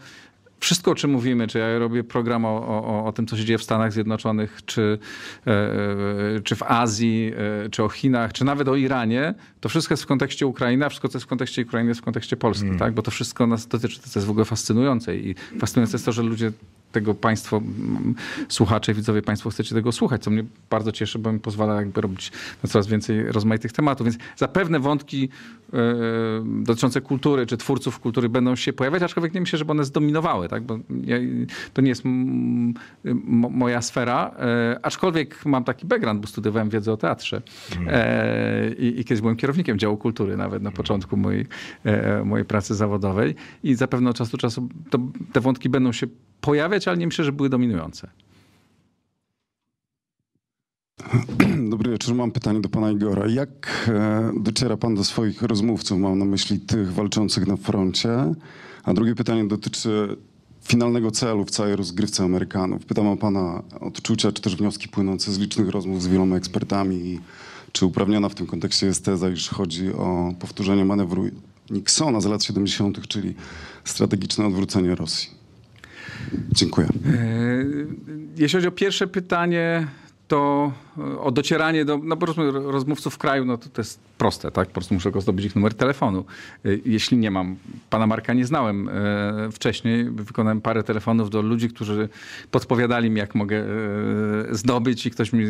wszystko, o czym mówimy, czy ja robię program o, o, o tym, co się dzieje w Stanach Zjednoczonych, czy, e, e, czy w Azji, e, czy o Chinach, czy nawet o Iranie, to wszystko jest w kontekście Ukrainy, a wszystko, co jest w kontekście Ukrainy, jest w kontekście Polski, mm. tak? Bo to wszystko nas dotyczy, to jest w ogóle fascynujące i fascynujące jest to, że ludzie tego państwo, słuchacze, i widzowie, państwo chcecie tego słuchać, co mnie bardzo cieszy, bo mi pozwala jakby robić coraz więcej rozmaitych tematów. Więc zapewne wątki yy, dotyczące kultury, czy twórców kultury będą się pojawiać, aczkolwiek nie myślę, żeby one zdominowały, tak? bo ja, to nie jest moja sfera, yy, aczkolwiek mam taki background, bo studiowałem wiedzę o teatrze yy, i, kiedyś byłem kierownikiem działu kultury nawet na mhm. początku mojej, mojej pracy zawodowej i zapewne od czasu do czasu to, te wątki będą się pojawiać, ale nie myślę, że były dominujące. Dobry wieczór. Mam pytanie do pana Igora. Jak e, dociera pan do swoich rozmówców? Mam na myśli tych walczących na froncie. A drugie pytanie dotyczy finalnego celu w całej rozgrywce Amerykanów. Pytam o pana odczucia, czy też wnioski płynące z licznych rozmów z wieloma ekspertami i czy uprawniona w tym kontekście jest teza, iż chodzi o powtórzenie manewru Nixona z lat 70., czyli strategiczne odwrócenie Rosji? Dziękuję. E, jeśli chodzi o pierwsze pytanie, to e, o docieranie do no, rozmówców w kraju, no to, to jest proste, tak? Po prostu muszę go zdobyć ich numer telefonu. E, jeśli nie mam, pana Marka nie znałem e, wcześniej, wykonałem parę telefonów do ludzi, którzy podpowiadali mi, jak mogę zdobyć i ktoś mi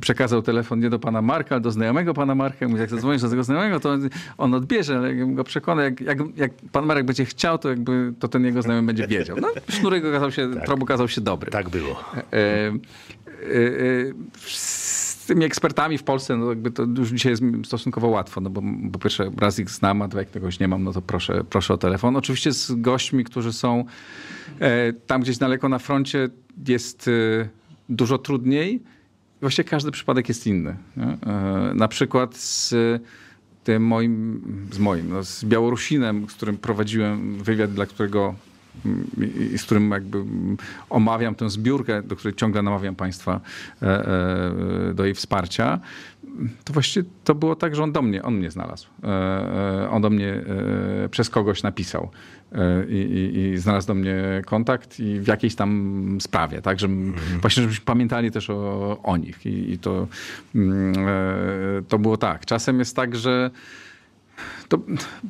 przekazał telefon nie do pana Marka, ale do znajomego pana Marka. Mówi, jak zadzwonisz do tego znajomego, to on odbierze, ale go przekona, jak, jak, jak, pan Marek będzie chciał, to jakby to ten jego znajomy będzie wiedział. No, sznurek okazał się, tak. trop okazał się dobry. Tak było. E, Y, y, z tymi ekspertami w Polsce, no jakby to już dzisiaj jest stosunkowo łatwo, no bo po pierwsze raz ich znam, a dwa jak kogoś nie mam, no to proszę, proszę o telefon. Oczywiście z gośćmi, którzy są e, tam gdzieś daleko na froncie jest e, dużo trudniej. Właściwie każdy przypadek jest inny. E, na przykład z tym moim, z moim, no z Białorusinem, z którym prowadziłem wywiad, dla którego i z którym jakby omawiam tę zbiórkę, do której ciągle namawiam państwa e, e, do jej wsparcia, to właściwie to było tak, że on do mnie, on mnie znalazł. E, on do mnie przez kogoś napisał i, i, i znalazł do mnie kontakt i w jakiejś tam sprawie, tak, że mhm. właśnie żebyśmy pamiętali też o, o nich i, i to, mm, to było tak. Czasem jest tak, że to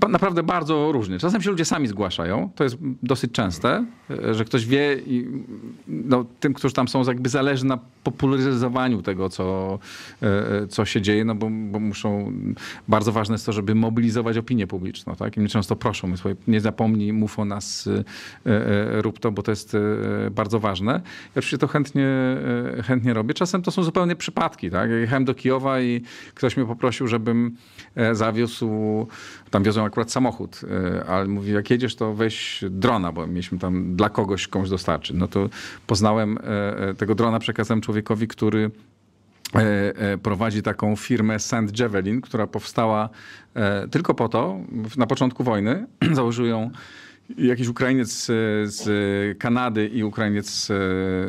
naprawdę bardzo różnie. Czasem się ludzie sami zgłaszają, to jest dosyć częste, e, że ktoś wie, i, no, tym, którzy tam są, jakby zależy na popularyzowaniu tego, co, e, e, co się dzieje, no bo, bo muszą, bardzo ważne jest to, żeby mobilizować opinię publiczną, tak? I mnie często proszą, mówię, nie zapomnij, mów o nas, rób to, bo to jest bardzo ważne. Ja oczywiście to chętnie, chętnie robię. Czasem to są zupełnie przypadki, tak? jechałem do Kijowa i ktoś mnie poprosił, żebym zawiózł tam wiozłem akurat samochód, e, ale mówi, jak jedziesz, to weź drona, bo mieliśmy tam dla kogoś, komuś dostarczyć. No to poznałem e, e, tego drona, przekazałem człowiekowi, który prowadzi taką firmę Sand Javelin, która powstała tylko po to, na początku wojny, założył ją jakiś Ukrainiec z Kanady i Ukrainiec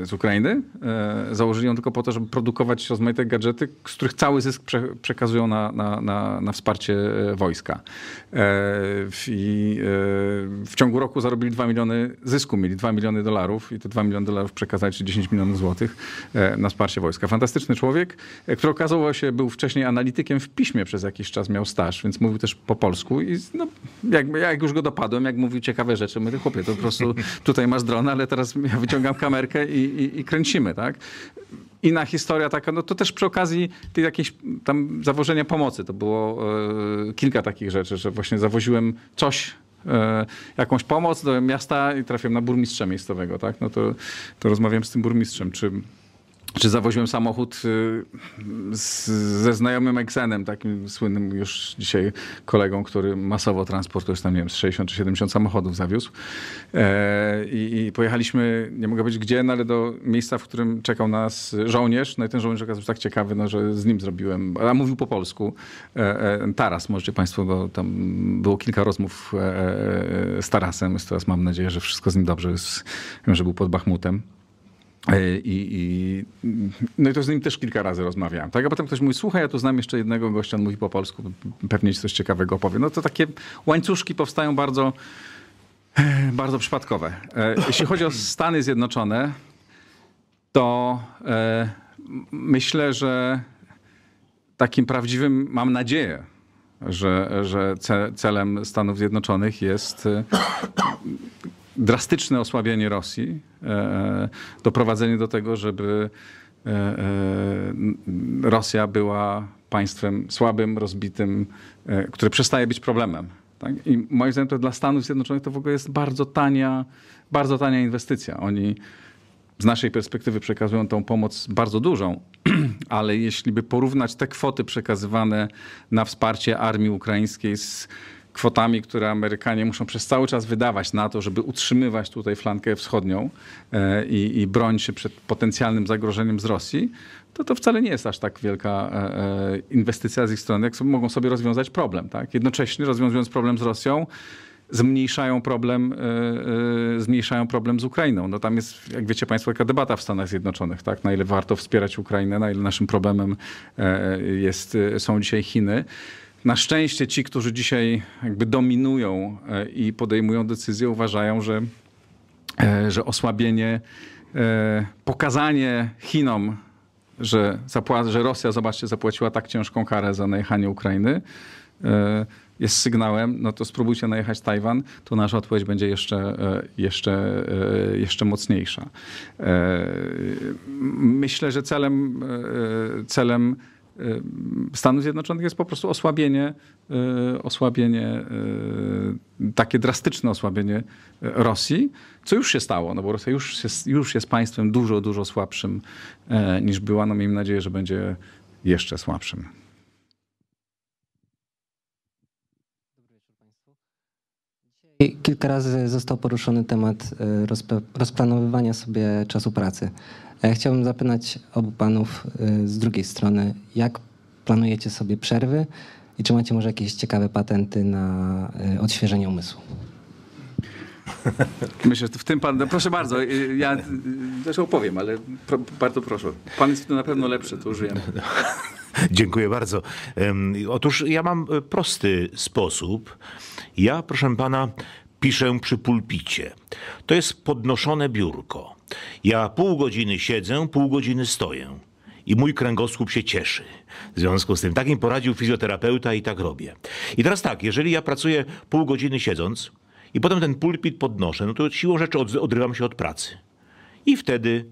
z Ukrainy. E, założyli ją tylko po to, żeby produkować rozmaite gadżety, z których cały zysk przekazują na, na, na, na wsparcie e, wojska. E, I w ciągu roku zarobili 2 miliony zysku, mieli 2 miliony dolarów i te 2 miliony dolarów przekazali, czy 10 milionów złotych na wsparcie wojska. Fantastyczny człowiek, który okazało się, był wcześniej analitykiem w piśmie przez jakiś czas, miał staż, więc mówił też po polsku i no, jak, jak już go dopadłem, jak mówił ciekawe ciekawe rzeczy. My, chłopie, to po prostu tutaj masz dron, ale teraz ja wyciągam kamerkę i, i, i kręcimy, tak? inna historia taka, no to też przy okazji tej jakiejś tam zawożenia pomocy, to było e, kilka takich rzeczy, że właśnie zawoziłem coś, e, jakąś pomoc do miasta i trafiłem na burmistrza miejscowego, tak? No to, to z tym burmistrzem, czy czy zawoziłem samochód y, z, ze znajomym Exenem, takim słynnym już dzisiaj kolegą, który masowo transportuje, tam nie wiem, 60 czy 70 samochodów zawiózł. E, i, i, pojechaliśmy, nie mogę powiedzieć gdzie, no, ale do miejsca, w którym czekał nas żołnierz. No i ten żołnierz okazał się tak ciekawy, no, że z nim zrobiłem, a mówił po polsku. E, e taras, możecie państwo, bo tam było kilka rozmów e, e z Tarasem. Teraz mam nadzieję, że wszystko z nim dobrze jest. Wiem, że był pod Bachmutem. E, I, i, no i to z nim też kilka razy rozmawiałem. Tak? A potem ktoś mówi, słuchaj, ja tu znam jeszcze jednego gościa, on mówi po polsku, pewnie ci coś ciekawego opowie. No to takie łańcuszki powstają bardzo, e, bardzo przypadkowe. E, jeśli chodzi o Stany Zjednoczone, to myślę, że takim prawdziwym, mam nadzieję, że, że celem Stanów Zjednoczonych jest drastyczne osłabienie Rosji, e, e, doprowadzenie do tego, żeby e, Rosja była państwem słabym, rozbitym, które przestaje być problemem. Tak? I moim zdaniem to dla Stanów Zjednoczonych to w ogóle jest bardzo tania, bardzo tania inwestycja. Oni z naszej perspektywy przekazują tą pomoc bardzo dużą, ale jeśli by porównać te kwoty przekazywane na wsparcie armii ukraińskiej z kwotami, które Amerykanie muszą przez cały czas wydawać na to, żeby utrzymywać tutaj flankę wschodnią e, i, i bronić się przed potencjalnym zagrożeniem z Rosji, to to wcale nie jest aż tak wielka e, e, inwestycja z ich strony, jak mogą sobie rozwiązać problem. Tak? Jednocześnie rozwiązując problem z Rosją, zmniejszają problem, zmniejszają problem z Ukrainą. No tam jest, jak wiecie Państwo, taka debata w Stanach Zjednoczonych, tak? na ile warto wspierać Ukrainę, na ile naszym problemem jest, są dzisiaj Chiny. Na szczęście ci, którzy dzisiaj jakby dominują e, i podejmują decyzje, uważają, że, e, że osłabienie, e, pokazanie Chinom, że, że Rosja, zobaczcie, zapłaciła tak ciężką karę za najechanie Ukrainy, jest sygnałem, no to spróbujcie najechać Tajwan, to nasza odpowiedź będzie jeszcze, jeszcze, jeszcze mocniejsza. Myślę, że celem, celem Y, Stanów Zjednoczonych jest po prostu osłabienie, y, osłabienie, y, takie drastyczne osłabienie Rosji, co już się stało, no bo Rosja już jest, już jest państwem dużo, dużo słabszym niż była. No miejmy nadzieję, że będzie jeszcze słabszym. Kilka razy został poruszony temat rozplanowywania sobie czasu pracy. Chciałbym zapytać obu panów y, z drugiej strony, jak planujecie sobie przerwy i czy macie może jakieś ciekawe patenty na y, odświeżenie umysłu? Myślę, że w tym pan. No proszę bardzo, y, ja też opowiem, ale pro, bardzo proszę. Pan jest tu na pewno lepszy, to użyję. Dziękuję bardzo. Otóż ja mam prosty sposób. Ja, proszę pana, piszę przy pulpicie. To jest podnoszone biurko. Ja pół godziny siedzę, pół godziny stoję i mój kręgosłup się cieszy. W związku z tym takim poradził fizjoterapeuta i tak robię. I teraz tak, jeżeli ja pracuję pół godziny siedząc i potem ten pulpit podnoszę, no to siłą rzeczy odrywam się od pracy. I wtedy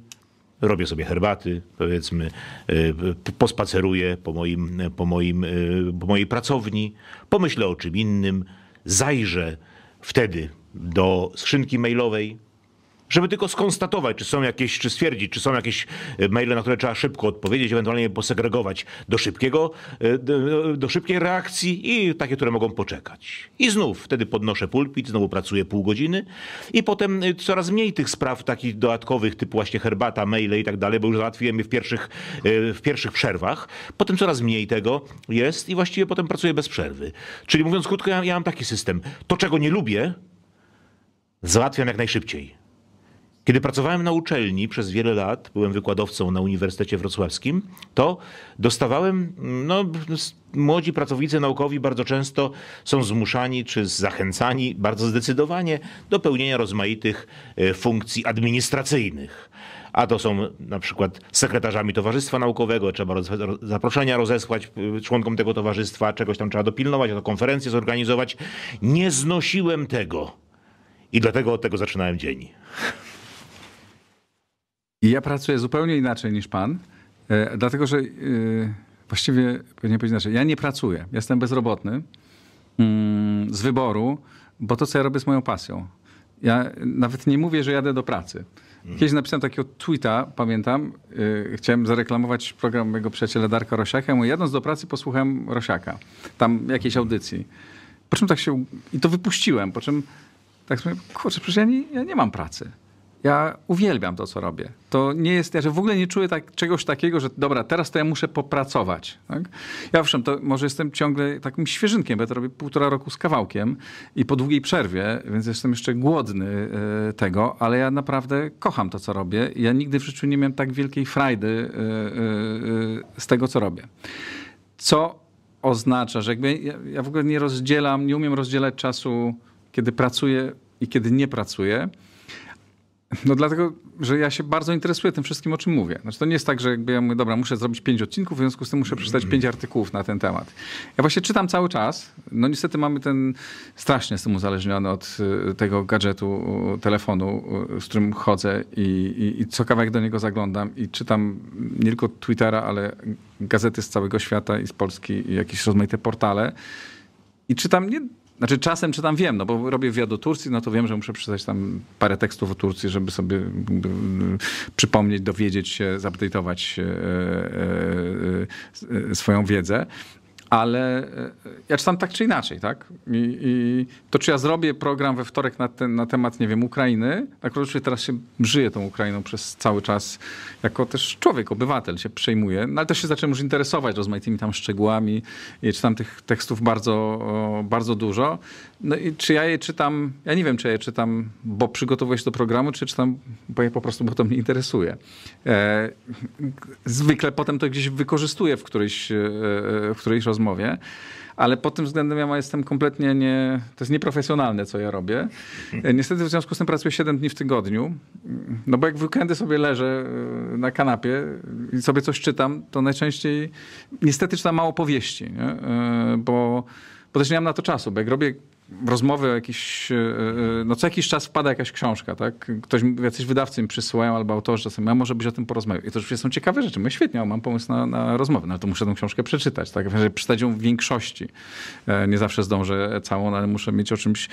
robię sobie herbaty, powiedzmy, y, pospaceruję po, moim, po, moim, y, po mojej pracowni, pomyślę o czym innym, zajrzę wtedy do skrzynki mailowej, żeby tylko skonstatować, czy są jakieś, czy stwierdzić, czy są jakieś e, maile, na które trzeba szybko odpowiedzieć, ewentualnie posegregować do szybkiego, e, do, do szybkiej reakcji i takie, które mogą poczekać. I znów wtedy podnoszę pulpit, znowu pracuję pół godziny i potem e, coraz mniej tych spraw takich dodatkowych, typu właśnie herbata, maile i tak dalej, bo już załatwiłem je w pierwszych, w pierwszych przerwach. Potem coraz mniej tego jest i właściwie potem pracuję bez przerwy. Czyli mówiąc krótko, ja, ja mam taki system. To, czego nie lubię, załatwiam jak najszybciej. Kiedy pracowałem na uczelni przez wiele lat, byłem wykładowcą na Uniwersytecie Wrocławskim, to dostawałem, no, młodzi pracownicy naukowi bardzo często są zmuszani czy zachęcani bardzo zdecydowanie do pełnienia rozmaitych e, funkcji administracyjnych a to są na przykład sekretarzami Towarzystwa Naukowego, trzeba zaproszenia rozesłać e, członkom tego towarzystwa, czegoś tam trzeba dopilnować, to konferencję zorganizować. Nie znosiłem tego i dlatego od tego zaczynałem dzień. I ja pracuję zupełnie inaczej niż pan, e, dlatego że e, właściwie powinien powiedzieć inaczej. Ja nie pracuję, jestem bezrobotny mm, z wyboru, bo to, co ja robię, jest moją pasją. Ja nawet nie mówię, że jadę do pracy. Kiedyś napisałem takiego tweeta, pamiętam, e, chciałem zareklamować program mojego przyjaciela Darka Rosiaka. Mówię, jadąc do pracy posłuchałem Rosiaka, tam jakiejś audycji. Po czym tak się, i to wypuściłem, po czym tak sobie, kurczę, przecież ja nie, ja nie mam pracy. Ja uwielbiam to, co robię. To nie jest, ja że w ogóle nie czuję tak, czegoś takiego, że dobra, teraz to ja muszę popracować. Tak? Ja owszem, to może jestem ciągle takim świeżynkiem, bo ja to robię półtora roku z kawałkiem i po długiej przerwie, więc jestem jeszcze głodny e, tego, ale ja naprawdę kocham to, co robię. Ja nigdy w życiu nie miałem tak wielkiej frajdy e, e, z tego, co robię. Co oznacza, że jakby ja, ja w ogóle nie rozdzielam, nie umiem rozdzielać czasu, kiedy pracuję i kiedy nie pracuję no dlatego, że ja się bardzo interesuję tym wszystkim, o czym mówię. Znaczy, to nie jest tak, że jakby ja mówię, dobra, muszę zrobić pięć odcinków, w związku z tym muszę przeczytać pięć artykułów na ten temat. Ja właśnie czytam cały czas. No niestety mamy ten, strasznie jestem uzależniony od y, tego gadżetu, y, telefonu, y, z którym chodzę i, i, i co kawałek do niego zaglądam i czytam nie tylko Twittera, ale gazety z całego świata i z Polski i jakieś rozmaite portale. I czytam nie znaczy czasem czytam wiem, no bo robię wywiad do Turcji, no to wiem, że muszę przeczytać tam parę tekstów o Turcji, żeby sobie mm, przypomnieć, dowiedzieć się, zupdate'ować e, e, e, swoją wiedzę ale e, ja czytam tak czy inaczej, tak? I, i to czy ja zrobię program we wtorek na, ten, na temat, nie wiem, Ukrainy, tak oczywiście teraz się żyję tą Ukrainą przez cały czas, jako też człowiek, obywatel się przejmuje, no ale też się zacząłem już interesować rozmaitymi tam szczegółami, I czytam tych tekstów bardzo, bardzo dużo, no i czy ja je czytam, ja nie wiem, czy ja je czytam, bo przygotowuję się do programu, czy czytam, bo ja po prostu, bo to mnie interesuje. E, zwykle potem to gdzieś wykorzystuję w którejś, e, e, w którejś rozmowie, ale pod tym względem ja jestem kompletnie nie, to jest nieprofesjonalne, co ja robię. Niestety w związku z tym pracuję 7 dni w tygodniu, no bo jak w weekendy sobie leżę na kanapie i sobie coś czytam, to najczęściej niestety czytam mało powieści, nie? bo bo też nie mam na to czasu, bo jak robię rozmowy o jakiś, e, e, no co jakiś czas wpada jakaś książka, tak? Ktoś, jacyś wydawcy mi przysyłają albo autorzy czasem, a może byś o tym porozmawiał. I to już są ciekawe rzeczy. My no świetnie, mam pomysł na, na rozmowę, no ale to muszę tę książkę przeczytać, tak? Przeczytać ją w większości. E, nie zawsze zdążę całą, no ale muszę mieć o czymś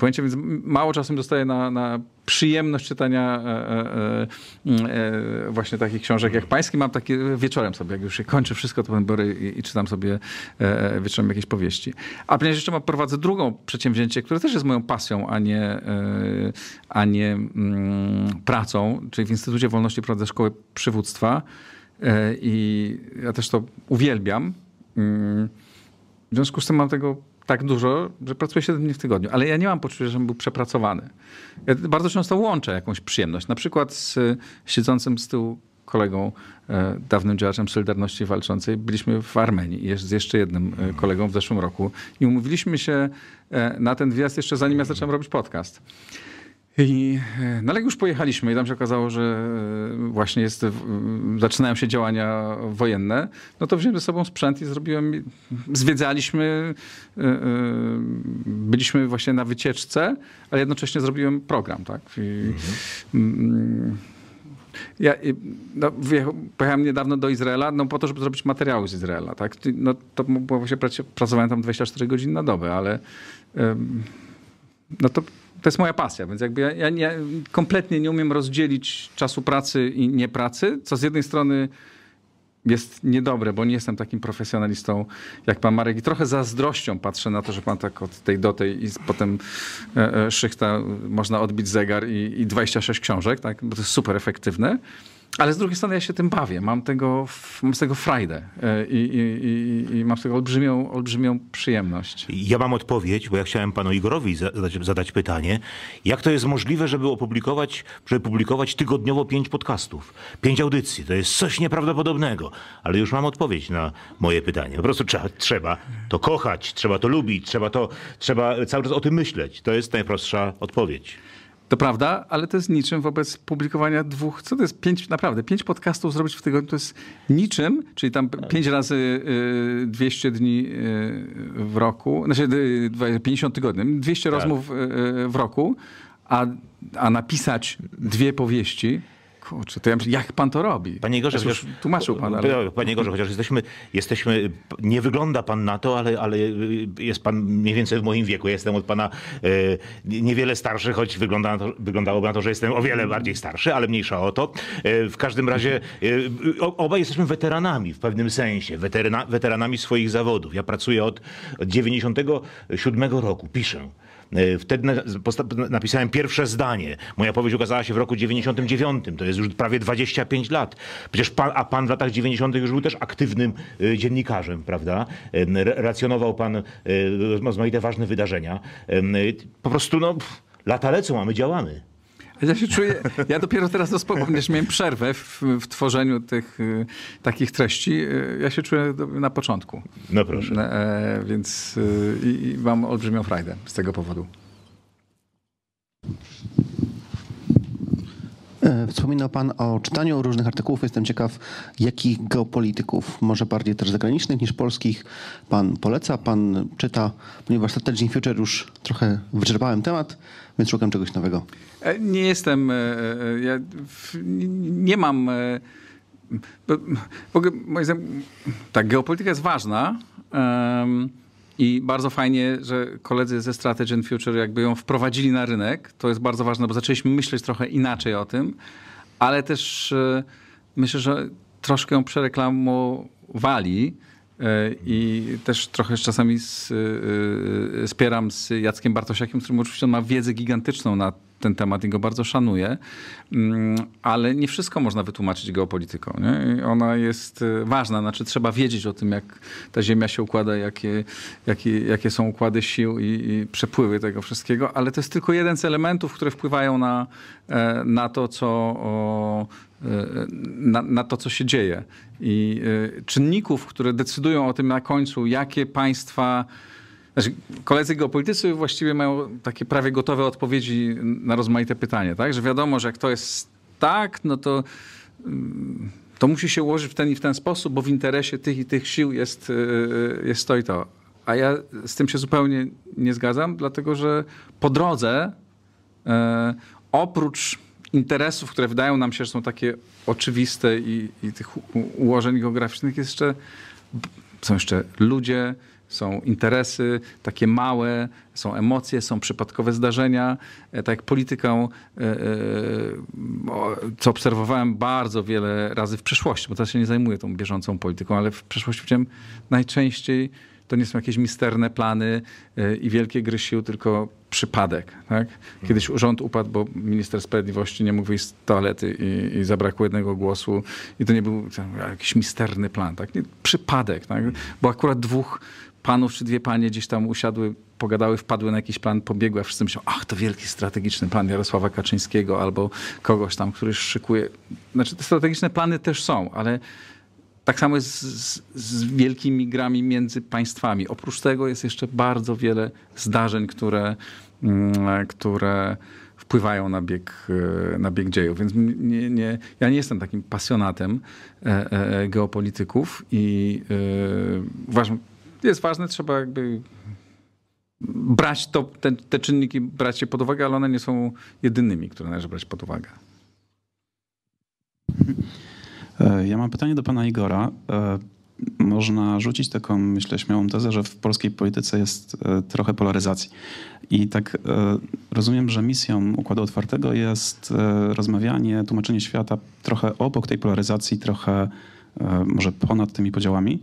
pojęcie, więc mało czasem dostaję na, na przyjemność czytania e e, e, e, właśnie takich książek jak pański. Mam takie wieczorem sobie, jak już się kończy wszystko, to biorę i, i czytam sobie e, wieczorem jakieś powieści. A ponieważ jeszcze mam, prowadzę drugą przedsięwzięcie, które też jest moją pasją, a nie, a nie mm, pracą, czyli w Instytucie Wolności prowadzę szkołę przywództwa i ja też to uwielbiam. Mm, w związku z tym mam tego tak dużo, że pracuję 7 dni w tygodniu, ale ja nie mam poczucia, żebym był przepracowany. Ja bardzo często łączę jakąś przyjemność, na przykład z e, siedzącym z tyłu kolegą, e, dawnym działaczem Solidarności Walczącej, byliśmy w Armenii z jeszcze jednym e, mhm. kolegą w zeszłym roku i umówiliśmy się na ten wjazd jeszcze zanim ja zacząłem robić podcast. I, e, no ale już pojechaliśmy i tam się okazało, że e, właśnie jest, zaczynają się działania wojenne. No to wziąłem ze sobą sprzęt i zrobiłem, zwiedzaliśmy, e, byliśmy właśnie na wycieczce, ale jednocześnie zrobiłem program, tak? I, mhm. Ja no, pojechałem niedawno do Izraela no, po to, żeby zrobić materiały z Izraela. Tak? No, to właśnie pracowałem tam 24 godziny na dobę, ale no to to jest moja pasja, więc jakby ja, ja, kompletnie nie umiem rozdzielić czasu pracy i nie pracy. co z jednej strony jest niedobre, bo nie jestem takim profesjonalistą jak pan Marek i trochę zazdrością patrzę na to, że pan tak od tej do tej i potem e, e szychta, można odbić zegar i, i 26 książek, tak? bo to jest super efektywne. Ale z drugiej strony ja się tym bawię. Mam, tego, mam z tego frajdę e, i, i, i, i, mam z tego olbrzymią, olbrzymią przyjemność. Ja mam odpowiedź, bo ja chciałem panu Igorowi zadać, zadać, pytanie. Jak to jest możliwe, żeby opublikować, żeby publikować tygodniowo pięć podcastów, pięć audycji? To jest coś nieprawdopodobnego. Ale już mam odpowiedź na moje pytanie. Po prostu trzeba, trzeba to kochać, trzeba to lubić, trzeba, to, trzeba cały czas o tym myśleć. To jest najprostsza odpowiedź. To prawda, ale to jest niczym wobec publikowania dwóch, co to jest pięć, naprawdę, pięć podcastów zrobić w tygodniu to jest niczym, czyli tam tak. pięć razy y, 200 dni y, w roku, znaczy y, 50 tygodni, 200 tak. rozmów y, y, w roku, a, a napisać dwie powieści Kurczę, to ja myślę, jak pan to robi? Panie Igorze, chociaż, tłumaczył pan. Ale... Panie Gorze, chociaż jesteśmy, jesteśmy, nie wygląda pan na to, ale, ale y, jest pan mniej więcej w moim wieku. jestem od pana e, niewiele starszy, choć wygląda na to, wyglądałoby na to, że jestem o wiele bardziej starszy, ale mniejsza o to. E, w każdym razie e, obaj jesteśmy weteranami w pewnym sensie, weterana, weteranami swoich zawodów. Ja pracuję od 97 roku, piszę. E, wtedy napisałem pierwsze zdanie. Moja powieść ukazała się w roku 99. To jest już prawie 25 lat. Przecież pan, a pan w latach 90. już był też aktywnym e, dziennikarzem, prawda? E, racjonował pan rozmaite ważne wydarzenia. Po prostu no, lata lecą, a my działamy. Ja się czuję, ja dopiero teraz do spokoju, ponieważ miałem przerwę w, w tworzeniu tych y, takich treści, y, ja się czuję na początku. No proszę. E, więc y, i mam olbrzymią frajdę z tego powodu. Wspominał Pan o czytaniu różnych artykułów. Jestem ciekaw, jakich geopolityków, może bardziej też zagranicznych niż polskich, Pan poleca, Pan czyta, ponieważ Strategy Future już trochę wyczerpałem temat, więc szukam czegoś nowego. E, nie jestem, e, e, ja nie mam, moim zdaniem, tak, geopolityka jest ważna. Um, i bardzo fajnie, że koledzy ze Strategy and Future jakby ją wprowadzili na rynek. To jest bardzo ważne, bo zaczęliśmy myśleć trochę inaczej o tym, ale też e, myślę, że troszkę ją przereklamowali. E, I też trochę czasami z, e, spieram z Jackiem Bartosiakiem, z którym oczywiście on ma wiedzę gigantyczną na ten temat i go bardzo szanuję, mm, ale nie wszystko można wytłumaczyć geopolityką. Nie? Ona jest e, ważna, znaczy trzeba wiedzieć o tym, jak ta Ziemia się układa, jakie, jakie, jakie są układy sił i, i przepływy tego wszystkiego, ale to jest tylko jeden z elementów, które wpływają na, e, na to, co o, e, na, na, to, co się dzieje. I czynników, które decydują o tym na końcu, jakie państwa znaczy, koledzy geopolitycy właściwie mają takie prawie gotowe odpowiedzi na rozmaite pytania, tak? Że wiadomo, że jak to jest tak, no to mm, to musi się ułożyć w ten i w ten sposób, bo w interesie tych i tych sił jest, e, e, jest to i to. A ja z tym się zupełnie nie zgadzam, dlatego że po drodze e, oprócz interesów, które wydają nam się, że są takie oczywiste i, i tych ułożeń geograficznych, jest jeszcze, są jeszcze ludzie, są interesy takie małe, są emocje, są przypadkowe zdarzenia. E, tak jak polityką, e, e, co obserwowałem bardzo wiele razy w przeszłości, bo teraz się nie zajmuję tą bieżącą polityką, ale w przeszłości widziałem najczęściej to nie są jakieś misterne plany i wielkie gry sił, tylko przypadek. Tak? Kiedyś rząd upadł, bo minister sprawiedliwości nie mógł wyjść z toalety i, i zabrakło jednego głosu i to nie był tam, jakiś misterny plan. Tak? Nie, przypadek, tak? bo akurat dwóch panów czy dwie panie gdzieś tam usiadły, pogadały, wpadły na jakiś plan, pobiegły, a wszyscy myślą, ach, to wielki strategiczny plan Jarosława Kaczyńskiego albo kogoś tam, który szykuje. Znaczy te strategiczne plany też są, ale tak samo jest z, z, wielkimi grami między państwami. Oprócz tego jest jeszcze bardzo wiele zdarzeń, które, mm, które wpływają na bieg, e, na bieg dziejów. Więc nie, nie, ja nie jestem takim pasjonatem e, e, geopolityków i uważam, jest ważne, trzeba jakby brać to, te, te czynniki, brać je pod uwagę, ale one nie są jedynymi, które należy brać pod uwagę. E, ja mam pytanie do pana Igora. E, można rzucić taką, myślę, śmiałą tezę, że w polskiej polityce jest e, trochę polaryzacji. I tak rozumiem, że misją Układu Otwartego jest rozmawianie, tłumaczenie świata trochę obok tej polaryzacji, trochę może ponad tymi podziałami.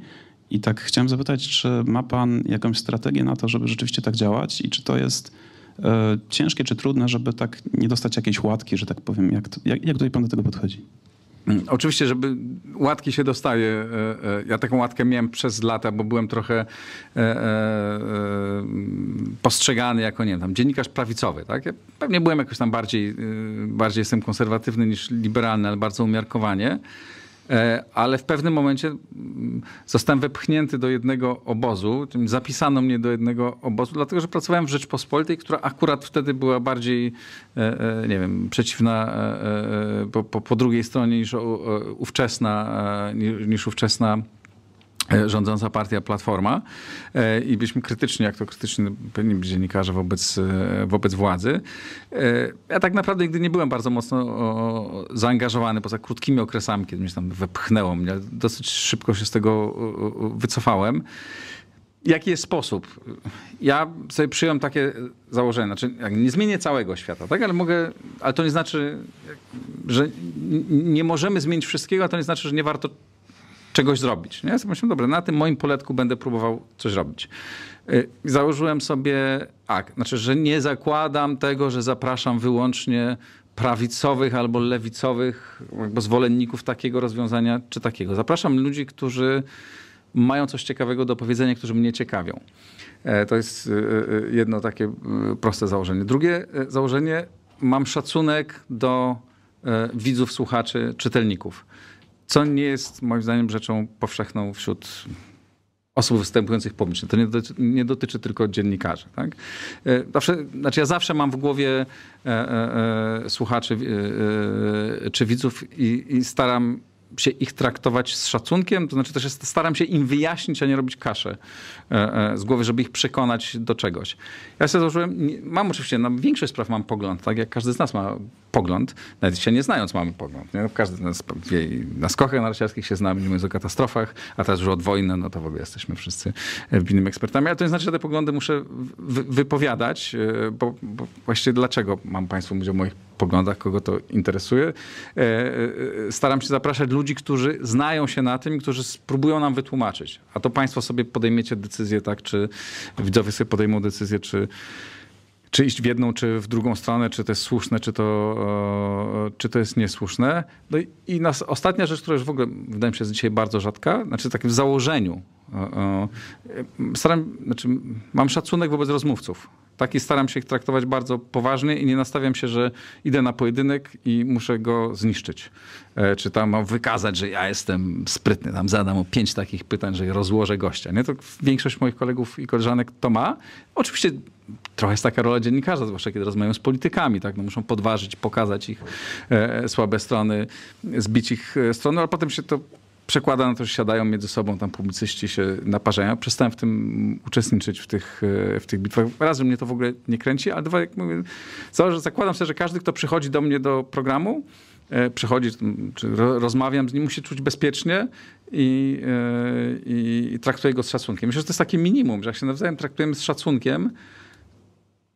I tak chciałem zapytać, czy ma Pan jakąś strategię na to, żeby rzeczywiście tak działać i czy to jest e, ciężkie czy trudne, żeby tak nie dostać jakiejś łatki, że tak powiem? Jak, to, jak, jak tutaj Pan do tego podchodzi? Mm, oczywiście, żeby łatki się dostaje. E, e, ja taką łatkę miałem przez lata, bo byłem trochę postrzegany jako, nie wiem, tam, dziennikarz prawicowy. Tak? Ja pewnie byłem jakoś tam bardziej, bardziej jestem konserwatywny niż liberalny, ale bardzo umiarkowanie. E, ale w pewnym momencie mm, zostałem wepchnięty do jednego obozu. Zapisano mnie do jednego obozu, dlatego że pracowałem w Rzeczpospolitej, która akurat wtedy była bardziej, e, e, nie wiem, przeciwna po, po, po drugiej stronie niż ówczesna, niż ówczesna E, rządząca partia Platforma e, i byliśmy krytyczni, jak to krytyczni no, powinni być dziennikarze wobec, e, wobec władzy. Ja tak naprawdę nigdy nie byłem bardzo mocno zaangażowany, poza krótkimi okresami, kiedy mnie tam wepchnęło. Mnie. Dosyć szybko się z tego wycofałem. Jaki jest sposób? Ja sobie przyjąłem takie założenie, znaczy nie zmienię całego świata, tak? ale mogę, ale to nie znaczy, że nie możemy zmienić wszystkiego, a to nie znaczy, że nie warto czegoś zrobić. Nie? Myślę, dobra, na tym moim poletku będę próbował coś robić. Y, założyłem sobie a, tak, znaczy, że nie zakładam tego, że zapraszam wyłącznie prawicowych albo lewicowych albo zwolenników takiego rozwiązania czy takiego. Zapraszam ludzi, którzy mają coś ciekawego do powiedzenia, którzy mnie ciekawią. E, to jest y, y, jedno takie proste założenie. Drugie założenie, mam szacunek do e, widzów, słuchaczy, czytelników co nie jest moim zdaniem rzeczą powszechną wśród osób występujących publicznie. To nie dotyczy, nie dotyczy tylko dziennikarzy. Tak? E, zawsze, znaczy ja zawsze mam w głowie e, e, e słuchaczy e, e, czy widzów i, i, staram się ich traktować z szacunkiem, to znaczy też staram się im wyjaśnić, a nie robić kaszę z głowy, żeby ich przekonać do czegoś. Ja sobie założyłem, mam oczywiście, na większość spraw mam pogląd, tak jak każdy z nas ma pogląd, nawet się nie znając mamy pogląd. Nie? Każdy nas, na skokach narciarskich się znamy, mówiąc o katastrofach, a teraz już od wojny, no to w ogóle jesteśmy wszyscy e, winnymi ekspertami. Ale to nie znaczy, że te poglądy muszę wypowiadać, e, bo, bo właściwie dlaczego mam Państwu mówić o moich poglądach, kogo to interesuje. E, staram się zapraszać ludzi, którzy znają się na tym, którzy spróbują nam wytłumaczyć. A to Państwo sobie podejmiecie decyzję, tak, czy widzowie sobie podejmą decyzję, czy czy iść w jedną, czy w drugą stronę, czy to jest słuszne, czy to, e, czy to jest niesłuszne. No i, i nas, ostatnia rzecz, która już w ogóle wydaje mi się jest dzisiaj bardzo rzadka, znaczy tak w założeniu. E, e, staram, znaczy mam szacunek wobec rozmówców taki staram się ich traktować bardzo poważnie i nie nastawiam się, że idę na pojedynek i muszę go zniszczyć. E, czy tam mam wykazać, że ja jestem sprytny, tam zadam mu pięć takich pytań, że rozłożę gościa. Nie? To większość moich kolegów i koleżanek to ma. Oczywiście trochę jest taka rola dziennikarza, zwłaszcza kiedy rozmawiam z politykami, tak? No muszą podważyć, pokazać ich e, słabe strony, zbić ich e, strony, ale potem się to przekłada na to, że siadają między sobą, tam publicyści się naparzają. Przestałem w tym uczestniczyć, w tych, e, w tych bitwach. Raz, mnie to w ogóle nie kręci, ale dwa, jak mówię, zakładam sobie, że każdy, kto przychodzi do mnie do programu, e, przychodzi, czy rozmawiam z nim, musi czuć bezpiecznie i, e, i, i traktuję go z szacunkiem. Myślę, że to jest takie minimum, że jak się nawzajem traktujemy z szacunkiem,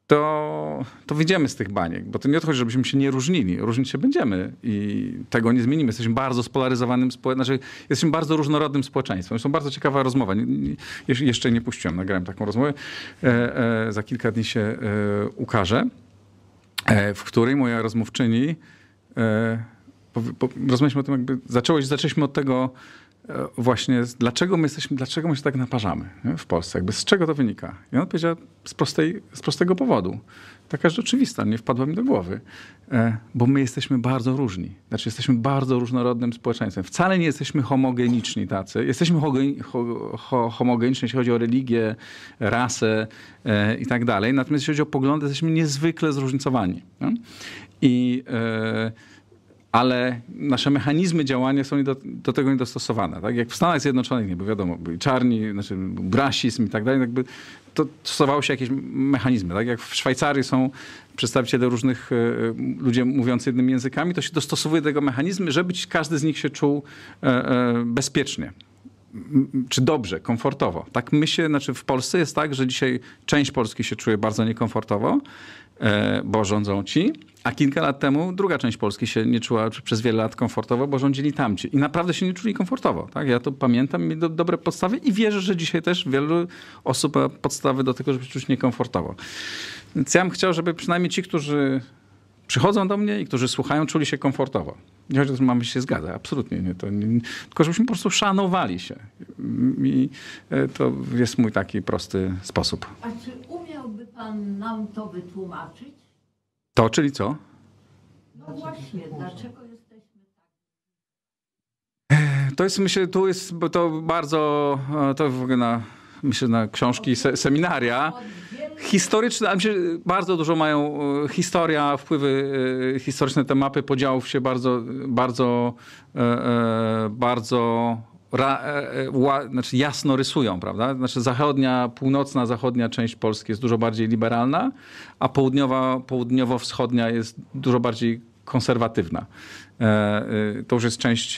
to, to wyjdziemy z tych baniek, bo to nie chodzi, żebyśmy się nie różnili. Różnić się będziemy i tego nie zmienimy. Jesteśmy bardzo spolaryzowanym, społeczeństwem. znaczy jesteśmy bardzo różnorodnym społeczeństwem. Jest to bardzo ciekawa rozmowa. Nie, nie, jeszcze nie puściłem, nagrałem taką rozmowę. E, e, za kilka dni się e, ukaże, e, w której moja rozmówczyni, e, po, po, rozmawialiśmy o tym jakby, zaczęliśmy od tego, E, właśnie dlaczego my jesteśmy, dlaczego my się tak naparzamy nie? w Polsce, jakby z czego to wynika. I on powiedział z, prostej, z prostego powodu. Taka rzecz oczywista, nie wpadła mi do głowy. E, bo my jesteśmy bardzo różni. Znaczy jesteśmy bardzo różnorodnym społeczeństwem. Wcale nie jesteśmy homogeniczni tacy. Jesteśmy homogeniczni, jeśli chodzi o religię, rasę e, i tak dalej. Natomiast jeśli chodzi o poglądy, jesteśmy niezwykle zróżnicowani. Nie? I... E, ale nasze mechanizmy działania są do, do, tego niedostosowane. Tak? Jak w Stanach Zjednoczonych, nie, bo wiadomo, byli czarni, znaczy rasizm i tak dalej, jakby to stosowało się jakieś mechanizmy. Tak? Jak w Szwajcarii są przedstawiciele różnych y, e, e, ludzi mówiący jednymi językami, to się dostosowuje do tego mechanizmy, żeby każdy z nich się czuł y, y, bezpiecznie czy dobrze, komfortowo. Tak my się, znaczy w Polsce jest tak, że dzisiaj część Polski się czuje bardzo niekomfortowo, E, bo rządzą ci. A kilka lat temu druga część Polski się nie czuła przez wiele lat komfortowo, bo rządzili tamci. I naprawdę się nie czuli komfortowo. Tak? Ja to pamiętam, mieli do, dobre podstawy i wierzę, że dzisiaj też wielu osób ma podstawy do tego, żeby się czuć niekomfortowo. Więc ja bym chciał, żeby przynajmniej ci, którzy przychodzą do mnie i którzy słuchają, czuli się komfortowo. Nie chodzi o to, że mamy się zgadzać. absolutnie nie, to nie, Tylko żebyśmy po prostu szanowali się. I e, to jest mój taki prosty sposób. A czy pan nam to wytłumaczyć? To, czyli co? No właśnie, dlaczego jesteśmy tak? E, to jest, myślę, tu jest, bo to bardzo, e, to w ogóle na, myślę, na książki, se, seminaria historyczne, a myślę, bardzo dużo mają e, historia, wpływy historyczne, te mapy podziałów się bardzo, bardzo, bardzo ra, e, e, ła, znaczy jasno rysują, prawda? Znaczy zachodnia, północna, zachodnia część Polski jest dużo bardziej liberalna, a południowa, południowo-wschodnia jest dużo bardziej konserwatywna. E, to już jest część,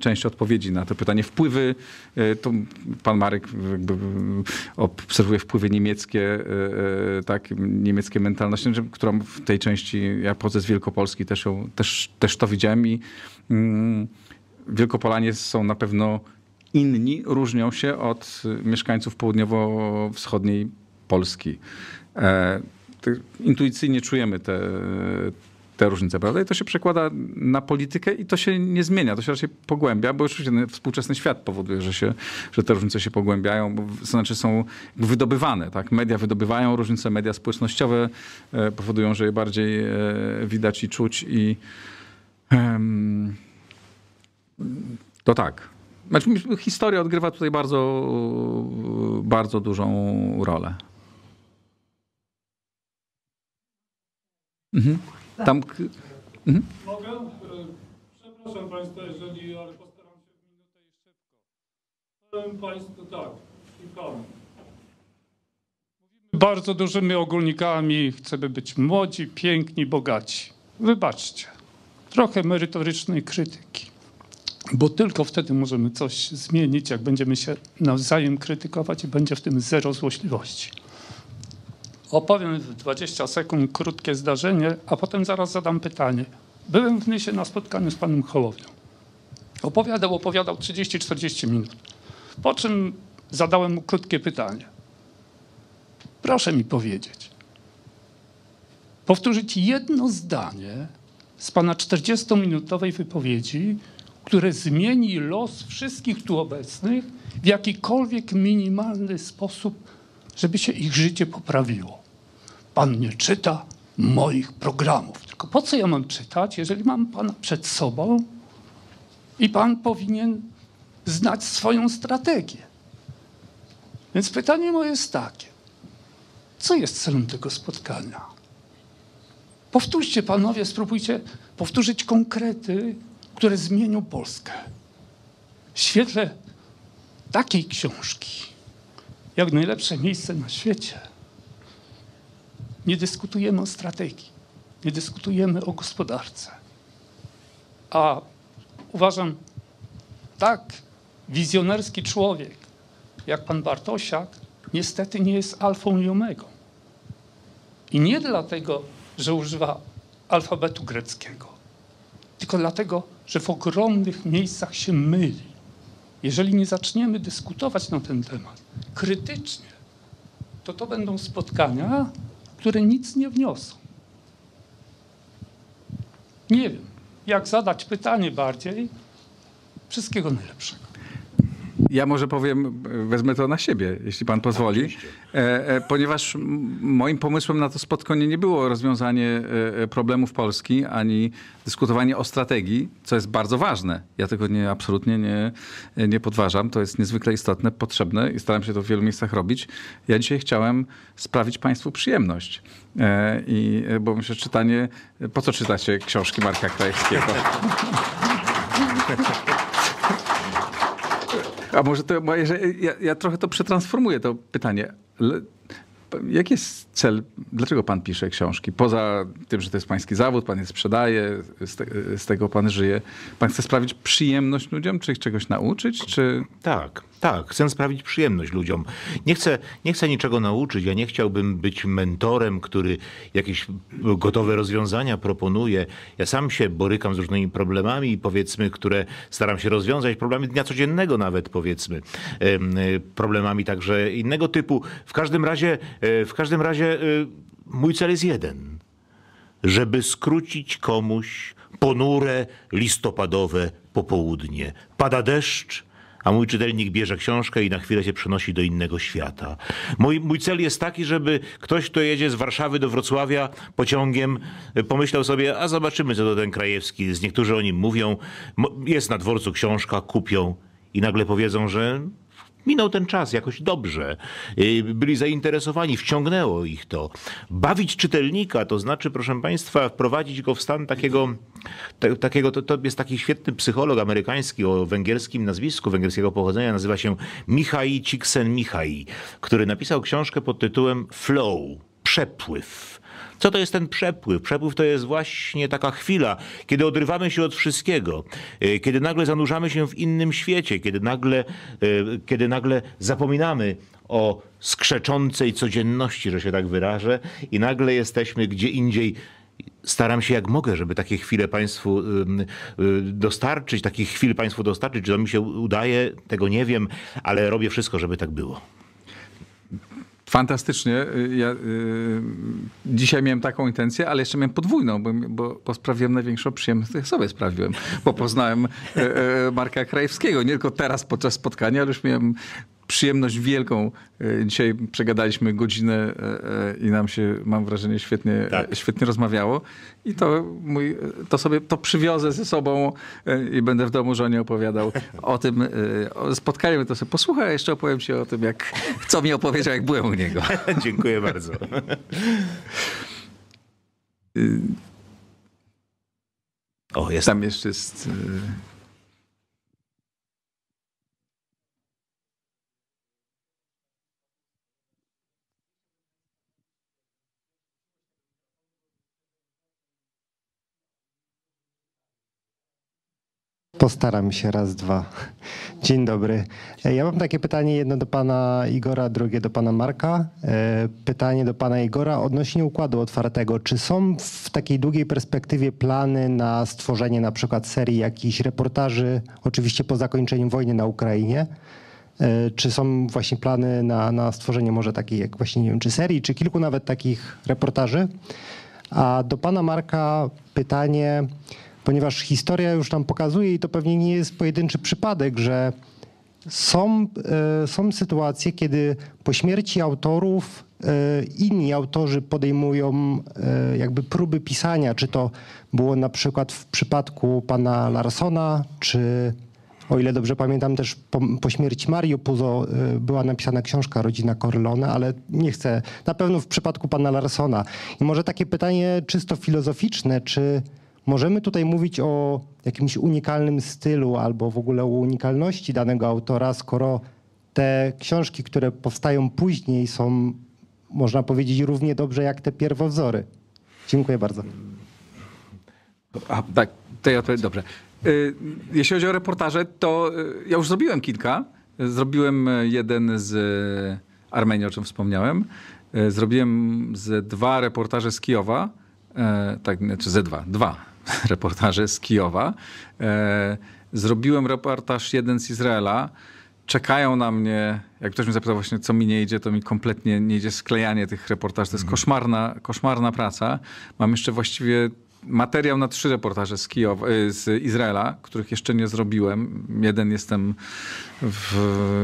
część odpowiedzi na to pytanie. Wpływy, to pan Marek obserwuje wpływy niemieckie, tak, niemieckie mentalności, znaczy, która w tej części, ja pochodzę z Wielkopolski, też, ją, też, też to widziałem i mm, Wielkopolanie są na pewno inni, różnią się od mieszkańców południowo-wschodniej Polski. E, intuicyjnie czujemy te, te różnice, prawda? I to się przekłada na politykę i to się nie zmienia, to się raczej pogłębia, bo już współczesny świat powoduje, że, się, że te różnice się pogłębiają, bo, to znaczy są wydobywane, tak? Media wydobywają różnice, media społecznościowe e, powodują, że je bardziej e, widać i czuć i... Um, to tak. Znaczy, historia odgrywa tutaj bardzo, bardzo dużą rolę. Mhm. Tam... Mhm. Mogę? E, przepraszam Państwa, jeżeli, ale postaram się w minutę i szybko. Powiem Państwu tak, kilkoma. Mówimy bardzo dużymi ogólnikami, chcemy być młodzi, piękni, bogaci. Wybaczcie, trochę merytorycznej krytyki bo tylko wtedy możemy coś zmienić, jak będziemy się nawzajem krytykować i będzie w tym zero złośliwości. Opowiem w 20 sekund krótkie zdarzenie, a potem zaraz zadam pytanie. Byłem w Nysie na spotkaniu z panem Hołownią. Opowiadał, opowiadał 30-40 minut. Po czym zadałem mu krótkie pytanie. Proszę mi powiedzieć, powtórzyć jedno zdanie z pana 40-minutowej wypowiedzi, które zmieni los wszystkich tu obecnych w jakikolwiek minimalny sposób, żeby się ich życie poprawiło. Pan nie czyta moich programów. Tylko po co ja mam czytać, jeżeli mam Pana przed sobą i Pan powinien znać swoją strategię? Więc pytanie moje jest takie. Co jest celem tego spotkania? Powtórzcie, panowie, spróbujcie powtórzyć konkrety które zmienią Polskę. W świetle takiej książki, jak najlepsze miejsce na świecie, nie dyskutujemy o strategii, nie dyskutujemy o gospodarce. A uważam, tak wizjonerski człowiek jak pan Bartosiak niestety nie jest alfą i omegą. I nie dlatego, że używa alfabetu greckiego, tylko dlatego, że w ogromnych miejscach się myli. Jeżeli nie zaczniemy dyskutować na ten temat krytycznie, to to będą spotkania, które nic nie wniosą. Nie wiem, jak zadać pytanie bardziej. Wszystkiego najlepszego. Ja może powiem, wezmę to na siebie, jeśli pan pozwoli. E, e, ponieważ moim pomysłem na to spotkanie nie było rozwiązanie e, problemów Polski, ani dyskutowanie o strategii, co jest bardzo ważne. Ja tego nie, absolutnie nie, nie podważam. To jest niezwykle istotne, potrzebne i staram się to w wielu miejscach robić. Ja dzisiaj chciałem sprawić państwu przyjemność. I, bo myślę, że czytanie... Po co czytacie książki Marka Krajewskiego? A może to, ja, ja trochę to przetransformuję, to pytanie jaki jest cel, dlaczego pan pisze książki? Poza tym, że to jest pański zawód, pan je sprzedaje, z, te, z tego pan żyje. Pan chce sprawić przyjemność ludziom, czy ich czegoś nauczyć? Czy... Tak, tak, chcę sprawić przyjemność ludziom. Nie chcę, nie chcę niczego nauczyć. Ja nie chciałbym być mentorem, który jakieś gotowe rozwiązania proponuje. Ja sam się borykam z różnymi problemami, powiedzmy, które staram się rozwiązać. Problemy dnia codziennego nawet, powiedzmy. Y, problemami także innego typu. W każdym razie E, w każdym razie e, mój cel jest jeden. Żeby skrócić komuś ponure listopadowe popołudnie. Pada deszcz, a mój czytelnik bierze książkę i na chwilę się przenosi do innego świata. Mój, mój cel jest taki, żeby ktoś, kto jedzie z Warszawy do Wrocławia pociągiem, e, pomyślał sobie, a zobaczymy, co to ten Krajewski jest. Niektórzy o nim mówią. Jest na dworcu książka, kupią i nagle powiedzą, że Minął ten czas jakoś dobrze. Y, byli zainteresowani, wciągnęło ich to. Bawić czytelnika, to znaczy, proszę Państwa, wprowadzić go w stan takiego, te, takiego to, to, jest taki świetny psycholog amerykański o węgierskim nazwisku, węgierskiego pochodzenia, nazywa się Michai Ciksen Michai, który napisał książkę pod tytułem Flow, przepływ co to jest ten przepływ? Przepływ to jest właśnie taka chwila, kiedy odrywamy się od wszystkiego, y, kiedy nagle zanurzamy się w innym świecie, kiedy nagle, y, kiedy nagle zapominamy o skrzeczącej codzienności, że się tak wyrażę, i nagle jesteśmy gdzie indziej staram się jak mogę, żeby takie chwile Państwu y, dostarczyć, takich chwil Państwu dostarczyć. Czy to mi się udaje, tego nie wiem, ale robię wszystko, żeby tak było. Fantastycznie. Y, ja, y, dzisiaj miałem taką intencję, ale jeszcze miałem podwójną, bo, bo, bo sprawiłem największą przyjemność, sobie sprawiłem, bo poznałem y, y, Marka Krajewskiego. Nie tylko teraz podczas spotkania, ale już miałem przyjemność wielką. E, dzisiaj przegadaliśmy godzinę e, e, i nam się, mam wrażenie, świetnie, tak. świetnie rozmawiało. I to, mój, to sobie to przywiozę ze sobą i będę w domu żonie opowiadał o tym. Spotkajmy to sobie. Posłuchaj, a jeszcze opowiem ci o tym, jak, co mi opowiedział, jak byłem u niego. Dziękuję bardzo. Y, o, jest. Tam jeszcze jest... Y, Postaram się raz, dwa. Dzień dobry. E, ja mam takie pytanie, jedno do pana Igora, drugie do pana Marka. E, pytanie do pana Igora odnośnie układu otwartego. Czy są w takiej długiej perspektywie plany na stworzenie na przykład serii jakichś reportaży, oczywiście po zakończeniu wojny na Ukrainie? E, czy są właśnie plany na, na stworzenie może takiej, jak właśnie nie wiem, czy serii, czy kilku nawet takich reportaży? A do pana Marka pytanie ponieważ historia już nam pokazuje i to pewnie nie jest pojedynczy przypadek, że są, e, są sytuacje, kiedy po śmierci autorów e, inni autorzy podejmują e, jakby próby pisania, czy to było na przykład w przypadku pana Larsona, czy o ile dobrze pamiętam, też po, po, śmierci Mario Puzo była napisana książka Rodzina Corleone, ale nie chcę. Na pewno w przypadku pana Larsona. I może takie pytanie czysto filozoficzne, czy Możemy tutaj mówić o jakimś unikalnym stylu albo w ogóle o unikalności danego autora, skoro te książki, które powstają później, są, można powiedzieć, równie dobrze jak te pierwowzory. Dziękuję bardzo. A, tak, to ja odpowiem dobrze. Y, jeśli chodzi o reportaże, to y, ja już zrobiłem kilka. Zrobiłem e, jeden z e, Armenii, o czym wspomniałem. E, zrobiłem ze dwa reportaże z Kijowa. Tak, czy znaczy ze dwa. Dwa reportaże z Kijowa. E, zrobiłem reportaż jeden z Izraela. Czekają na mnie, jak ktoś mnie zapytał właśnie, co mi nie idzie, to mi kompletnie nie idzie sklejanie tych reportaży. To jest mhm. koszmarna, koszmarna praca. Mam jeszcze właściwie materiał na trzy reportaże z, Kijowa, y, z Izraela, których jeszcze nie zrobiłem. Jeden jestem w,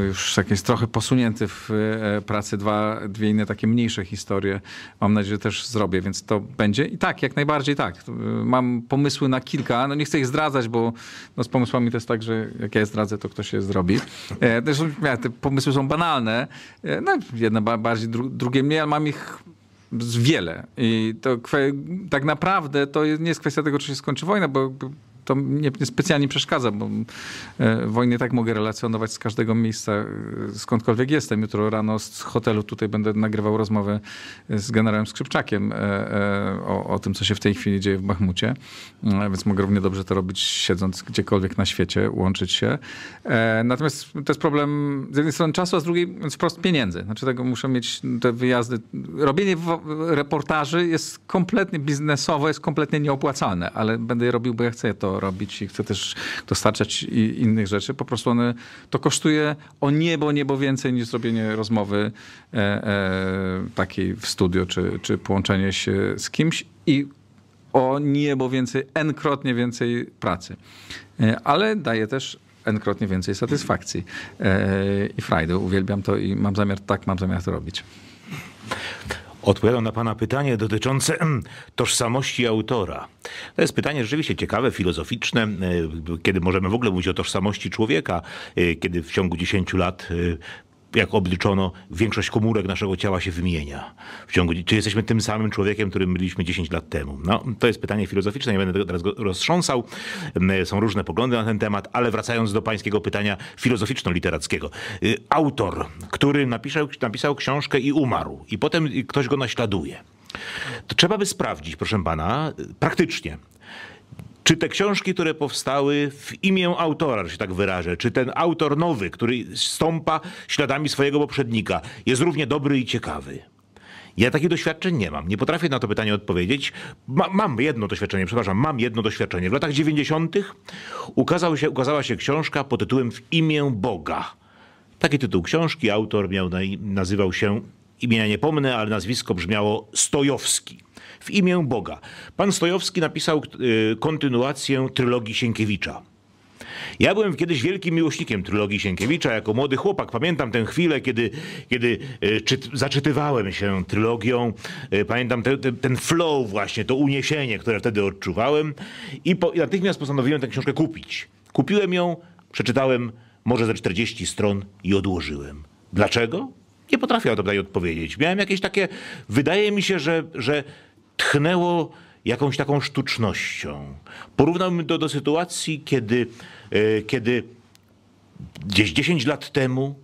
już jakiś trochę posunięty w e, pracy, dwa, dwie inne takie mniejsze historie. Mam nadzieję, że też zrobię, więc to będzie. I tak, jak najbardziej tak. Y, mam pomysły na kilka, no nie chcę ich zdradzać, bo no z pomysłami to jest tak, że jak ja je zdradzę, to ktoś je zrobi. E, te pomysły są banalne. E, no, jedne bardziej, drugie mniej, ale mam ich wiele. I to tak naprawdę to nie jest kwestia tego, czy się skończy wojna, bo to mnie specjalnie przeszkadza, bo e, wojnie tak mogę relacjonować z każdego miejsca, e, skądkolwiek jestem. Jutro rano z hotelu tutaj będę nagrywał rozmowę e, z generałem Skrzypczakiem o, o tym, co się w tej chwili dzieje w Bachmucie, więc mogę równie dobrze to robić siedząc gdziekolwiek na świecie, łączyć się. Natomiast to jest problem z jednej strony czasu, a z drugiej wprost pieniędzy. Znaczy tego muszę mieć te wyjazdy. Robienie reportaży jest kompletnie biznesowo, jest kompletnie nieopłacalne, ale będę je robił, bo ja chcę to robić i chce też dostarczać innych rzeczy. Po prostu one, to kosztuje o niebo, niebo więcej niż zrobienie rozmowy e, e, takiej w studio, czy, czy połączenie się z kimś i o niebo więcej, n-krotnie więcej pracy. E, ale daje też n-krotnie więcej satysfakcji e, e, i frajdy. Uwielbiam to i mam zamiar, tak mam zamiar to robić. Odpowiadam na Pana pytanie dotyczące tożsamości autora. To jest pytanie rzeczywiście ciekawe, filozoficzne, e, kiedy możemy w ogóle mówić o tożsamości człowieka, e, kiedy w ciągu 10 lat e, jak obliczono, większość komórek naszego ciała się wymienia w ciągu. Czy jesteśmy tym samym człowiekiem, którym byliśmy 10 lat temu? No, to jest pytanie filozoficzne, nie będę tego teraz roztrząsał. Mm, są różne poglądy na ten temat, ale wracając do pańskiego pytania filozoficzno-literackiego. Y, autor, który napisał, napisał książkę i umarł, i potem ktoś go naśladuje. To trzeba by sprawdzić, proszę pana, praktycznie czy te książki, które powstały w imię autora, że się tak wyrażę, czy ten autor nowy, który stąpa śladami swojego poprzednika, jest równie dobry i ciekawy? Ja takich doświadczeń nie mam. Nie potrafię na to pytanie odpowiedzieć. Ma, mam jedno doświadczenie, przepraszam, mam jedno doświadczenie. W latach 90. Ukazał się, ukazała się książka pod tytułem W imię Boga. Taki tytuł książki, autor miał, nazywał się, imienia nie pomnę, ale nazwisko brzmiało Stojowski w imię Boga. Pan Stojowski napisał y, kontynuację trylogii Sienkiewicza. Ja byłem kiedyś wielkim miłośnikiem trylogii Sienkiewicza. Jako młody chłopak pamiętam tę chwilę, kiedy, kiedy y, czyt, zaczytywałem się trylogią. Y, pamiętam te, te, ten flow właśnie, to uniesienie, które wtedy odczuwałem. I, po, I natychmiast postanowiłem tę książkę kupić. Kupiłem ją, przeczytałem może ze 40 stron i odłożyłem. Dlaczego? Nie potrafię tutaj odpowiedzieć. Miałem jakieś takie, wydaje mi się, że, że tchnęło jakąś taką sztucznością. Porównałbym to do sytuacji, kiedy, e, kiedy gdzieś 10 lat temu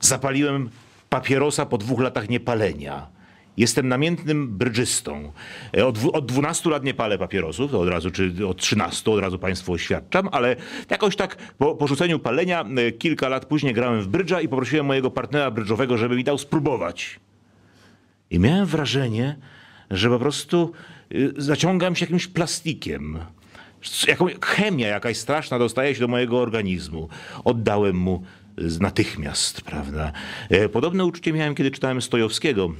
zapaliłem papierosa po dwóch latach niepalenia. Jestem namiętnym brydżystą. E, od, od 12 lat nie palę papierosów, to od razu, czy od 13 od razu Państwu oświadczam, ale jakoś tak po porzuceniu palenia e, kilka lat później grałem w brydża i poprosiłem mojego partnera brydżowego, żeby mi dał spróbować. I miałem wrażenie, że po prostu y, zaciągam się jakimś plastikiem. Jaką, chemia jakaś straszna dostaje się do mojego organizmu. Oddałem mu y, natychmiast, prawda? E, podobne uczucie miałem, kiedy czytałem Stojowskiego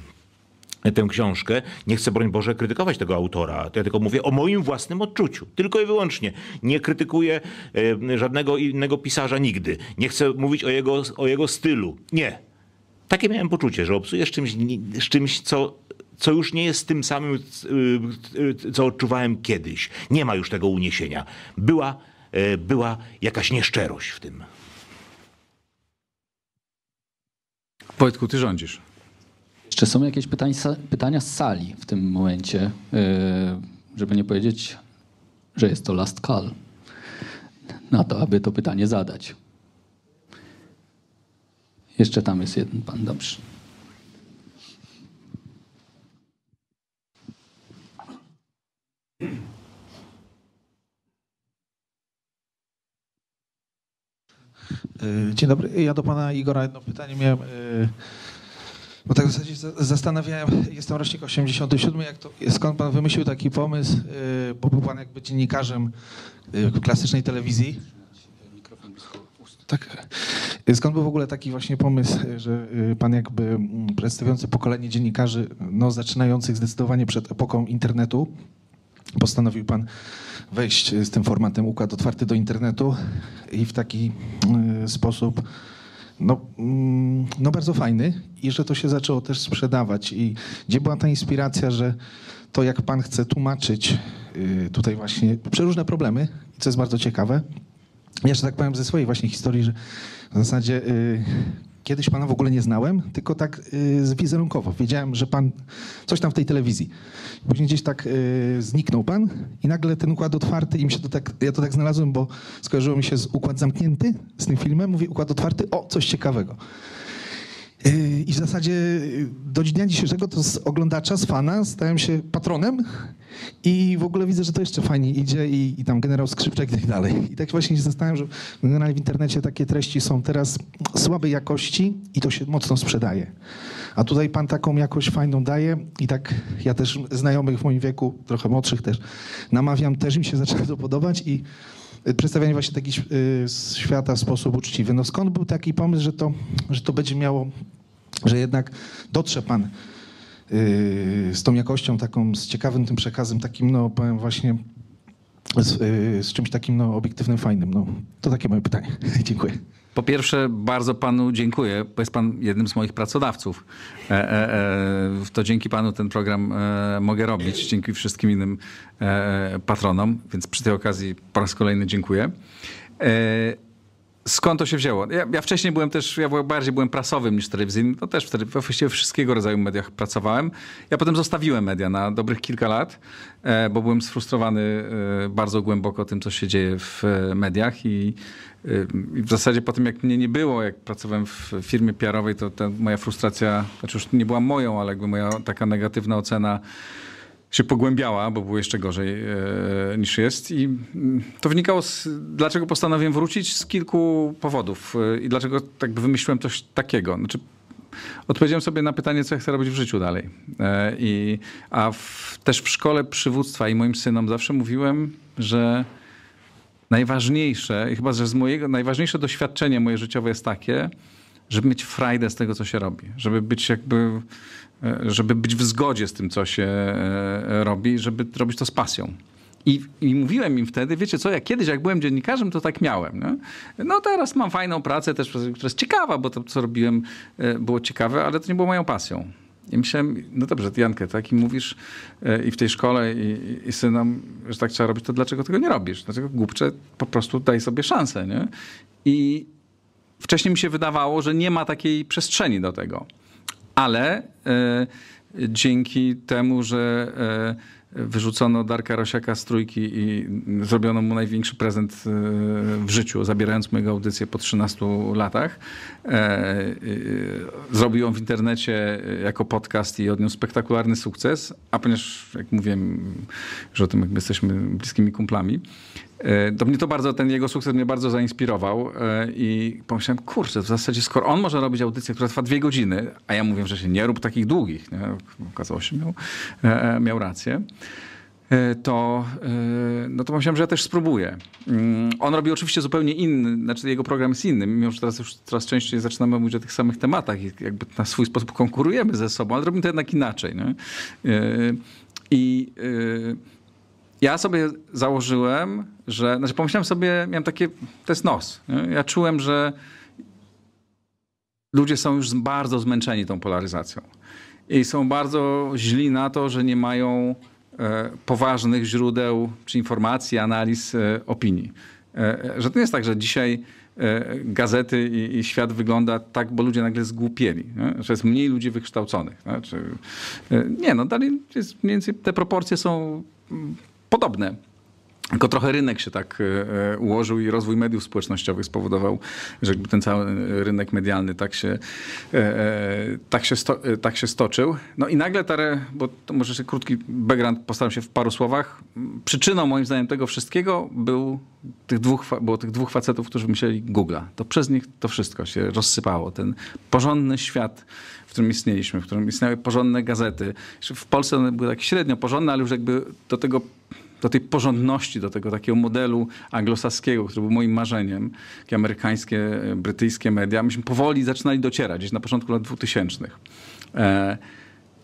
e, tę książkę. Nie chcę, broń Boże, krytykować tego autora. Ja tylko mówię o moim własnym odczuciu. Tylko i wyłącznie. Nie krytykuję e, żadnego innego pisarza nigdy. Nie chcę mówić o jego, o jego stylu. Nie. Takie miałem poczucie, że obsujesz czymś, z czymś, co co już nie jest tym samym, y, y, co odczuwałem kiedyś. Nie ma już tego uniesienia. Była, e, była jakaś nieszczerość w tym. Wojtku, ty rządzisz. Jeszcze są jakieś pytań, pytania z sali w tym momencie, e, żeby nie powiedzieć, że jest to last call na to, aby to pytanie zadać. Jeszcze tam jest jeden pan, dobrze. E, dzień dobry. Ja do pana Igora jedno pytanie miałem. E, bo tak w zasadzie zastanawiałem, jestem rocznik 87, jak to, skąd pan wymyślił taki pomysł, e, bo był pan jakby dziennikarzem klasycznej telewizji. Tak. Skąd był w ogóle taki właśnie pomysł, że pan jakby przedstawiający pokolenie dziennikarzy, no zaczynających zdecydowanie przed epoką internetu, postanowił pan wejść z tym formatem Układ Otwarty do Internetu i w taki sposób no, mm, no bardzo fajny i że to się zaczęło też sprzedawać. I gdzie była ta inspiracja, że to jak pan chce tłumaczyć y, tutaj właśnie przeróżne problemy, co jest bardzo ciekawe. Ja, jeszcze tak powiem, ze swojej właśnie historii, że w zasadzie y, Kiedyś pana w ogóle nie znałem, tylko tak yy, wizerunkowo. Wiedziałem, że pan coś tam w tej telewizji. Później gdzieś tak y, zniknął pan i nagle ten układ otwarty i mi się to tak, ja to tak znalazłem, bo skojarzyło mi się z układ zamknięty z tym filmem. Mówi, układ otwarty, o coś ciekawego. Y, I w zasadzie y, do dnia dzisiejszego to z oglądacza, z fana stałem się patronem i w ogóle widzę, że to jeszcze fajnie idzie i, i tam generał Skrzypczak i tak dalej. I tak właśnie się zastanawiam, że generalnie w internecie takie treści są teraz słabej jakości i to się mocno sprzedaje. A tutaj pan taką jakość fajną daje i tak ja też znajomych w moim wieku, trochę młodszych też, namawiam, też mi się zaczęło to podobać i y, przedstawianie właśnie takich y, świata w sposób uczciwy. No skąd był taki pomysł, że to, że to będzie miało, że jednak dotrze pan Y, z tą jakością taką, z ciekawym tym przekazem, takim no powiem właśnie z, y, z czymś takim no obiektywnym, fajnym. No, to takie moje pytanie. Dziękuję. Po pierwsze, bardzo panu dziękuję, bo jest pan jednym z moich pracodawców. E, e, e, to dzięki panu ten program e, mogę robić, dzięki wszystkim innym e, patronom, więc przy tej okazji po raz kolejny dziękuję. E, skąd to się wzięło? Ja, ja, wcześniej byłem też, ja bardziej byłem prasowym niż telewizyjnym, to też wtedy właściwie wszystkiego rodzaju mediach pracowałem. Ja potem zostawiłem media na dobrych kilka lat, e, bo byłem sfrustrowany e, bardzo głęboko tym, co się dzieje w e, mediach i, i w zasadzie po tym, jak mnie nie było, jak pracowałem w firmie PR-owej, to moja frustracja, znaczy już nie była moją, ale jakby moja taka negatywna ocena się pogłębiała, bo było jeszcze gorzej e, niż jest. I mm, to wynikało z, dlaczego postanowiłem wrócić, z kilku powodów. E, I dlaczego tak wymyśliłem coś takiego. Znaczy, odpowiedziałem sobie na pytanie, co ja chcę robić w życiu dalej. E, i, a w, też w szkole przywództwa i moim synom zawsze mówiłem, że najważniejsze, i chyba że z mojego, najważniejsze doświadczenie moje życiowe jest takie, żeby mieć frajdę z tego, co się robi. Żeby być jakby E, żeby być w zgodzie z tym, co się e, robi, żeby robić to z pasją. I, I, mówiłem im wtedy, wiecie co, ja kiedyś jak byłem dziennikarzem, to tak miałem. Nie? No teraz mam fajną pracę też, która jest ciekawa, bo to, co robiłem, e, było ciekawe, ale to nie było moją pasją. I myślałem, no dobrze, Jankę, tak i mówisz i w tej szkole i, i synom, że tak trzeba robić, to dlaczego tego nie robisz? Dlaczego głupcze po prostu daj sobie szansę, nie? I wcześniej mi się wydawało, że nie ma takiej przestrzeni do tego ale e, dzięki temu, że e, wyrzucono Darka Rosiaka z trójki i zrobiono mu największy prezent e, w życiu, zabierając mu jego audycję po 13 latach. Zrobił ją w internecie jako podcast i odniósł spektakularny sukces, a ponieważ, jak mówiłem już o tym, jesteśmy bliskimi kumplami, E, to mnie to bardzo, ten jego sukces mnie bardzo zainspirował e, i pomyślałem, kurczę, w zasadzie skoro on może robić audycję, która trwa dwie godziny, a ja mówię, że się nie rób takich długich, nie? okazało się, miał, e, miał rację to, no to myślałem, że ja też spróbuję. Mm, on robi oczywiście zupełnie inny, znaczy jego program jest inny, mimo że teraz już coraz częściej zaczynamy mówić o tych samych tematach i jakby na swój sposób konkurujemy ze sobą, ale robimy to jednak inaczej. Nie? I ja sobie założyłem, że, znaczy pomyślałem sobie, miałem takie, to jest nos. Nie? Ja czułem, że ludzie są już bardzo zmęczeni tą polaryzacją. I są bardzo źli na to, że nie mają e, poważnych źródeł czy informacji, analiz e, opinii. E, e że to nie jest tak, że dzisiaj e, gazety i, i, świat wygląda tak, bo ludzie nagle zgłupieli, nie? że jest mniej ludzi wykształconych. Nie, e, nie no dalej jest, mniej więcej te proporcje są mm, podobne. Tylko trochę rynek się tak e, e, ułożył i rozwój mediów społecznościowych spowodował, że ten cały rynek medialny tak się, e, tak się, sto, tak się stoczył. No i nagle ta, re, bo to może się krótki background, postaram się w paru słowach. Przyczyną moim zdaniem tego wszystkiego był tych dwóch, było tych dwóch facetów, którzy myśleli Google'a. To przez nich to wszystko się rozsypało. Ten porządny świat, w którym istnieliśmy, w którym istniały porządne gazety. W Polsce one były tak średnio porządne, ale już jakby do tego do tej porządności, do tego takiego modelu anglosaskiego, który był moim marzeniem, takie amerykańskie, e, brytyjskie media, myśmy powoli zaczynali docierać, gdzieś na początku lat 2000. E,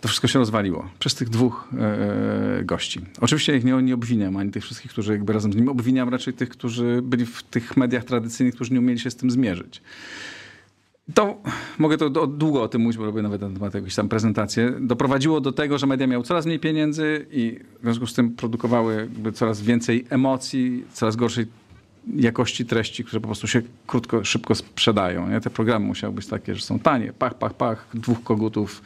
to wszystko się rozwaliło przez tych dwóch e, gości. Oczywiście ich nie, nie obwiniam, ani tych wszystkich, którzy jakby razem z nim obwiniam raczej tych, którzy byli w tych mediach tradycyjnych, którzy nie umieli się z tym zmierzyć. To mogę to o, długo o tym mówić, bo robię nawet na temat jakieś tam prezentacje. Doprowadziło do tego, że media miały coraz mniej pieniędzy i w związku z tym produkowały coraz więcej emocji, coraz gorszej jakości treści, które po prostu się krótko, szybko sprzedają. Nie? Te programy musiały być takie, że są tanie, pach, pach, pach, dwóch kogutów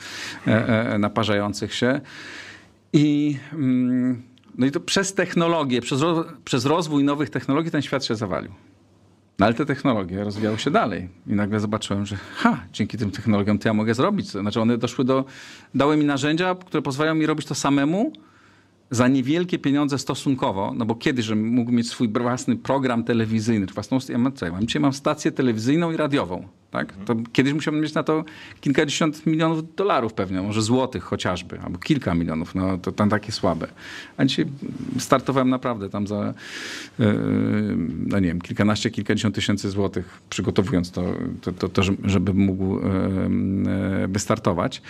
e, e, naparzających się. I, mm, no i to przez technologię, przez, przez rozwój nowych technologii ten świat się zawalił. No ale te technologie rozwijały się dalej i nagle zobaczyłem, że ha, dzięki tym technologiom to ja mogę zrobić. Znaczy one doszły do, dały mi narzędzia, które pozwalają mi robić to samemu za niewielkie pieniądze stosunkowo, no bo kiedyś, że mógł mieć swój własny program telewizyjny, czy własną, ja mam, co, ja mam, dzisiaj mam stację telewizyjną i radiową. Tak? Mhm. To kiedyś musiałbym mieć na to kilkadziesiąt milionów dolarów pewnie, może złotych chociażby, albo kilka milionów, no to tam takie słabe. A dzisiaj startowałem naprawdę tam za, e, no nie wiem, kilkanaście, kilkadziesiąt tysięcy złotych, przygotowując to, to, to, to żeby mógł wystartować.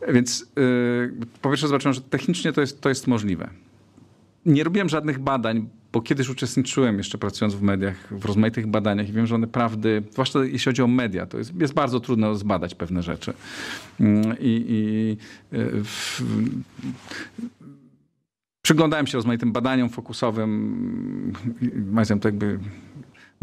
E, Więc e, po pierwsze zobaczyłem, że technicznie to jest, to jest możliwe. Nie robiłem żadnych badań bo kiedyś uczestniczyłem jeszcze pracując w mediach, w rozmaitych badaniach i wiem, że one prawdy, zwłaszcza jeśli chodzi o media, to jest, jest bardzo trudno zbadać pewne rzeczy. I, i w, Przyglądałem się rozmaitym badaniom fokusowym, mają to jakby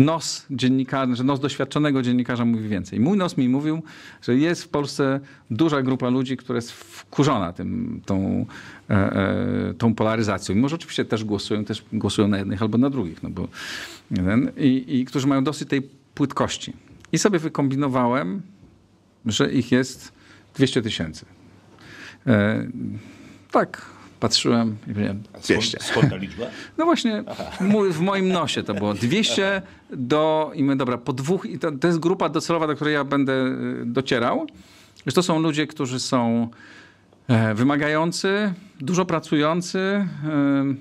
nos dziennikarza, że nos doświadczonego dziennikarza mówi więcej. Mój nos mi mówił, że jest w Polsce duża grupa ludzi, która jest wkurzona tym, tą, e, e, tą polaryzacją. I może oczywiście też głosują, też głosują na jednych albo na drugich, no bo i, i którzy mają dosyć tej płytkości. I sobie wykombinowałem, że ich jest 200 tysięcy. E, tak, patrzyłem i wiem, 200. Skąd liczba? No właśnie, w moim nosie to było. 200 do, i my, dobra, po dwóch, i to, to jest grupa docelowa, do której ja będę y, docierał. Że to są ludzie, którzy są e, wymagający, dużo pracujący, e,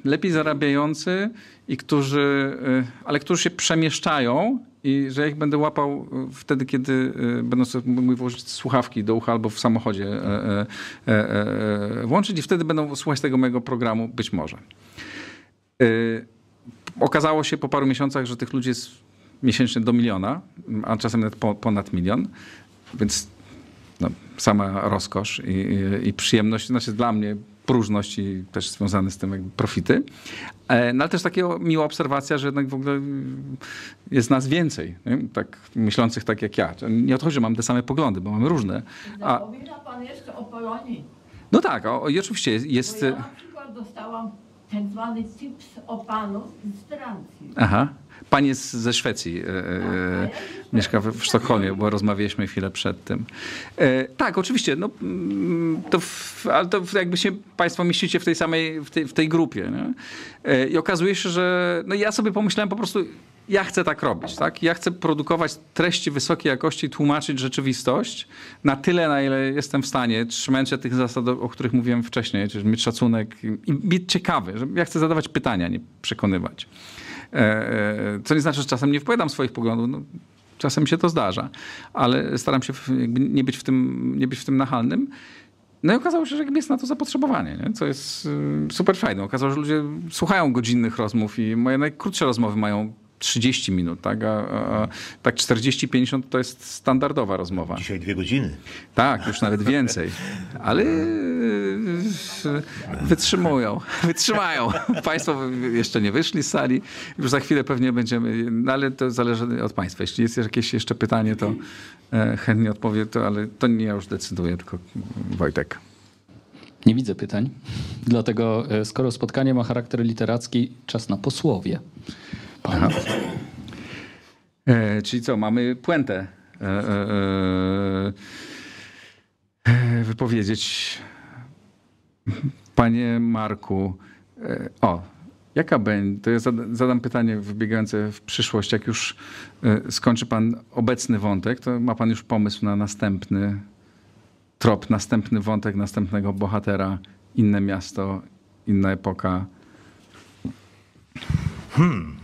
lepiej zarabiający i którzy, e, ale którzy się przemieszczają i że ich będę łapał e, wtedy, kiedy e, będą sobie włożyć słuchawki do ucha albo w samochodzie e, e, e, e, włączyć i wtedy będą słuchać tego mojego programu, być może. Okazało się po paru miesiącach, że tych ludzi jest miesięcznie do miliona, a czasem nawet po, ponad milion, więc no, sama rozkosz i, i, i, przyjemność, znaczy dla mnie próżność i też związane z tym jakby profity. E, no ale też taka miła obserwacja, że jednak w ogóle jest nas więcej, nie? tak myślących tak jak ja. Nie odchodzi, że mam te same poglądy, bo mamy różne. No, a... Zapomina pan jeszcze o Polonii. No tak, o, i oczywiście jest... jest... ja na przykład dostałam ten zwany tips o panu z Francji. Aha. Pani jest ze Szwecji, e, e, tak. mieszka w Sztokholmie, bo rozmawialiśmy chwilę przed tym. E, tak, oczywiście, no, mm, to, w, ale to jakby się państwo mieścicie w tej samej, w tej, w tej grupie. Nie? I okazuje się, że no ja sobie pomyślałem po prostu, ja chcę tak robić, tak? Ja chcę produkować treści wysokiej jakości, tłumaczyć rzeczywistość na tyle, na ile jestem w stanie, trzymając się tych zasad, o których mówiłem wcześniej, czyli mieć szacunek i być ciekawy. Że ja chcę zadawać pytania, nie przekonywać. E, e, co nie znaczy, że czasem nie wpowiadam swoich poglądów. No, czasem się to zdarza, ale staram się nie, być w tym, nie być w tym nachalnym. No i okazało się, że jest na to zapotrzebowanie, nie? co jest y, super fajne. Okazało się, że ludzie słuchają godzinnych rozmów i moje najkrótsze rozmowy mają 30 minut, tak? A, a, a tak 40-50 to jest standardowa rozmowa. Dzisiaj dwie godziny. Tak, już nawet więcej. Ale no. y, wytrzymują, wytrzymają. Państwo jeszcze nie wyszli z sali, już za chwilę pewnie będziemy, no ale to zależy od Państwa. Jeśli jest jakieś jeszcze pytanie, to e, chętnie odpowiem, to, ale to nie ja już decyduję, tylko Wojtek. Nie widzę pytań, dlatego e, skoro spotkanie ma charakter literacki, czas na posłowie. Pan. E, czyli co, mamy puentę. E, e, e wypowiedzieć Panie Marku, e, o, jaka będzie, to ja zadam pytanie wybiegające w przyszłość. Jak już e, skończy pan obecny wątek, to ma pan już pomysł na następny trop, następny wątek, następnego bohatera, inne miasto, inna epoka. Hmm.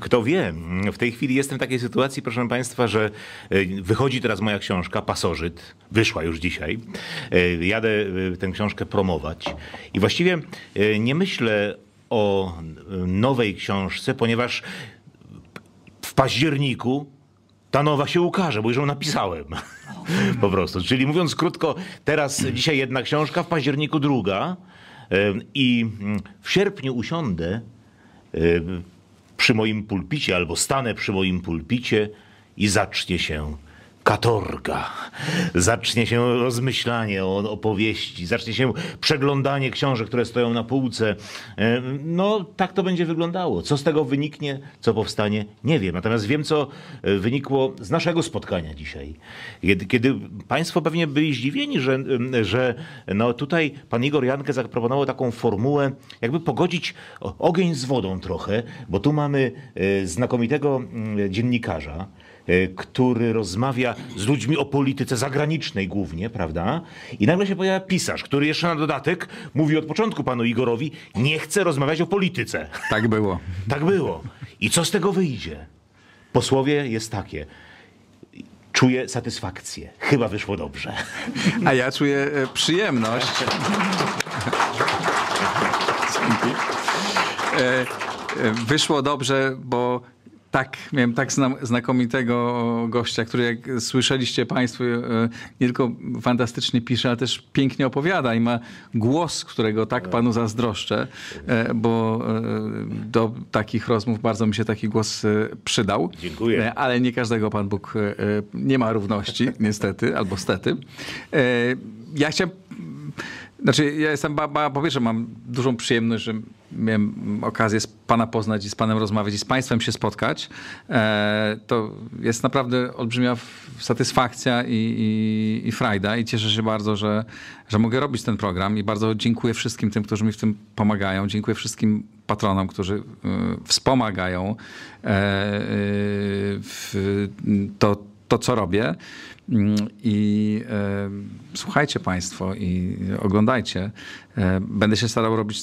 Kto wie, w tej chwili jestem w takiej sytuacji, proszę Państwa, że e, wychodzi teraz moja książka Pasożyt, wyszła już dzisiaj. E, jadę e, tę książkę promować i właściwie nie myślę o nowej książce, ponieważ w październiku ta nowa się ukaże, bo już ją napisałem. po prostu. Czyli mówiąc krótko, teraz dzisiaj jedna książka, w październiku druga i mm, w sierpniu usiądę przy moim pulpicie albo stanę przy moim pulpicie i zacznie się katorga, zacznie się rozmyślanie o opowieści, zacznie się przeglądanie książek, które stoją na półce. E, no, tak to będzie wyglądało. Co z tego wyniknie, co powstanie, nie wiem. Natomiast wiem, co e, wynikło z naszego spotkania dzisiaj. Kiedy, Państwo pewnie byli zdziwieni, że, że no tutaj pan Igor Jankę zaproponował taką formułę, jakby pogodzić ogień z wodą trochę, bo tu mamy e, znakomitego dziennikarza, Y, który rozmawia z ludźmi o polityce zagranicznej głównie, prawda? I nagle się pojawia pisarz, który jeszcze na dodatek mówi od początku panu Igorowi, nie chce rozmawiać o polityce. Tak było. tak było. I co z tego wyjdzie? Posłowie jest takie czuję satysfakcję. Chyba wyszło dobrze. A ja czuję e, przyjemność. E, e, wyszło dobrze, bo tak, miałem tak znakomitego gościa, który jak słyszeliście Państwo, e, nie tylko fantastycznie pisze, ale też pięknie opowiada i ma głos, którego tak, tak. Panu zazdroszczę, e, bo e, do takich rozmów bardzo mi się taki głos przydał. Dziękuję. Ale nie każdego Pan Bóg nie ma równości, niestety, albo stety. Ja chciałem znaczy, ja jestem, ba, ba, po pierwsze, mam dużą przyjemność, że miałem okazję z Pana poznać i z Panem rozmawiać i z Państwem się spotkać. E, to jest naprawdę olbrzymia satysfakcja i, i, i frajda i cieszę się bardzo, że, że mogę robić ten program i bardzo dziękuję wszystkim tym, którzy mi w tym pomagają. Dziękuję wszystkim patronom, którzy e, wspomagają e, to, to co robię. Mm, I e, słuchajcie Państwo i oglądajcie. E, będę się starał robić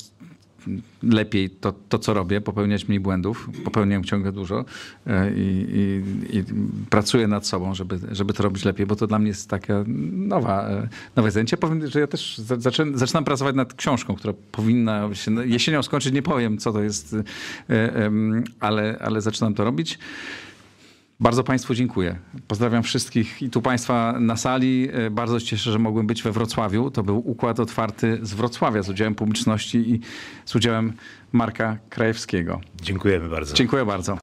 lepiej to, to, co robię, popełniać mniej błędów. Popełniam ciągle dużo e, i, i, i, pracuję nad sobą, żeby, żeby to robić lepiej, bo to dla mnie jest taka nowa, e, nowe zajęcie. Powiem, że ja też zaczynam, zaczynam pracować nad książką, która powinna się jesienią skończyć. Nie powiem, co to jest, e, ale, ale zaczynam to robić. Bardzo Państwu dziękuję. Pozdrawiam wszystkich i tu Państwa na sali. E, bardzo się cieszę, że mogłem być we Wrocławiu. To był układ otwarty z Wrocławia z udziałem publiczności i z udziałem Marka Krajewskiego. Dziękujemy bardzo. Dziękuję bardzo.